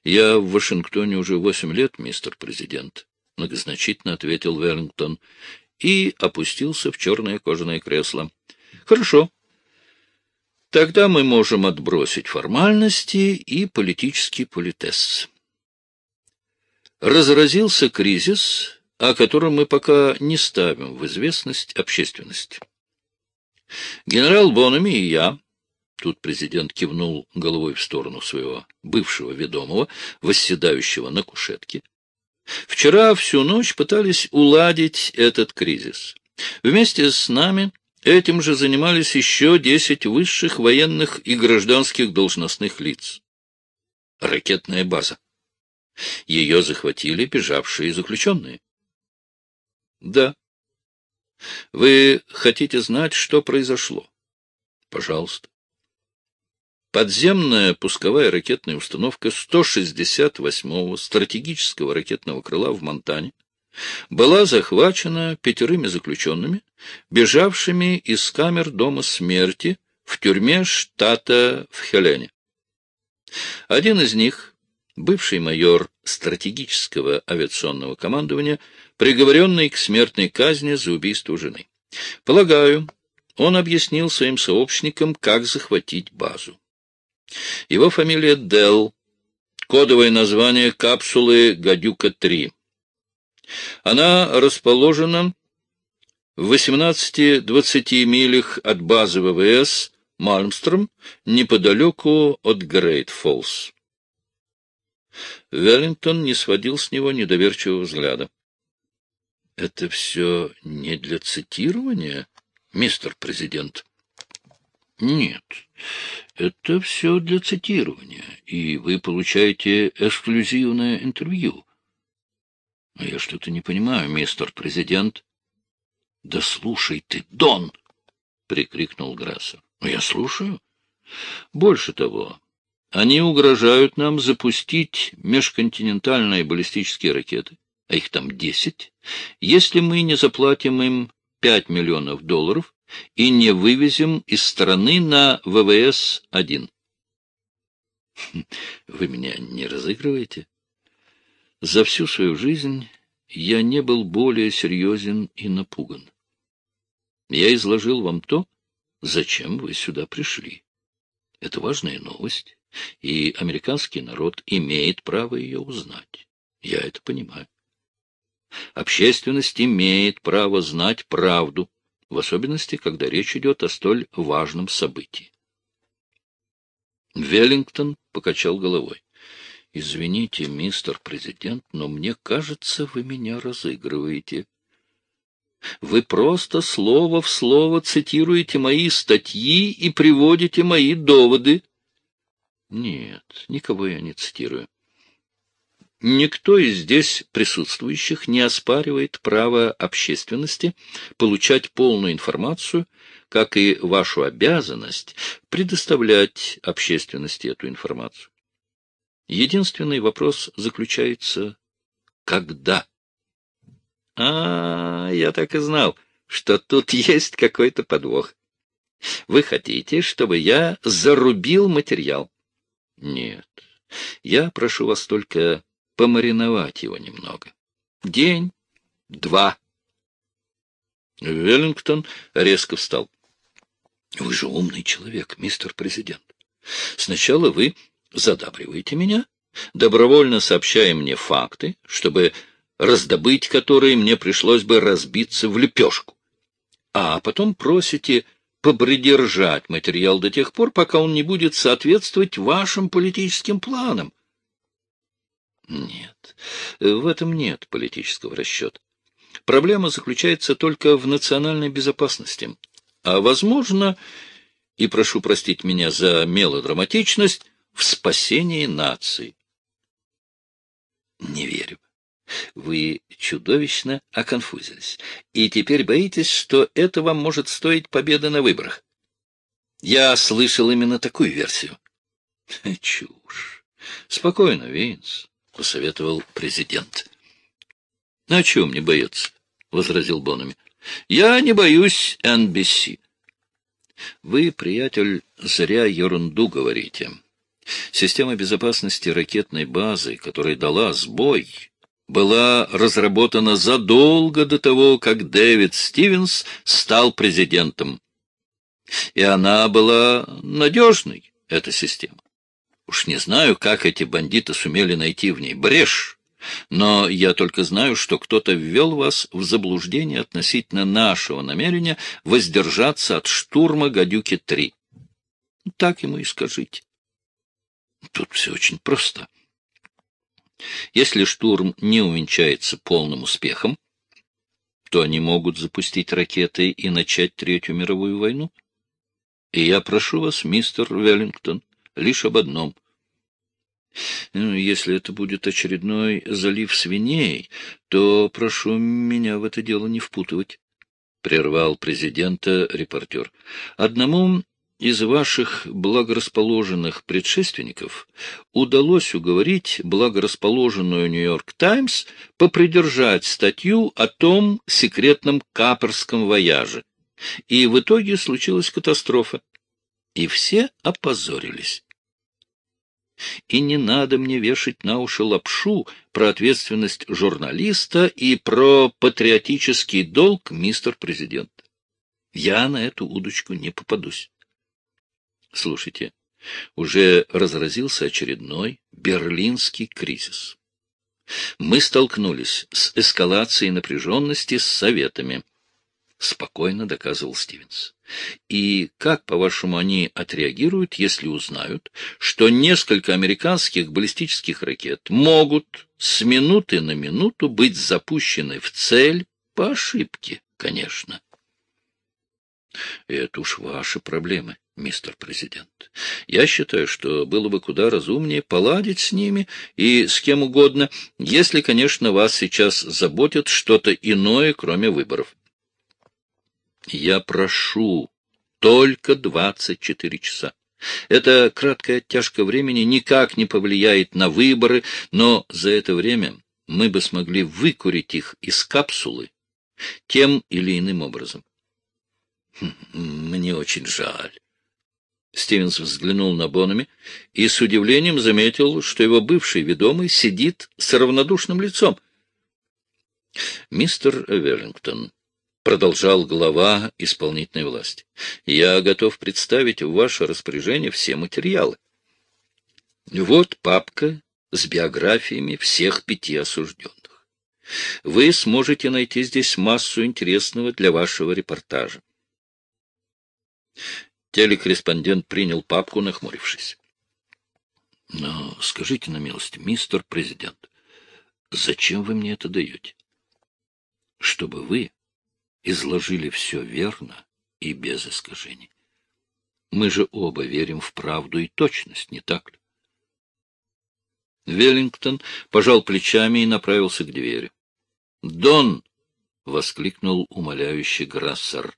Я в Вашингтоне уже восемь лет, мистер президент. — многозначительно ответил Верингтон и опустился в черное кожаное кресло. — Хорошо. Тогда мы можем отбросить формальности и политический политесс. Разразился кризис, о котором мы пока не ставим в известность общественность. Генерал Бонами и я, тут президент кивнул головой в сторону своего бывшего ведомого, восседающего на кушетке, Вчера всю ночь пытались уладить этот кризис. Вместе с нами этим же занимались еще десять высших военных и гражданских должностных лиц. Ракетная база. Ее захватили бежавшие заключенные. Да. Вы хотите знать, что произошло? Пожалуйста подземная пусковая ракетная установка 168-го стратегического ракетного крыла в Монтане была захвачена пятерыми заключенными, бежавшими из камер Дома смерти в тюрьме штата в Хелене. Один из них, бывший майор стратегического авиационного командования, приговоренный к смертной казни за убийство жены. Полагаю, он объяснил своим сообщникам, как захватить базу. Его фамилия Делл, кодовое название капсулы «Гадюка-3». Она расположена в 18-20 милях от базы ВВС Мальмстром, неподалеку от Грейт-Фоллс. Веллингтон не сводил с него недоверчивого взгляда. — Это все не для цитирования, мистер президент? — нет, это все для цитирования, и вы получаете эксклюзивное интервью. Но а я что-то не понимаю, мистер президент. — Да слушай ты, Дон! — прикрикнул Грасса. — Я слушаю. Больше того, они угрожают нам запустить межконтинентальные баллистические ракеты, а их там десять, если мы не заплатим им пять миллионов долларов и не вывезем из страны на ВВС-1. (laughs) Вы меня не разыгрываете? За всю свою жизнь я не был более серьезен и напуган. Я изложил вам то, зачем вы сюда пришли. Это важная новость, и американский народ имеет право ее узнать. Я это понимаю. Общественность имеет право знать правду в особенности, когда речь идет о столь важном событии. Веллингтон покачал головой. — Извините, мистер президент, но мне кажется, вы меня разыгрываете. Вы просто слово в слово цитируете мои статьи и приводите мои доводы. — Нет, никого я не цитирую. Никто из здесь присутствующих не оспаривает право общественности получать полную информацию, как и вашу обязанность предоставлять общественности эту информацию. Единственный вопрос заключается «когда?». А, я так и знал, что тут есть какой-то подвох. Вы хотите, чтобы я зарубил материал? Нет. Я прошу вас только помариновать его немного. День, два. Веллингтон резко встал. — Вы же умный человек, мистер президент. Сначала вы задабриваете меня, добровольно сообщая мне факты, чтобы раздобыть которые мне пришлось бы разбиться в лепешку. А потом просите попридержать материал до тех пор, пока он не будет соответствовать вашим политическим планам. Нет, в этом нет политического расчета. Проблема заключается только в национальной безопасности. А, возможно, и прошу простить меня за мелодраматичность, в спасении нации. Не верю. Вы чудовищно оконфузились, и теперь боитесь, что это вам может стоить победы на выборах. Я слышал именно такую версию. (laughs) Чушь. Спокойно, Винс. — посоветовал президент. — А чем не бояться? — возразил Бонами. — Я не боюсь NBC. — Вы, приятель, зря ерунду говорите. Система безопасности ракетной базы, которая дала сбой, была разработана задолго до того, как Дэвид Стивенс стал президентом. И она была надежной, эта система. Уж не знаю, как эти бандиты сумели найти в ней брешь, но я только знаю, что кто-то ввел вас в заблуждение относительно нашего намерения воздержаться от штурма «Гадюки-3». Так ему и скажите. Тут все очень просто. Если штурм не увенчается полным успехом, то они могут запустить ракеты и начать Третью мировую войну. И я прошу вас, мистер Веллингтон, лишь об одном. Ну, если это будет очередной залив свиней, то прошу меня в это дело не впутывать, — прервал президента репортер. Одному из ваших благорасположенных предшественников удалось уговорить благорасположенную «Нью-Йорк Таймс» попридержать статью о том секретном каперском вояже. И в итоге случилась катастрофа. И все опозорились. И не надо мне вешать на уши лапшу про ответственность журналиста и про патриотический долг, мистер президент. Я на эту удочку не попадусь. Слушайте, уже разразился очередной берлинский кризис. Мы столкнулись с эскалацией напряженности с советами. — спокойно доказывал Стивенс. «И как, по-вашему, они отреагируют, если узнают, что несколько американских баллистических ракет могут с минуты на минуту быть запущены в цель по ошибке, конечно?» «Это уж ваши проблемы, мистер президент. Я считаю, что было бы куда разумнее поладить с ними и с кем угодно, если, конечно, вас сейчас заботит что-то иное, кроме выборов». Я прошу только 24 часа. Эта краткая оттяжка времени никак не повлияет на выборы, но за это время мы бы смогли выкурить их из капсулы тем или иным образом. Хм, «Мне очень жаль». Стивенс взглянул на Бонами и с удивлением заметил, что его бывший ведомый сидит с равнодушным лицом. «Мистер Веллингтон, продолжал глава исполнительной власти. «Я готов представить в ваше распоряжение все материалы. Вот папка с биографиями всех пяти осужденных. Вы сможете найти здесь массу интересного для вашего репортажа». Телекорреспондент принял папку, нахмурившись. «Но скажите на милость, мистер президент, зачем вы мне это даете?» «Чтобы вы изложили все верно и без искажений. Мы же оба верим в правду и точность, не так ли? Веллингтон пожал плечами и направился к двери. «Дон!» — воскликнул умоляющий Грассер.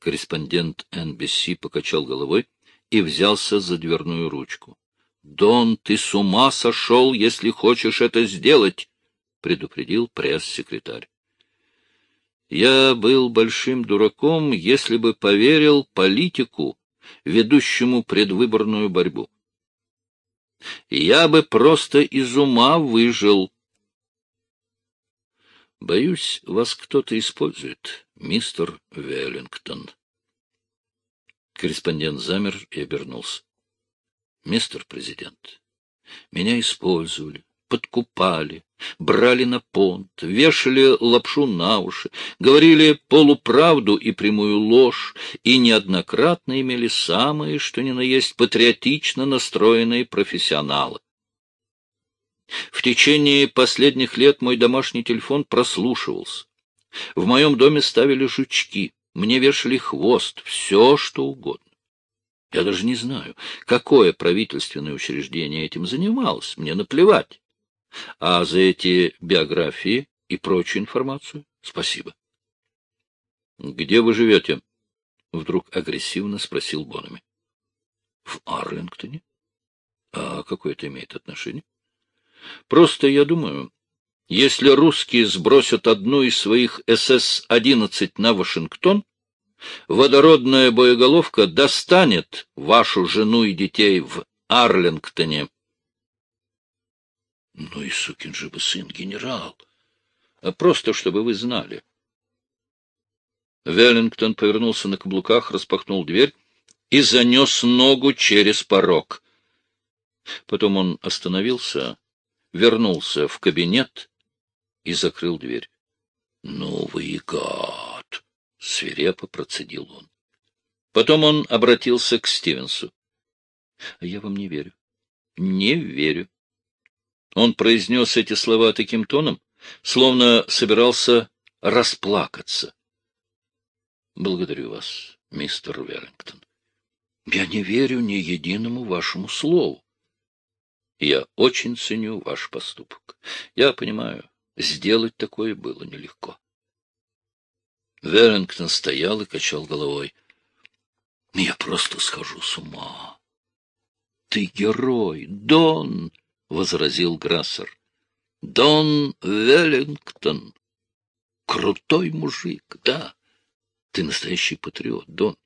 Корреспондент NBC покачал головой и взялся за дверную ручку. «Дон, ты с ума сошел, если хочешь это сделать!» — предупредил пресс-секретарь. Я был большим дураком, если бы поверил политику, ведущему предвыборную борьбу. Я бы просто из ума выжил. Боюсь, вас кто-то использует, мистер Веллингтон. Корреспондент замер и обернулся. Мистер президент, меня использовали, подкупали, брали на понт, вешали лапшу на уши, говорили полуправду и прямую ложь и неоднократно имели самые, что ни на есть, патриотично настроенные профессионалы. В течение последних лет мой домашний телефон прослушивался. В моем доме ставили жучки, мне вешали хвост, все что угодно. Я даже не знаю, какое правительственное учреждение этим занималось, мне наплевать. А за эти биографии и прочую информацию спасибо. — Где вы живете? — вдруг агрессивно спросил Бонами. — В Арлингтоне. — А какое это имеет отношение? — Просто я думаю, если русские сбросят одну из своих СС-11 на Вашингтон, водородная боеголовка достанет вашу жену и детей в Арлингтоне. Ну и сукин же вы сын, генерал! А просто, чтобы вы знали. Веллингтон повернулся на каблуках, распахнул дверь и занес ногу через порог. Потом он остановился, вернулся в кабинет и закрыл дверь. — Новый ну вы гад! — свирепо процедил он. Потом он обратился к Стивенсу. — Я вам не верю. — Не верю. Он произнес эти слова таким тоном, словно собирался расплакаться. — Благодарю вас, мистер Верингтон. Я не верю ни единому вашему слову. Я очень ценю ваш поступок. Я понимаю, сделать такое было нелегко. Верингтон стоял и качал головой. — Я просто схожу с ума. — Ты герой, Дон! — возразил Грассер. — Дон Веллингтон. Крутой мужик, да. Ты настоящий патриот, Дон.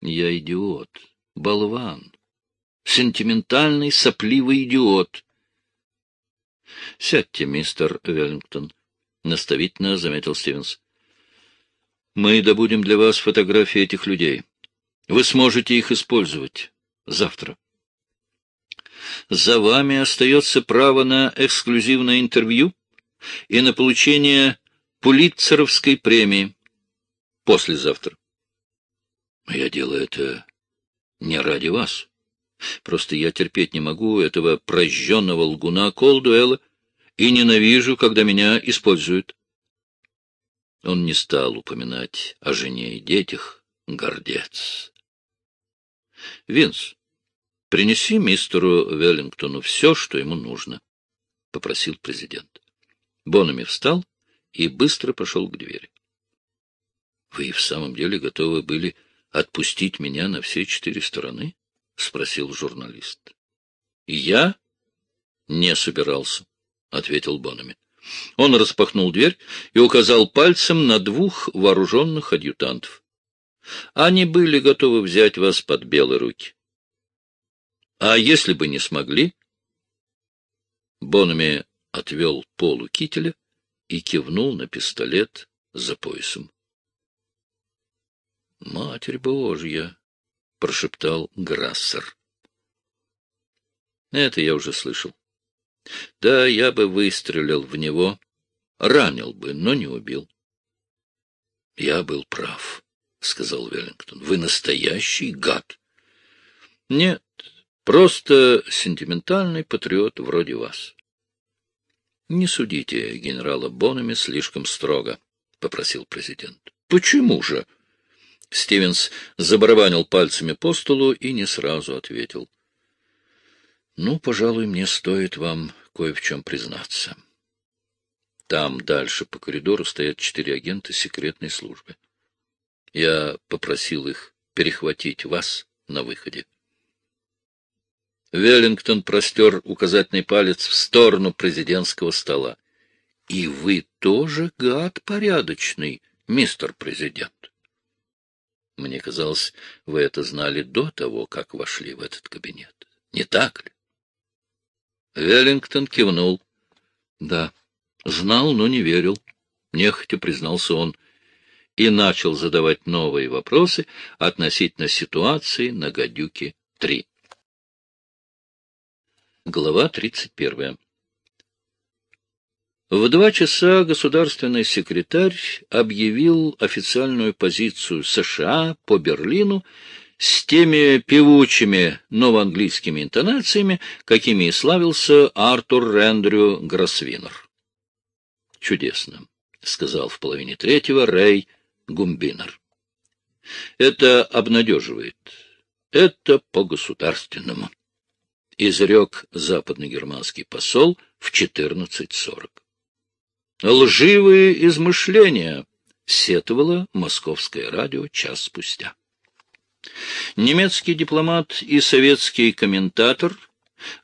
Я идиот, болван, сентиментальный сопливый идиот. — Сядьте, мистер Веллингтон, — наставительно заметил Стивенс. — Мы добудем для вас фотографии этих людей. Вы сможете их использовать завтра. — за вами остается право на эксклюзивное интервью и на получение Пулитцеровской премии послезавтра. Я делаю это не ради вас. Просто я терпеть не могу этого прожженного лгуна Колдуэла и ненавижу, когда меня используют. Он не стал упоминать о жене и детях, гордец. — Винс, Принеси мистеру Веллингтону все, что ему нужно, — попросил президент. Бонами встал и быстро пошел к двери. — Вы в самом деле готовы были отпустить меня на все четыре стороны? — спросил журналист. — Я не собирался, — ответил Бонами. Он распахнул дверь и указал пальцем на двух вооруженных адъютантов. Они были готовы взять вас под белые руки. А если бы не смогли? Бонами отвел полу кителя и кивнул на пистолет за поясом. — Матерь Божья! — прошептал Грассер. — Это я уже слышал. Да, я бы выстрелил в него, ранил бы, но не убил. — Я был прав, — сказал Веллингтон. — Вы настоящий гад. — Нет, Просто сентиментальный патриот вроде вас. — Не судите генерала Бонами слишком строго, — попросил президент. — Почему же? Стивенс забарабанил пальцами по столу и не сразу ответил. — Ну, пожалуй, мне стоит вам кое в чем признаться. Там дальше по коридору стоят четыре агента секретной службы. Я попросил их перехватить вас на выходе. — Веллингтон простер указательный палец в сторону президентского стола. — И вы тоже гад порядочный, мистер президент. Мне казалось, вы это знали до того, как вошли в этот кабинет. Не так ли? Веллингтон кивнул. — Да, знал, но не верил. Нехотя признался он и начал задавать новые вопросы относительно ситуации на «Гадюке-3». Глава 31. В два часа государственный секретарь объявил официальную позицию США по Берлину с теми певучими новоанглийскими интонациями, какими и славился Артур Рендрю Гросвинер. «Чудесно», — сказал в половине третьего Рэй Гумбинер. «Это обнадеживает. Это по-государственному» изрек германский посол в 14.40. «Лживые измышления», — сетовало московское радио час спустя. Немецкий дипломат и советский комментатор —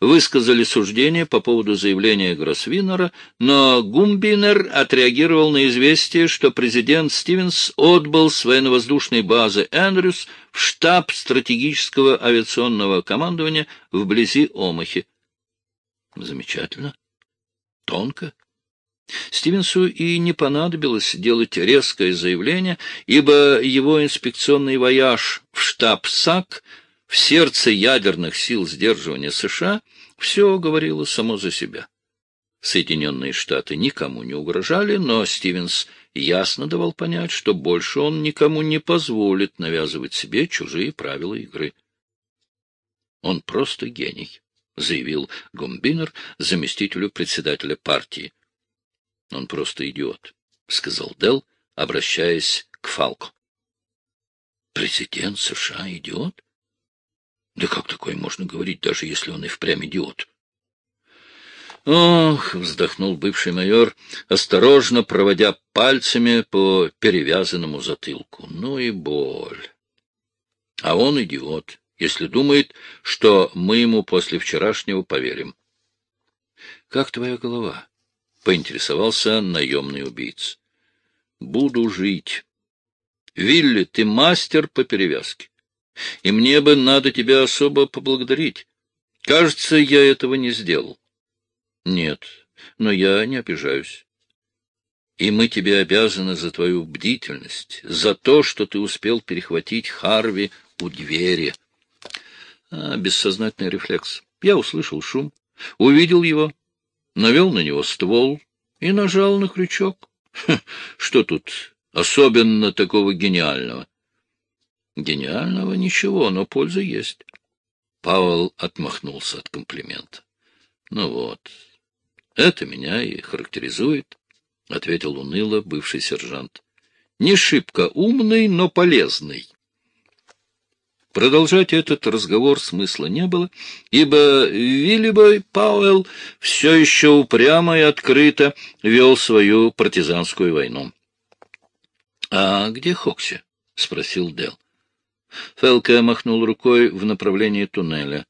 высказали суждение по поводу заявления Гроссвинера, но Гумбинер отреагировал на известие, что президент Стивенс отбыл с военно-воздушной базы Эндрюс в штаб стратегического авиационного командования вблизи Омахи. Замечательно. Тонко. Стивенсу и не понадобилось делать резкое заявление, ибо его инспекционный вояж в штаб САК — в сердце ядерных сил сдерживания США все говорило само за себя. Соединенные Штаты никому не угрожали, но Стивенс ясно давал понять, что больше он никому не позволит навязывать себе чужие правила игры. «Он просто гений», — заявил Гомбинер заместителю председателя партии. «Он просто идиот», — сказал Делл, обращаясь к Фалку. «Президент США идиот?» Да как такое можно говорить, даже если он и впрямь идиот? Ох, вздохнул бывший майор, осторожно проводя пальцами по перевязанному затылку. Ну и боль. А он идиот, если думает, что мы ему после вчерашнего поверим. — Как твоя голова? — поинтересовался наемный убийц. Буду жить. Вилли, ты мастер по перевязке. И мне бы надо тебя особо поблагодарить. Кажется, я этого не сделал. Нет, но я не обижаюсь. И мы тебе обязаны за твою бдительность, за то, что ты успел перехватить Харви у двери. А, бессознательный рефлекс. Я услышал шум, увидел его, навел на него ствол и нажал на крючок. что тут особенно такого гениального? Гениального ничего, но польза есть. Павел отмахнулся от комплимента. — Ну вот, это меня и характеризует, — ответил уныло бывший сержант. — Не шибко умный, но полезный. Продолжать этот разговор смысла не было, ибо Виллибой Пауэлл все еще упрямо и открыто вел свою партизанскую войну. — А где Хокси? — спросил Дел. Фелка махнул рукой в направлении туннеля.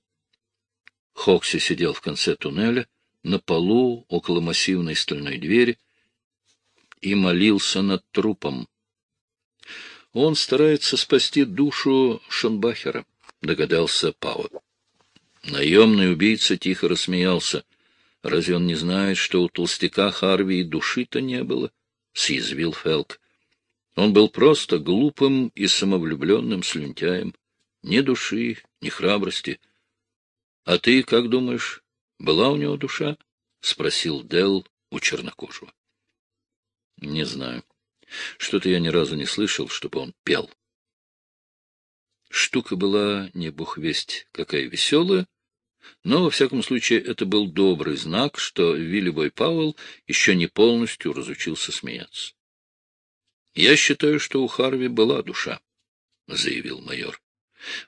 Хокси сидел в конце туннеля, на полу, около массивной стальной двери, и молился над трупом. Он старается спасти душу Шонбахера, догадался Пау. Наемный убийца тихо рассмеялся. Разве он не знает, что у толстяка Харви и души-то не было? — съязвил Фелк. Он был просто глупым и самовлюбленным слюнтяем. Ни души, ни храбрости. — А ты, как думаешь, была у него душа? — спросил Дел у чернокожего. — Не знаю. Что-то я ни разу не слышал, чтобы он пел. Штука была, не бог весть, какая веселая, но, во всяком случае, это был добрый знак, что Вилли Бой Пауэлл еще не полностью разучился смеяться. — Я считаю, что у Харви была душа, — заявил майор.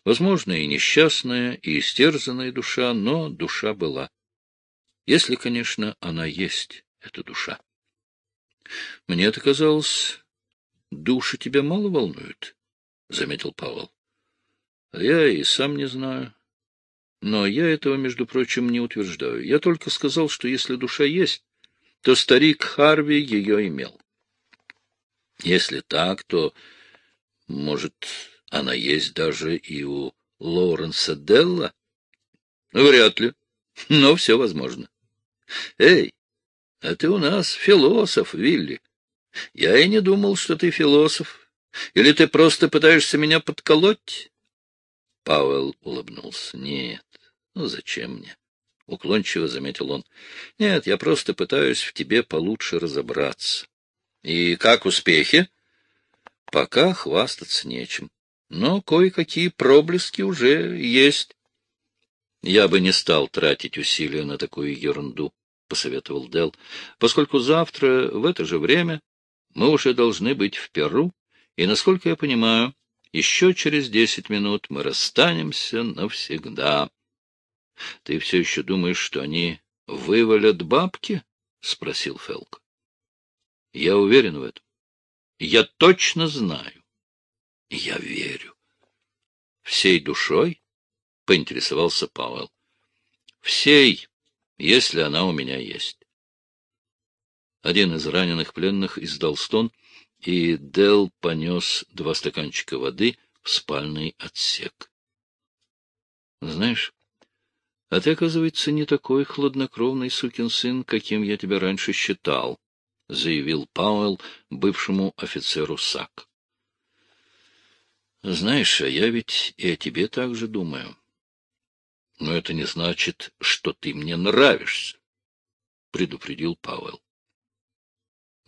Возможно, и несчастная, и истерзанная душа, но душа была. Если, конечно, она есть, эта душа. — Мне-то казалось, души тебя мало волнуют, — заметил Павел. «А — я и сам не знаю. Но я этого, между прочим, не утверждаю. Я только сказал, что если душа есть, то старик Харви ее имел. Если так, то, может, она есть даже и у Лоуренса Делла? Вряд ли, но все возможно. Эй, а ты у нас философ, Вилли. Я и не думал, что ты философ. Или ты просто пытаешься меня подколоть? Пауэлл улыбнулся. Нет, ну зачем мне? — уклончиво заметил он. — Нет, я просто пытаюсь в тебе получше разобраться. И как успехи? Пока хвастаться нечем, но кое-какие проблески уже есть. Я бы не стал тратить усилия на такую ерунду, — посоветовал Дел, поскольку завтра в это же время мы уже должны быть в Перу, и, насколько я понимаю, еще через десять минут мы расстанемся навсегда. — Ты все еще думаешь, что они вывалят бабки? — спросил Фелк. Я уверен в этом. Я точно знаю. Я верю. Всей душой? — поинтересовался Пауэлл. Всей, если она у меня есть. Один из раненых пленных издал стон, и Дел понес два стаканчика воды в спальный отсек. — Знаешь, а ты, оказывается, не такой хладнокровный сукин сын, каким я тебя раньше считал, — заявил Пауэлл бывшему офицеру САК. «Знаешь, а я ведь и о тебе так же думаю. Но это не значит, что ты мне нравишься», — предупредил Пауэлл.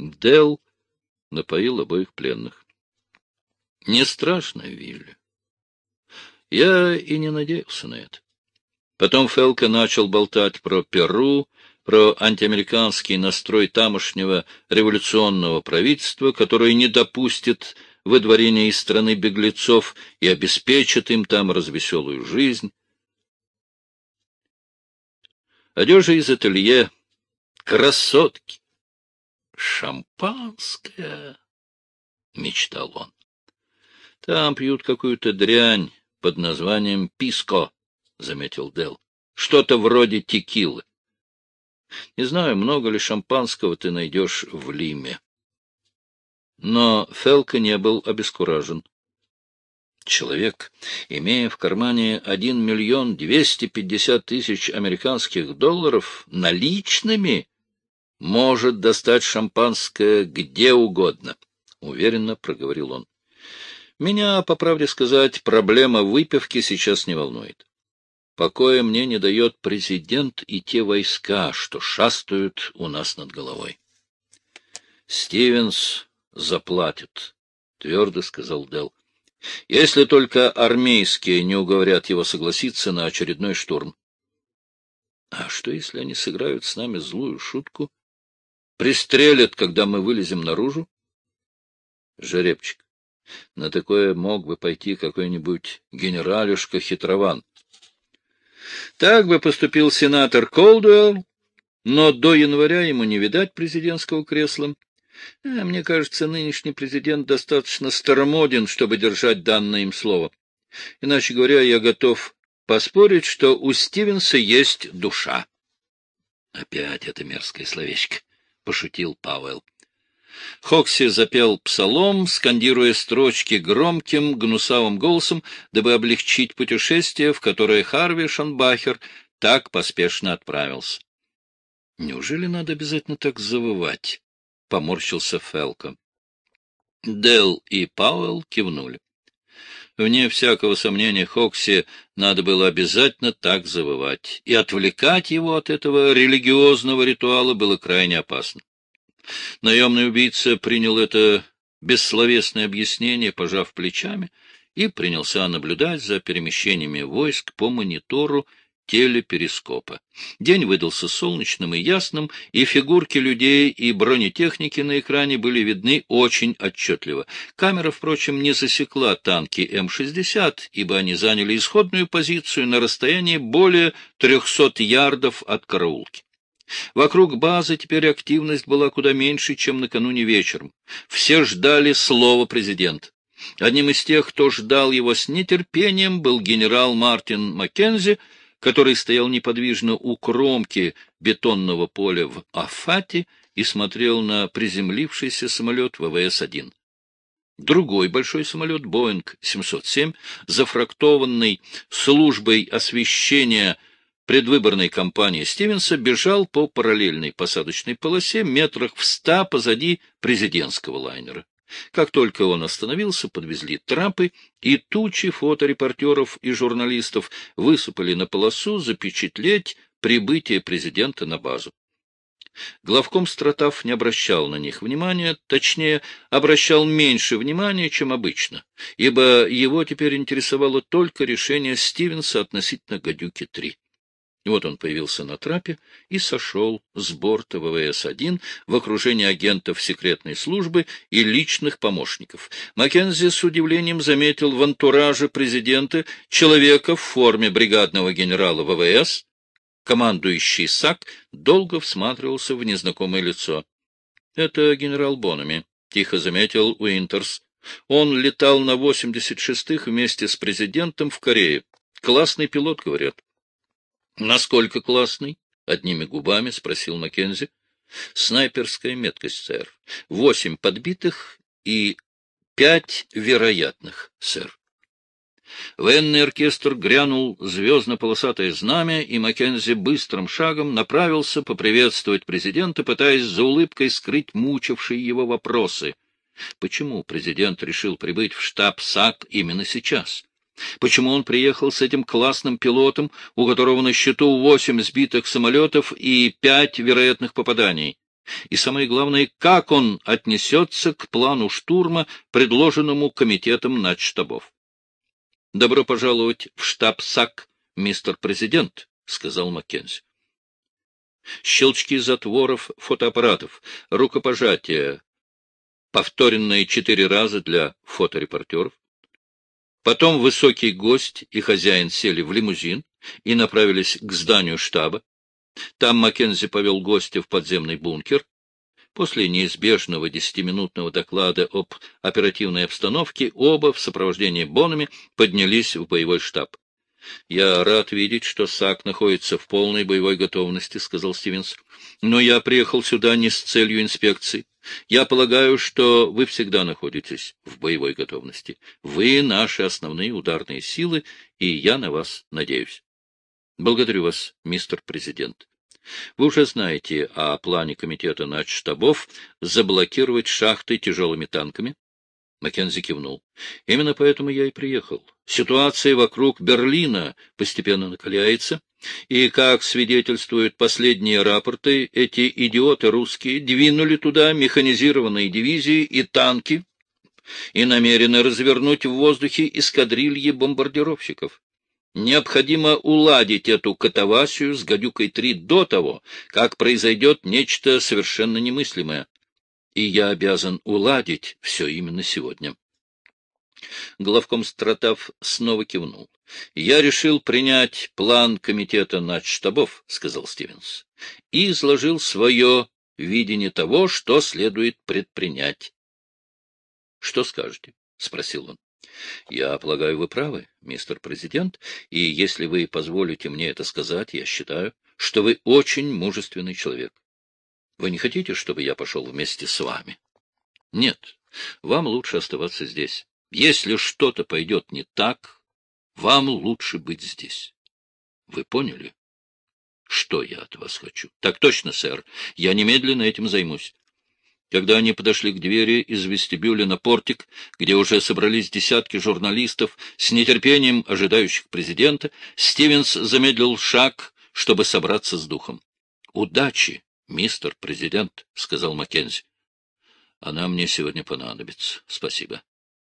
Дел напоил обоих пленных. «Не страшно, Вилли. Я и не надеялся на это». Потом Фелка начал болтать про Перу, про антиамериканский настрой тамошнего революционного правительства, которое не допустит выдворения из страны беглецов и обеспечит им там развеселую жизнь. Одежа из ателье, красотки, шампанское, — мечтал он. Там пьют какую-то дрянь под названием писко, — заметил Дел. Что-то вроде текилы. Не знаю, много ли шампанского ты найдешь в Лиме. Но Фелка не был обескуражен. Человек, имея в кармане один миллион двести пятьдесят тысяч американских долларов наличными, может достать шампанское где угодно, — уверенно проговорил он. Меня, по правде сказать, проблема выпивки сейчас не волнует. Покоя мне не дает президент и те войска, что шастают у нас над головой. Стивенс заплатит, — твердо сказал Дел. Если только армейские не уговорят его согласиться на очередной штурм. А что, если они сыграют с нами злую шутку? Пристрелят, когда мы вылезем наружу? Жеребчик, на такое мог бы пойти какой-нибудь генералюшка-хитрован. Так бы поступил сенатор Колдуэлл, но до января ему не видать президентского кресла. А мне кажется, нынешний президент достаточно старомоден, чтобы держать данное им слово. Иначе говоря, я готов поспорить, что у Стивенса есть душа. — Опять это мерзкое словечко, — пошутил Пауэлл. Хокси запел псалом, скандируя строчки громким, гнусавым голосом, дабы облегчить путешествие, в которое Харви Шанбахер так поспешно отправился. — Неужели надо обязательно так завывать? — поморщился Фелко. Дел и Пауэлл кивнули. Вне всякого сомнения, Хокси надо было обязательно так завывать, и отвлекать его от этого религиозного ритуала было крайне опасно. Наемный убийца принял это бессловесное объяснение, пожав плечами, и принялся наблюдать за перемещениями войск по монитору телеперископа. День выдался солнечным и ясным, и фигурки людей и бронетехники на экране были видны очень отчетливо. Камера, впрочем, не засекла танки М-60, ибо они заняли исходную позицию на расстоянии более 300 ярдов от караулки. Вокруг базы теперь активность была куда меньше, чем накануне вечером. Все ждали слова президента. Одним из тех, кто ждал его с нетерпением, был генерал Мартин Маккензи, который стоял неподвижно у кромки бетонного поля в Афате и смотрел на приземлившийся самолет ВВС-1. Другой большой самолет, Боинг 707, зафрактованный службой освещения предвыборной кампании Стивенса бежал по параллельной посадочной полосе метрах в ста позади президентского лайнера. Как только он остановился, подвезли трапы, и тучи фоторепортеров и журналистов высыпали на полосу запечатлеть прибытие президента на базу. Главком Стратав не обращал на них внимания, точнее, обращал меньше внимания, чем обычно, ибо его теперь интересовало только решение Стивенса относительно «Гадюки-3». Вот он появился на трапе и сошел с борта ВВС-1 в окружении агентов секретной службы и личных помощников. Маккензи с удивлением заметил в антураже президента человека в форме бригадного генерала ВВС. Командующий САК долго всматривался в незнакомое лицо. — Это генерал Бонами, — тихо заметил Уинтерс. Он летал на 86-х вместе с президентом в Корее. Классный пилот, говорят. Насколько классный? Одними губами спросил Маккензи. Снайперская меткость, сэр. Восемь подбитых и пять вероятных, сэр. Военный оркестр грянул звездно-полосатое знамя, и Маккензи быстрым шагом направился поприветствовать президента, пытаясь за улыбкой скрыть мучившие его вопросы. Почему президент решил прибыть в штаб САК именно сейчас? Почему он приехал с этим классным пилотом, у которого на счету восемь сбитых самолетов и пять вероятных попаданий? И самое главное, как он отнесется к плану штурма, предложенному комитетом начштабов? «Добро пожаловать в штаб САК, мистер президент», — сказал Маккензи. Щелчки затворов фотоаппаратов, рукопожатие, повторенные четыре раза для фоторепортеров, Потом высокий гость и хозяин сели в лимузин и направились к зданию штаба. Там Маккензи повел гостя в подземный бункер. После неизбежного десятиминутного доклада об оперативной обстановке оба в сопровождении Бонами поднялись в боевой штаб. — Я рад видеть, что САК находится в полной боевой готовности, — сказал Стивенс. — Но я приехал сюда не с целью инспекции. Я полагаю, что вы всегда находитесь в боевой готовности. Вы наши основные ударные силы, и я на вас надеюсь. Благодарю вас, мистер президент. Вы уже знаете о плане комитета штабов заблокировать шахты тяжелыми танками, Маккензи кивнул. «Именно поэтому я и приехал. Ситуация вокруг Берлина постепенно накаляется, и, как свидетельствуют последние рапорты, эти идиоты русские двинули туда механизированные дивизии и танки и намерены развернуть в воздухе эскадрильи бомбардировщиков. Необходимо уладить эту катавасию с гадюкой-3 до того, как произойдет нечто совершенно немыслимое и я обязан уладить все именно сегодня. Главком Стратав снова кивнул. — Я решил принять план комитета штабов, сказал Стивенс, — и изложил свое видение того, что следует предпринять. — Что скажете? — спросил он. — Я полагаю, вы правы, мистер президент, и если вы позволите мне это сказать, я считаю, что вы очень мужественный человек. Вы не хотите, чтобы я пошел вместе с вами? Нет, вам лучше оставаться здесь. Если что-то пойдет не так, вам лучше быть здесь. Вы поняли? Что я от вас хочу? Так точно, сэр. Я немедленно этим займусь. Когда они подошли к двери из вестибюля на портик, где уже собрались десятки журналистов, с нетерпением ожидающих президента, Стивенс замедлил шаг, чтобы собраться с духом. «Удачи!» — Мистер президент, — сказал Маккензи. — Она мне сегодня понадобится. Спасибо.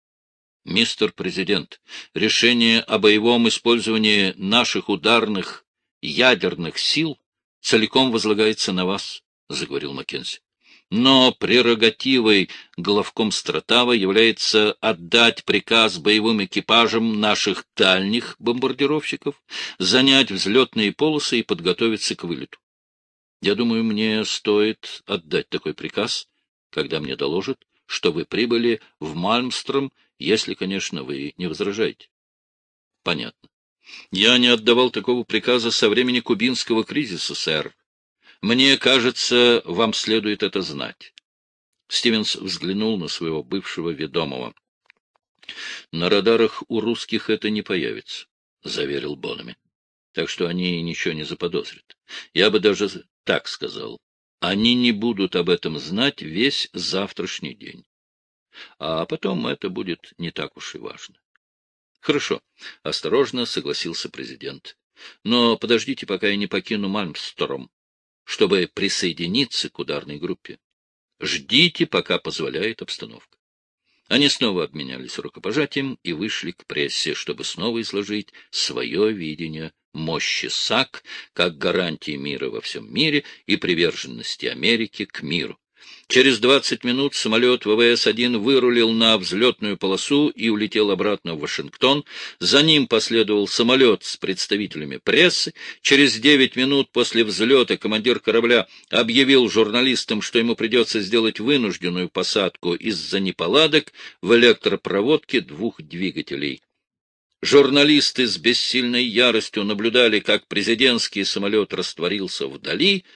— Мистер президент, решение о боевом использовании наших ударных ядерных сил целиком возлагается на вас, — заговорил Маккензи. Но прерогативой главком Стратава является отдать приказ боевым экипажам наших дальних бомбардировщиков занять взлетные полосы и подготовиться к вылету. Я думаю, мне стоит отдать такой приказ, когда мне доложат, что вы прибыли в Мальмстром, если, конечно, вы не возражаете. Понятно. Я не отдавал такого приказа со времени кубинского кризиса, сэр. Мне кажется, вам следует это знать. Стивенс взглянул на своего бывшего ведомого. На радарах у русских это не появится, — заверил Бонами. Так что они ничего не заподозрят. Я бы даже так сказал. Они не будут об этом знать весь завтрашний день. А потом это будет не так уж и важно. Хорошо, осторожно согласился президент. Но подождите, пока я не покину Мальмстром, чтобы присоединиться к ударной группе. Ждите, пока позволяет обстановка. Они снова обменялись рукопожатием и вышли к прессе, чтобы снова изложить свое видение мощи САК как гарантии мира во всем мире и приверженности Америки к миру. Через 20 минут самолет ВВС-1 вырулил на взлетную полосу и улетел обратно в Вашингтон. За ним последовал самолет с представителями прессы. Через 9 минут после взлета командир корабля объявил журналистам, что ему придется сделать вынужденную посадку из-за неполадок в электропроводке двух двигателей. Журналисты с бессильной яростью наблюдали, как президентский самолет растворился вдали —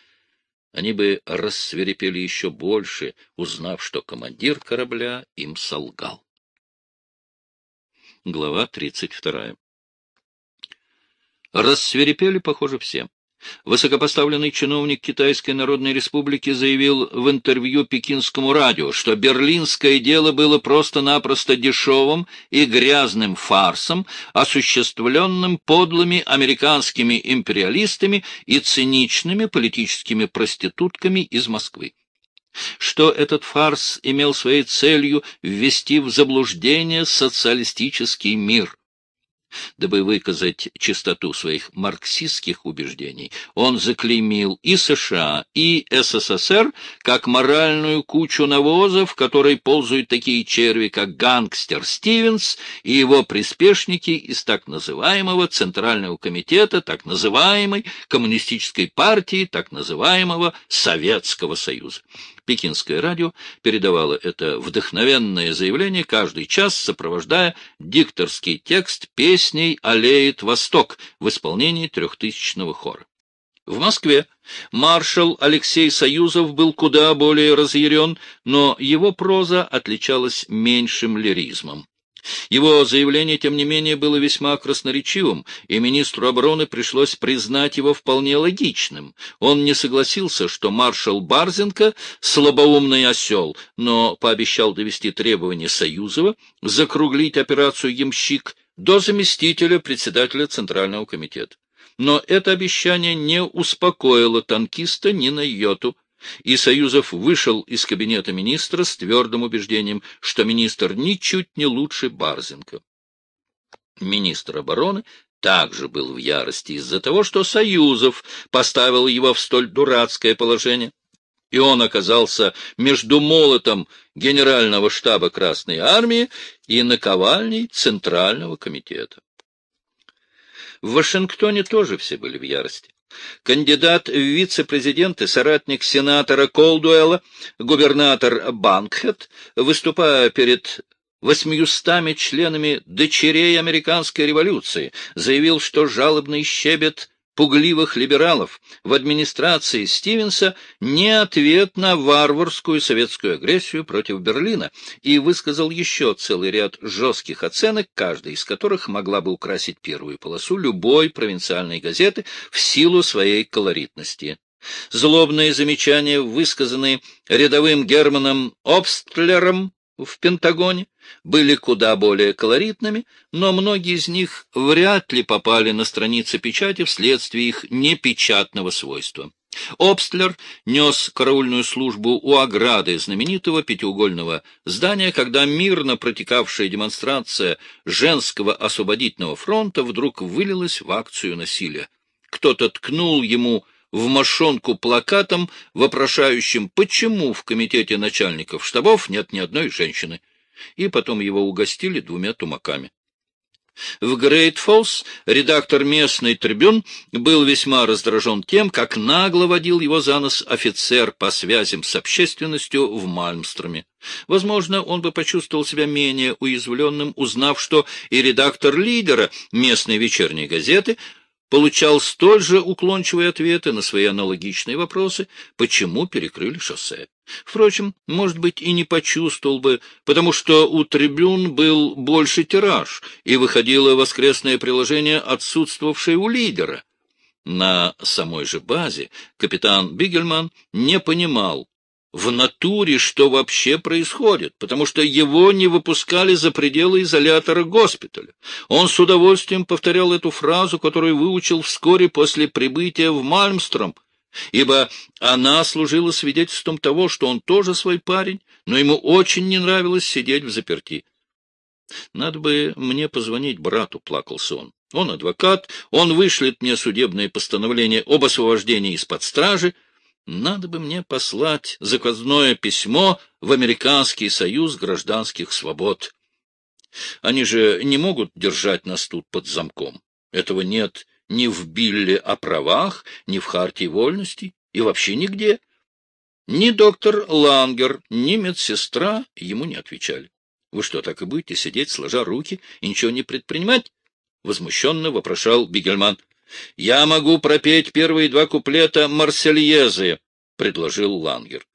они бы рассверепели еще больше, узнав, что командир корабля им солгал. Глава тридцать вторая. Рассверепели, похоже, все. Высокопоставленный чиновник Китайской Народной Республики заявил в интервью пекинскому радио, что берлинское дело было просто-напросто дешевым и грязным фарсом, осуществленным подлыми американскими империалистами и циничными политическими проститутками из Москвы что этот фарс имел своей целью ввести в заблуждение социалистический мир – Дабы выказать чистоту своих марксистских убеждений, он заклеймил и США, и СССР как моральную кучу навоза, в которой ползают такие черви, как гангстер Стивенс и его приспешники из так называемого Центрального комитета, так называемой Коммунистической партии, так называемого Советского Союза. Пекинское радио передавало это вдохновенное заявление каждый час, сопровождая дикторский текст песни песней «Алеет Восток» в исполнении трехтысячного хора. В Москве маршал Алексей Союзов был куда более разъярен, но его проза отличалась меньшим лиризмом. Его заявление, тем не менее, было весьма красноречивым, и министру обороны пришлось признать его вполне логичным. Он не согласился, что маршал Барзенко — слабоумный осел, но пообещал довести требования Союзова, закруглить операцию «Ямщик» до заместителя председателя Центрального комитета. Но это обещание не успокоило танкиста ни на йоту, и Союзов вышел из кабинета министра с твердым убеждением, что министр ничуть не лучше Барзенко. Министр обороны также был в ярости из-за того, что Союзов поставил его в столь дурацкое положение, и он оказался между молотом Генерального штаба Красной Армии и наковальней Центрального комитета. В Вашингтоне тоже все были в ярости. Кандидат в вице-президенты, соратник сенатора Колдуэлла, губернатор Банкхед, выступая перед восьмиюстами членами дочерей американской революции, заявил, что жалобный щебет пугливых либералов в администрации Стивенса не ответ на варварскую советскую агрессию против Берлина и высказал еще целый ряд жестких оценок, каждая из которых могла бы украсить первую полосу любой провинциальной газеты в силу своей колоритности. Злобные замечания, высказанные рядовым Германом Обстлером, в Пентагоне были куда более колоритными, но многие из них вряд ли попали на страницы печати вследствие их непечатного свойства. Обстлер нес караульную службу у ограды знаменитого пятиугольного здания, когда мирно протекавшая демонстрация женского освободительного фронта вдруг вылилась в акцию насилия. Кто-то ткнул ему в мошонку плакатом, вопрошающим, почему в комитете начальников штабов нет ни одной женщины. И потом его угостили двумя тумаками. В Грейт Фолс редактор местной трибюн был весьма раздражен тем, как нагло водил его за нос офицер по связям с общественностью в Мальмстроме. Возможно, он бы почувствовал себя менее уязвленным, узнав, что и редактор лидера местной вечерней газеты — получал столь же уклончивые ответы на свои аналогичные вопросы, почему перекрыли шоссе. Впрочем, может быть, и не почувствовал бы, потому что у трибюн был больше тираж, и выходило воскресное приложение, отсутствовавшее у лидера. На самой же базе капитан Бигельман не понимал, в натуре, что вообще происходит, потому что его не выпускали за пределы изолятора госпиталя. Он с удовольствием повторял эту фразу, которую выучил вскоре после прибытия в Мальмстром, ибо она служила свидетельством того, что он тоже свой парень, но ему очень не нравилось сидеть в заперти. «Надо бы мне позвонить брату», — плакался он. «Он адвокат, он вышлет мне судебное постановление об освобождении из-под стражи». Надо бы мне послать заказное письмо в Американский союз гражданских свобод. Они же не могут держать нас тут под замком. Этого нет ни в Билле о правах, ни в Хартии вольностей и вообще нигде. Ни доктор Лангер, ни медсестра ему не отвечали. — Вы что, так и будете сидеть, сложа руки и ничего не предпринимать? — возмущенно вопрошал Бигельман. «Я могу пропеть первые два куплета Марсельезы», — предложил Лангер.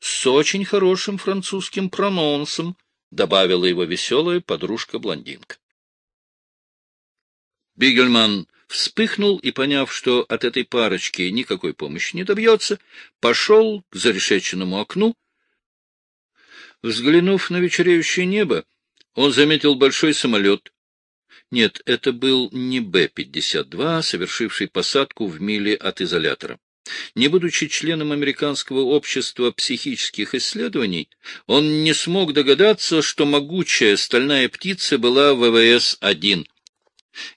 «С очень хорошим французским прононсом», — добавила его веселая подружка-блондинка. Бигельман вспыхнул и, поняв, что от этой парочки никакой помощи не добьется, пошел к зарешеченному окну. Взглянув на вечереющее небо, он заметил большой самолет, нет, это был не Б-52, совершивший посадку в миле от изолятора. Не будучи членом Американского общества психических исследований, он не смог догадаться, что могучая стальная птица была ВВС-1.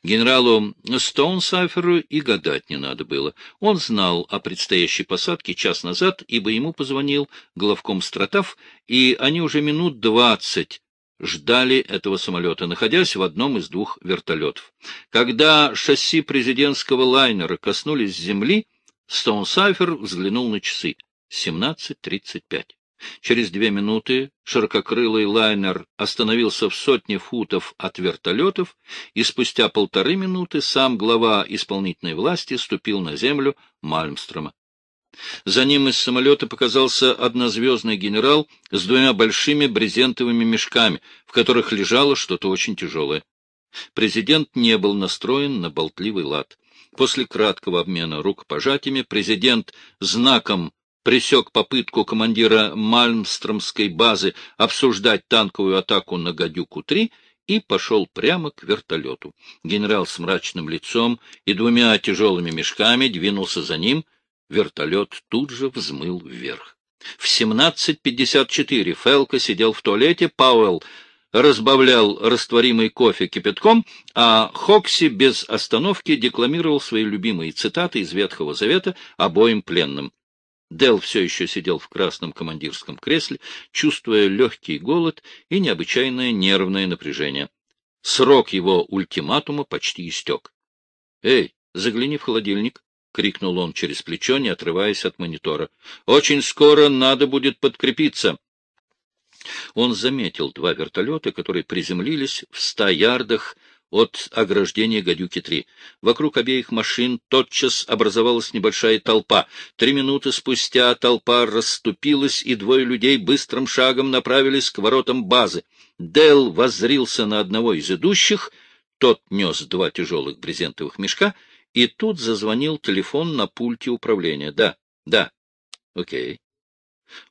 Генералу Стоунсайферу и гадать не надо было. Он знал о предстоящей посадке час назад, ибо ему позвонил главком стратов, и они уже минут двадцать ждали этого самолета, находясь в одном из двух вертолетов. Когда шасси президентского лайнера коснулись земли, Стоунсайфер взглянул на часы. 17.35. Через две минуты ширококрылый лайнер остановился в сотне футов от вертолетов, и спустя полторы минуты сам глава исполнительной власти ступил на землю Мальмстрома. За ним из самолета показался однозвездный генерал с двумя большими брезентовыми мешками, в которых лежало что-то очень тяжелое. Президент не был настроен на болтливый лад. После краткого обмена рукопожатиями президент знаком пресек попытку командира Мальмстромской базы обсуждать танковую атаку на «Гадюку-3» и пошел прямо к вертолету. Генерал с мрачным лицом и двумя тяжелыми мешками двинулся за ним, Вертолет тут же взмыл вверх. В 17.54 Фелка сидел в туалете, Пауэлл разбавлял растворимый кофе кипятком, а Хокси без остановки декламировал свои любимые цитаты из Ветхого Завета обоим пленным. Дел все еще сидел в красном командирском кресле, чувствуя легкий голод и необычайное нервное напряжение. Срок его ультиматума почти истек. — Эй, загляни в холодильник, — крикнул он через плечо, не отрываясь от монитора. — Очень скоро надо будет подкрепиться. Он заметил два вертолета, которые приземлились в ста ярдах от ограждения «Гадюки-3». Вокруг обеих машин тотчас образовалась небольшая толпа. Три минуты спустя толпа расступилась, и двое людей быстрым шагом направились к воротам базы. Дел воззрился на одного из идущих, тот нес два тяжелых брезентовых мешка — и тут зазвонил телефон на пульте управления. Да, да, окей.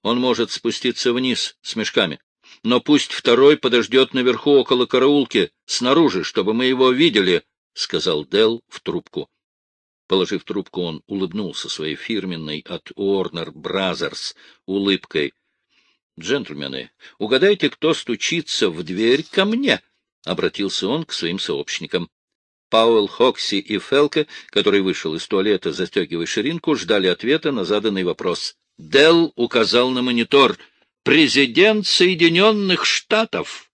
Он может спуститься вниз с мешками. Но пусть второй подождет наверху около караулки, снаружи, чтобы мы его видели, — сказал Дел в трубку. Положив трубку, он улыбнулся своей фирменной от Warner Brothers улыбкой. — Джентльмены, угадайте, кто стучится в дверь ко мне? — обратился он к своим сообщникам. Пауэлл, Хокси и Фелка, который вышел из туалета, застегивая ширинку, ждали ответа на заданный вопрос. Делл указал на монитор. «Президент Соединенных Штатов!»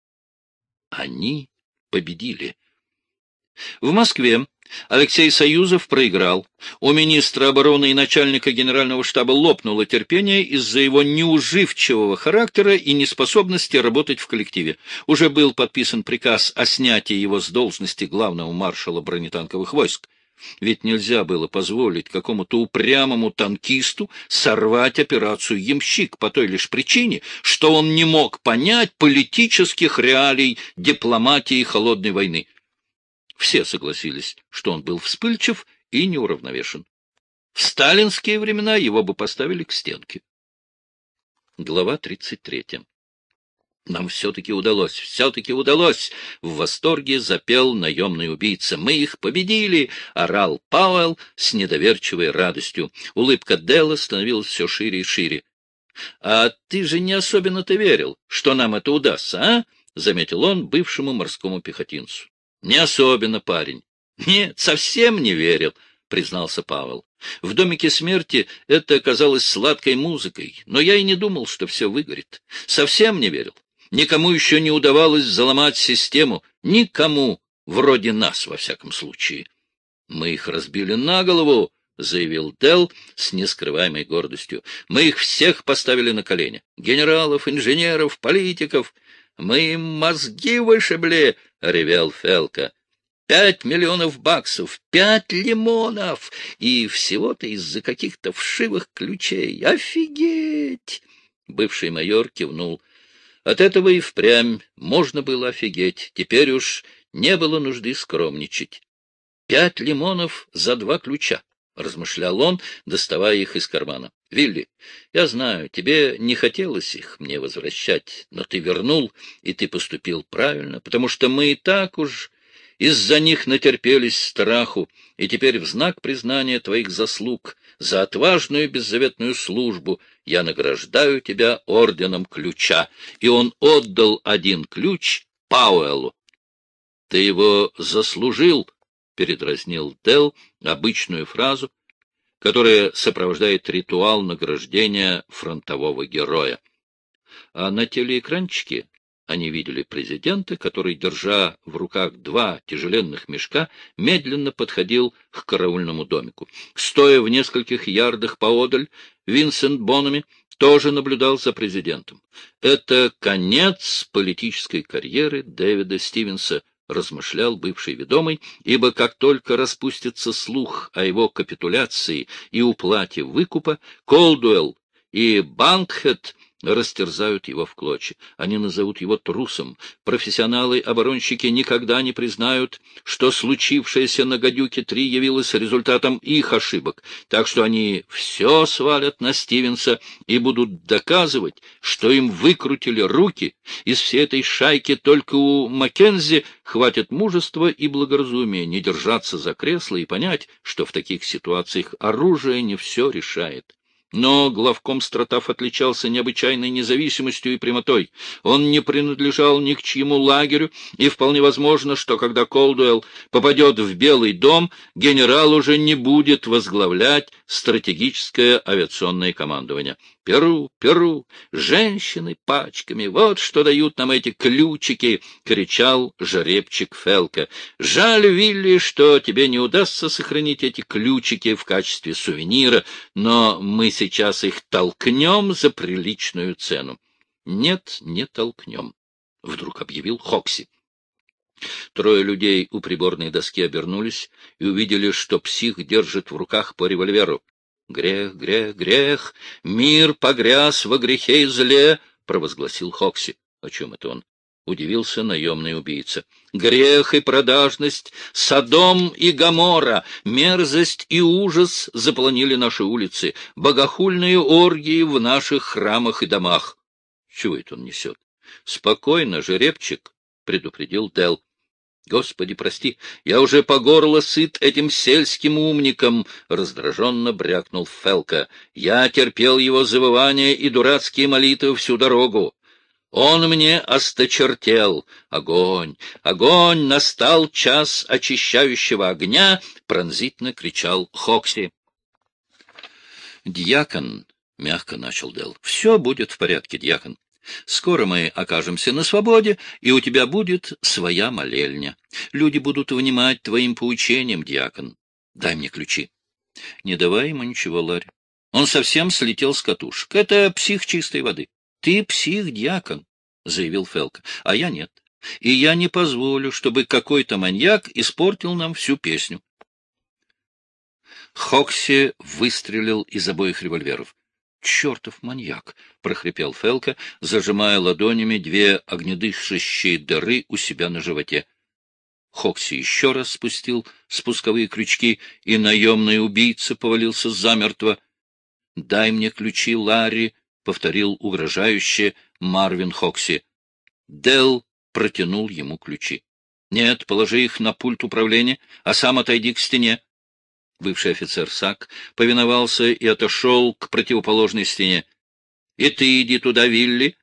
Они победили. В Москве Алексей Союзов проиграл. У министра обороны и начальника генерального штаба лопнуло терпение из-за его неуживчивого характера и неспособности работать в коллективе. Уже был подписан приказ о снятии его с должности главного маршала бронетанковых войск. Ведь нельзя было позволить какому-то упрямому танкисту сорвать операцию «Ямщик» по той лишь причине, что он не мог понять политических реалий дипломатии холодной войны. Все согласились, что он был вспыльчив и неуравновешен. В сталинские времена его бы поставили к стенке. Глава 33. Нам все-таки удалось, все-таки удалось! В восторге запел наемный убийца. Мы их победили! Орал Пауэлл с недоверчивой радостью. Улыбка Делла становилась все шире и шире. А ты же не особенно-то верил, что нам это удастся, а? — заметил он бывшему морскому пехотинцу. Не особенно парень. Нет, совсем не верил, признался Павел. В домике смерти это оказалось сладкой музыкой, но я и не думал, что все выгорит. Совсем не верил. Никому еще не удавалось заломать систему. Никому, вроде нас, во всяком случае. Мы их разбили на голову, — заявил Делл с нескрываемой гордостью. — Мы их всех поставили на колени. Генералов, инженеров, политиков. Мы им мозги вышибли, — ревел Фелка. Пять миллионов баксов, пять лимонов, и всего-то из-за каких-то вшивых ключей. Офигеть! Бывший майор кивнул. От этого и впрямь можно было офигеть. Теперь уж не было нужды скромничать. Пять лимонов за два ключа, — размышлял он, доставая их из кармана. Вилли, я знаю, тебе не хотелось их мне возвращать, но ты вернул, и ты поступил правильно, потому что мы и так уж из-за них натерпелись страху, и теперь в знак признания твоих заслуг за отважную беззаветную службу я награждаю тебя орденом ключа». И он отдал один ключ Пауэлу. «Ты его заслужил», — передразнил Дел обычную фразу — которая сопровождает ритуал награждения фронтового героя. А на телеэкранчике они видели президента, который, держа в руках два тяжеленных мешка, медленно подходил к караульному домику. Стоя в нескольких ярдах поодаль, Винсент Бонами тоже наблюдал за президентом. Это конец политической карьеры Дэвида Стивенса, — размышлял бывший ведомый, ибо как только распустится слух о его капитуляции и уплате выкупа, Колдуэлл и Банкхед растерзают его в клочья. Они назовут его трусом. Профессионалы-оборонщики никогда не признают, что случившееся на «Гадюке-3» явилось результатом их ошибок. Так что они все свалят на Стивенса и будут доказывать, что им выкрутили руки. Из всей этой шайки только у Маккензи хватит мужества и благоразумия не держаться за кресло и понять, что в таких ситуациях оружие не все решает. Но главком стратов отличался необычайной независимостью и прямотой. Он не принадлежал ни к чьему лагерю, и вполне возможно, что когда Колдуэлл попадет в Белый дом, генерал уже не будет возглавлять стратегическое авиационное командование. Перу, Перу, женщины пачками, вот что дают нам эти ключики, — кричал жеребчик Фелка. — Жаль, Вилли, что тебе не удастся сохранить эти ключики в качестве сувенира, но мы сейчас их толкнем за приличную цену. — Нет, не толкнем, — вдруг объявил Хокси. Трое людей у приборной доски обернулись и увидели, что псих держит в руках по револьверу. «Грех, грех, грех! Мир погряз во грехе и зле!» — провозгласил Хокси. О чем это он? Удивился наемный убийца. «Грех и продажность, Содом и Гамора, мерзость и ужас заполонили наши улицы, богохульные оргии в наших храмах и домах». Чего это он несет? «Спокойно, жеребчик», — предупредил Дел. Господи, прости, я уже по горло сыт этим сельским умником, — раздраженно брякнул Фелка. Я терпел его завывания и дурацкие молитвы всю дорогу. Он мне осточертел. Огонь! Огонь! Настал час очищающего огня! — пронзительно кричал Хокси. Дьякон, — мягко начал Дел, — все будет в порядке, дьякон. Скоро мы окажемся на свободе, и у тебя будет своя молельня. Люди будут внимать твоим поучениям, диакон. Дай мне ключи. Не давай ему ничего, Ларри. Он совсем слетел с катушек. Это псих чистой воды. Ты псих-диакон, — заявил Фелка, — а я нет. И я не позволю, чтобы какой-то маньяк испортил нам всю песню. Хокси выстрелил из обоих револьверов чертов маньяк! — прохрипел Фелка, зажимая ладонями две огнедышащие дыры у себя на животе. Хокси еще раз спустил спусковые крючки, и наемный убийца повалился замертво. — Дай мне ключи, Ларри! — повторил угрожающе Марвин Хокси. Дел протянул ему ключи. — Нет, положи их на пульт управления, а сам отойди к стене. Бывший офицер Сак повиновался и отошел к противоположной стене. — И ты иди туда, Вилли!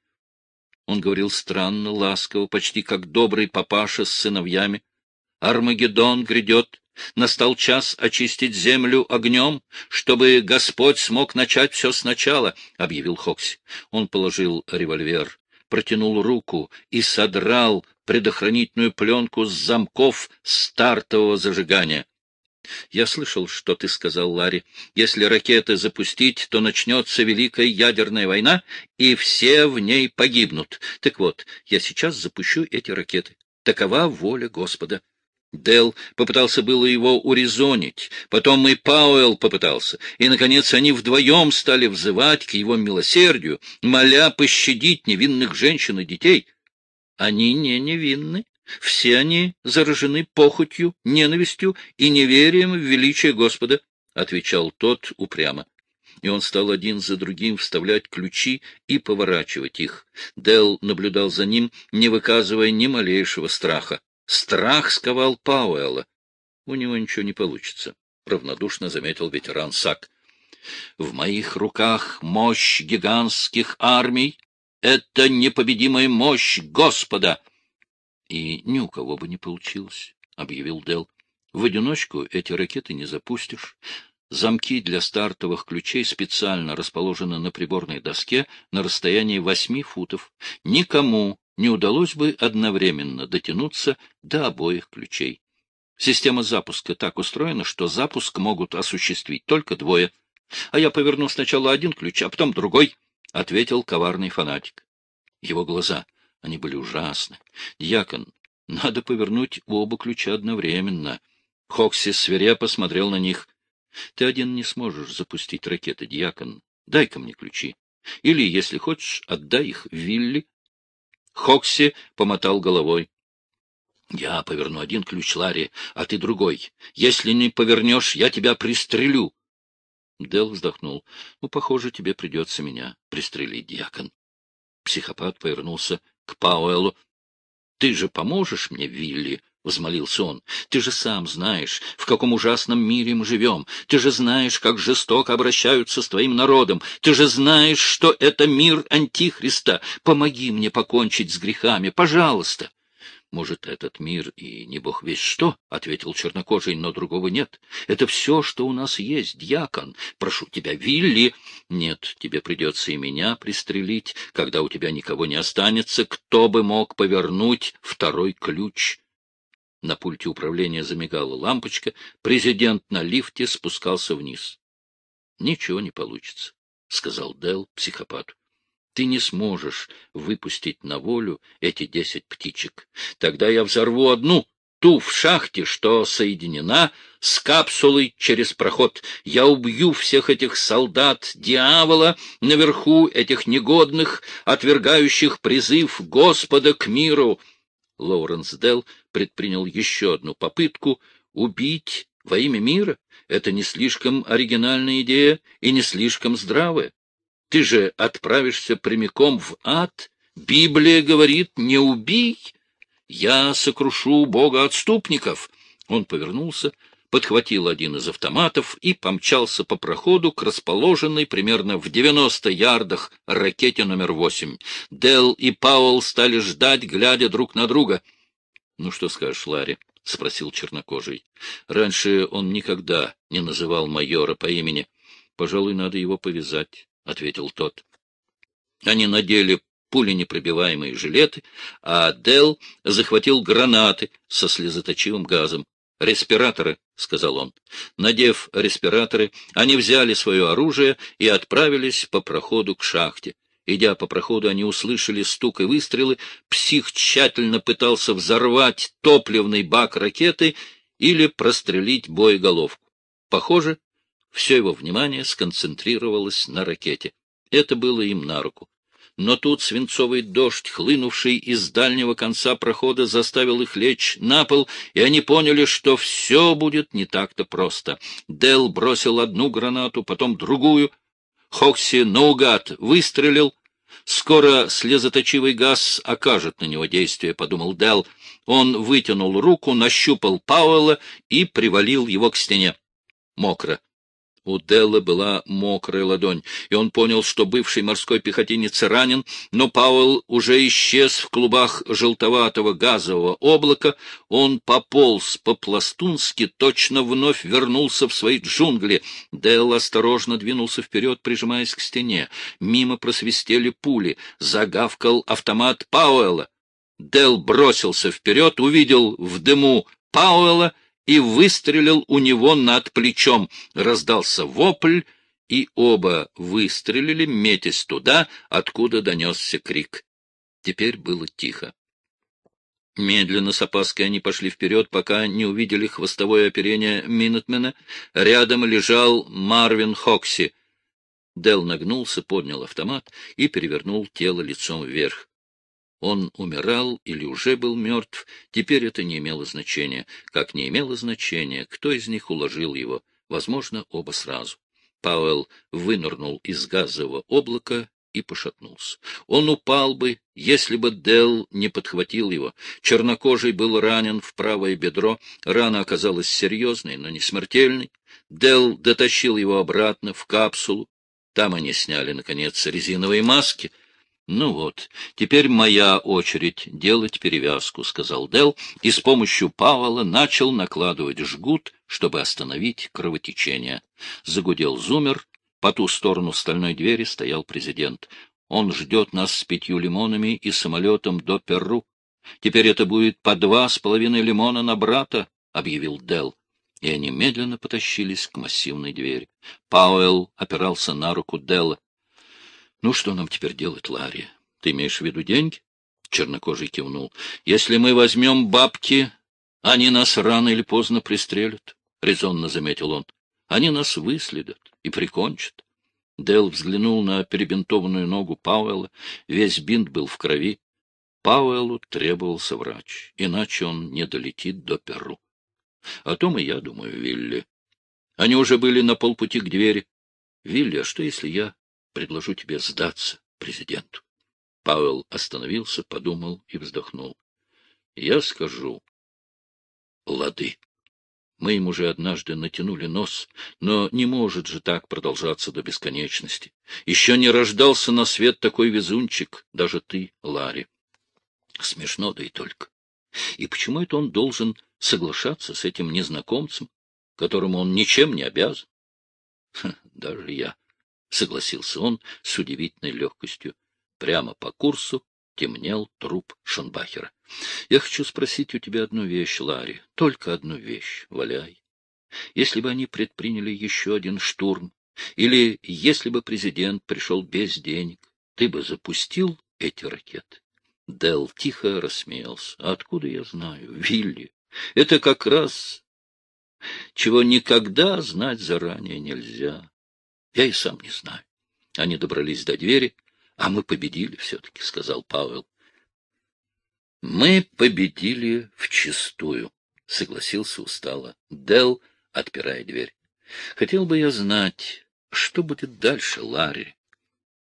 Он говорил странно, ласково, почти как добрый папаша с сыновьями. — Армагеддон грядет! Настал час очистить землю огнем, чтобы Господь смог начать все сначала, — объявил Хокси. Он положил револьвер, протянул руку и содрал предохранительную пленку с замков стартового зажигания. Я слышал, что ты сказал, Ларри. Если ракеты запустить, то начнется Великая ядерная война, и все в ней погибнут. Так вот, я сейчас запущу эти ракеты. Такова воля Господа. Дел попытался было его урезонить, потом и Пауэлл попытался, и, наконец, они вдвоем стали взывать к его милосердию, моля пощадить невинных женщин и детей. Они не невинны, все они заражены похотью, ненавистью и неверием в величие Господа, — отвечал тот упрямо. И он стал один за другим вставлять ключи и поворачивать их. Дел наблюдал за ним, не выказывая ни малейшего страха. Страх сковал Пауэлла. У него ничего не получится, — равнодушно заметил ветеран Сак. В моих руках мощь гигантских армий — это непобедимая мощь Господа! — и ни у кого бы не получилось, — объявил Дел. В одиночку эти ракеты не запустишь. Замки для стартовых ключей специально расположены на приборной доске на расстоянии восьми футов. Никому не удалось бы одновременно дотянуться до обоих ключей. Система запуска так устроена, что запуск могут осуществить только двое. А я поверну сначала один ключ, а потом другой, — ответил коварный фанатик. Его глаза они были ужасны. Якон, надо повернуть оба ключа одновременно. Хокси свирепо посмотрел на них. — Ты один не сможешь запустить ракеты, Дьякон. Дай-ка мне ключи. Или, если хочешь, отдай их Вилли. Хокси помотал головой. — Я поверну один ключ, Ларри, а ты другой. Если не повернешь, я тебя пристрелю. Дел вздохнул. — Ну, похоже, тебе придется меня пристрелить, Дьякон. Психопат повернулся к Пауэлу, Ты же поможешь мне, Вилли? — взмолился он. — Ты же сам знаешь, в каком ужасном мире мы живем. Ты же знаешь, как жестоко обращаются с твоим народом. Ты же знаешь, что это мир Антихриста. Помоги мне покончить с грехами, пожалуйста. — может, этот мир и не бог весь что, — ответил чернокожий, — но другого нет. Это все, что у нас есть, дьякон. Прошу тебя, Вилли. Нет, тебе придется и меня пристрелить, когда у тебя никого не останется. Кто бы мог повернуть второй ключ? На пульте управления замигала лампочка. Президент на лифте спускался вниз. — Ничего не получится, — сказал Дел психопату. Ты не сможешь выпустить на волю эти десять птичек. Тогда я взорву одну, ту в шахте, что соединена с капсулой через проход. Я убью всех этих солдат дьявола наверху, этих негодных, отвергающих призыв Господа к миру. Лоуренс Делл предпринял еще одну попытку убить во имя мира. Это не слишком оригинальная идея и не слишком здравая. Ты же отправишься прямиком в ад. Библия говорит, не убий! Я сокрушу Бога отступников. Он повернулся, подхватил один из автоматов и помчался по проходу к расположенной примерно в 90 ярдах ракете номер восемь. Дел и Пауэлл стали ждать, глядя друг на друга. — Ну что скажешь, Ларри? — спросил чернокожий. Раньше он никогда не называл майора по имени. Пожалуй, надо его повязать. — ответил тот. Они надели пуленепробиваемые жилеты, а Дел захватил гранаты со слезоточивым газом. «Респираторы», — сказал он. Надев респираторы, они взяли свое оружие и отправились по проходу к шахте. Идя по проходу, они услышали стук и выстрелы. Псих тщательно пытался взорвать топливный бак ракеты или прострелить боеголовку. Похоже, все его внимание сконцентрировалось на ракете. Это было им на руку. Но тут свинцовый дождь, хлынувший из дальнего конца прохода, заставил их лечь на пол, и они поняли, что все будет не так-то просто. Дел бросил одну гранату, потом другую. Хокси наугад выстрелил. «Скоро слезоточивый газ окажет на него действие», — подумал Дел. Он вытянул руку, нащупал Пауэлла и привалил его к стене. Мокро. У Делла была мокрая ладонь, и он понял, что бывший морской пехотинец ранен, но Пауэлл уже исчез в клубах желтоватого газового облака. Он пополз по-пластунски, точно вновь вернулся в свои джунгли. Делл осторожно двинулся вперед, прижимаясь к стене. Мимо просвистели пули, загавкал автомат Пауэлла. Делл бросился вперед, увидел в дыму Пауэлла и выстрелил у него над плечом. Раздался вопль, и оба выстрелили, метясь туда, откуда донесся крик. Теперь было тихо. Медленно, с опаской, они пошли вперед, пока не увидели хвостовое оперение Минутмена. Рядом лежал Марвин Хокси. Дел нагнулся, поднял автомат и перевернул тело лицом вверх. Он умирал или уже был мертв, теперь это не имело значения. Как не имело значения, кто из них уложил его, возможно, оба сразу. Пауэлл вынырнул из газового облака и пошатнулся. Он упал бы, если бы Делл не подхватил его. Чернокожий был ранен в правое бедро, рана оказалась серьезной, но не смертельной. Делл дотащил его обратно в капсулу. Там они сняли, наконец, резиновые маски — «Ну вот, теперь моя очередь делать перевязку», — сказал Дел, и с помощью Павла начал накладывать жгут, чтобы остановить кровотечение. Загудел зумер, по ту сторону стальной двери стоял президент. «Он ждет нас с пятью лимонами и самолетом до Перу. Теперь это будет по два с половиной лимона на брата», — объявил Дел. И они медленно потащились к массивной двери. Пауэлл опирался на руку Делла. Ну, что нам теперь делать, Ларри? Ты имеешь в виду деньги? Чернокожий кивнул. Если мы возьмем бабки, они нас рано или поздно пристрелят, резонно заметил он. Они нас выследят и прикончат. Дел взглянул на перебинтованную ногу Пауэлла. Весь бинт был в крови. Пауэллу требовался врач, иначе он не долетит до Перу. О том и я думаю, Вилли. Они уже были на полпути к двери. Вилли, а что, если я предложу тебе сдаться президенту. Пауэлл остановился, подумал и вздохнул. — Я скажу. — Лады. Мы им уже однажды натянули нос, но не может же так продолжаться до бесконечности. Еще не рождался на свет такой везунчик, даже ты, Ларри. Смешно, да и только. И почему это он должен соглашаться с этим незнакомцем, которому он ничем не обязан? Ха, даже я согласился он с удивительной легкостью. Прямо по курсу темнел труп Шонбахера. — Я хочу спросить у тебя одну вещь, Ларри, только одну вещь, валяй. Если бы они предприняли еще один штурм, или если бы президент пришел без денег, ты бы запустил эти ракеты? Дел тихо рассмеялся. — Откуда я знаю? Вилли. Это как раз, чего никогда знать заранее нельзя. Я и сам не знаю. Они добрались до двери, а мы победили все-таки, — сказал Пауэлл. — Мы победили вчистую, — согласился устало Дел, отпирая дверь. — Хотел бы я знать, что будет дальше, Ларри?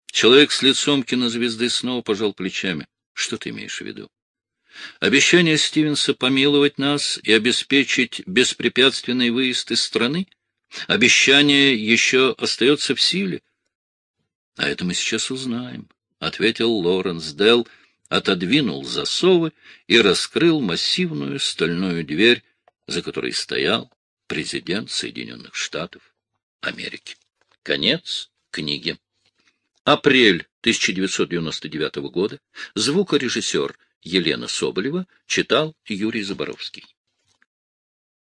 Человек с лицом кинозвезды снова пожал плечами. — Что ты имеешь в виду? Обещание Стивенса помиловать нас и обеспечить беспрепятственный выезд из страны? — Обещание еще остается в силе. — А это мы сейчас узнаем, — ответил Лоренс Делл, отодвинул засовы и раскрыл массивную стальную дверь, за которой стоял президент Соединенных Штатов Америки. Конец книги. Апрель 1999 года. Звукорежиссер Елена Соболева читал Юрий Заборовский.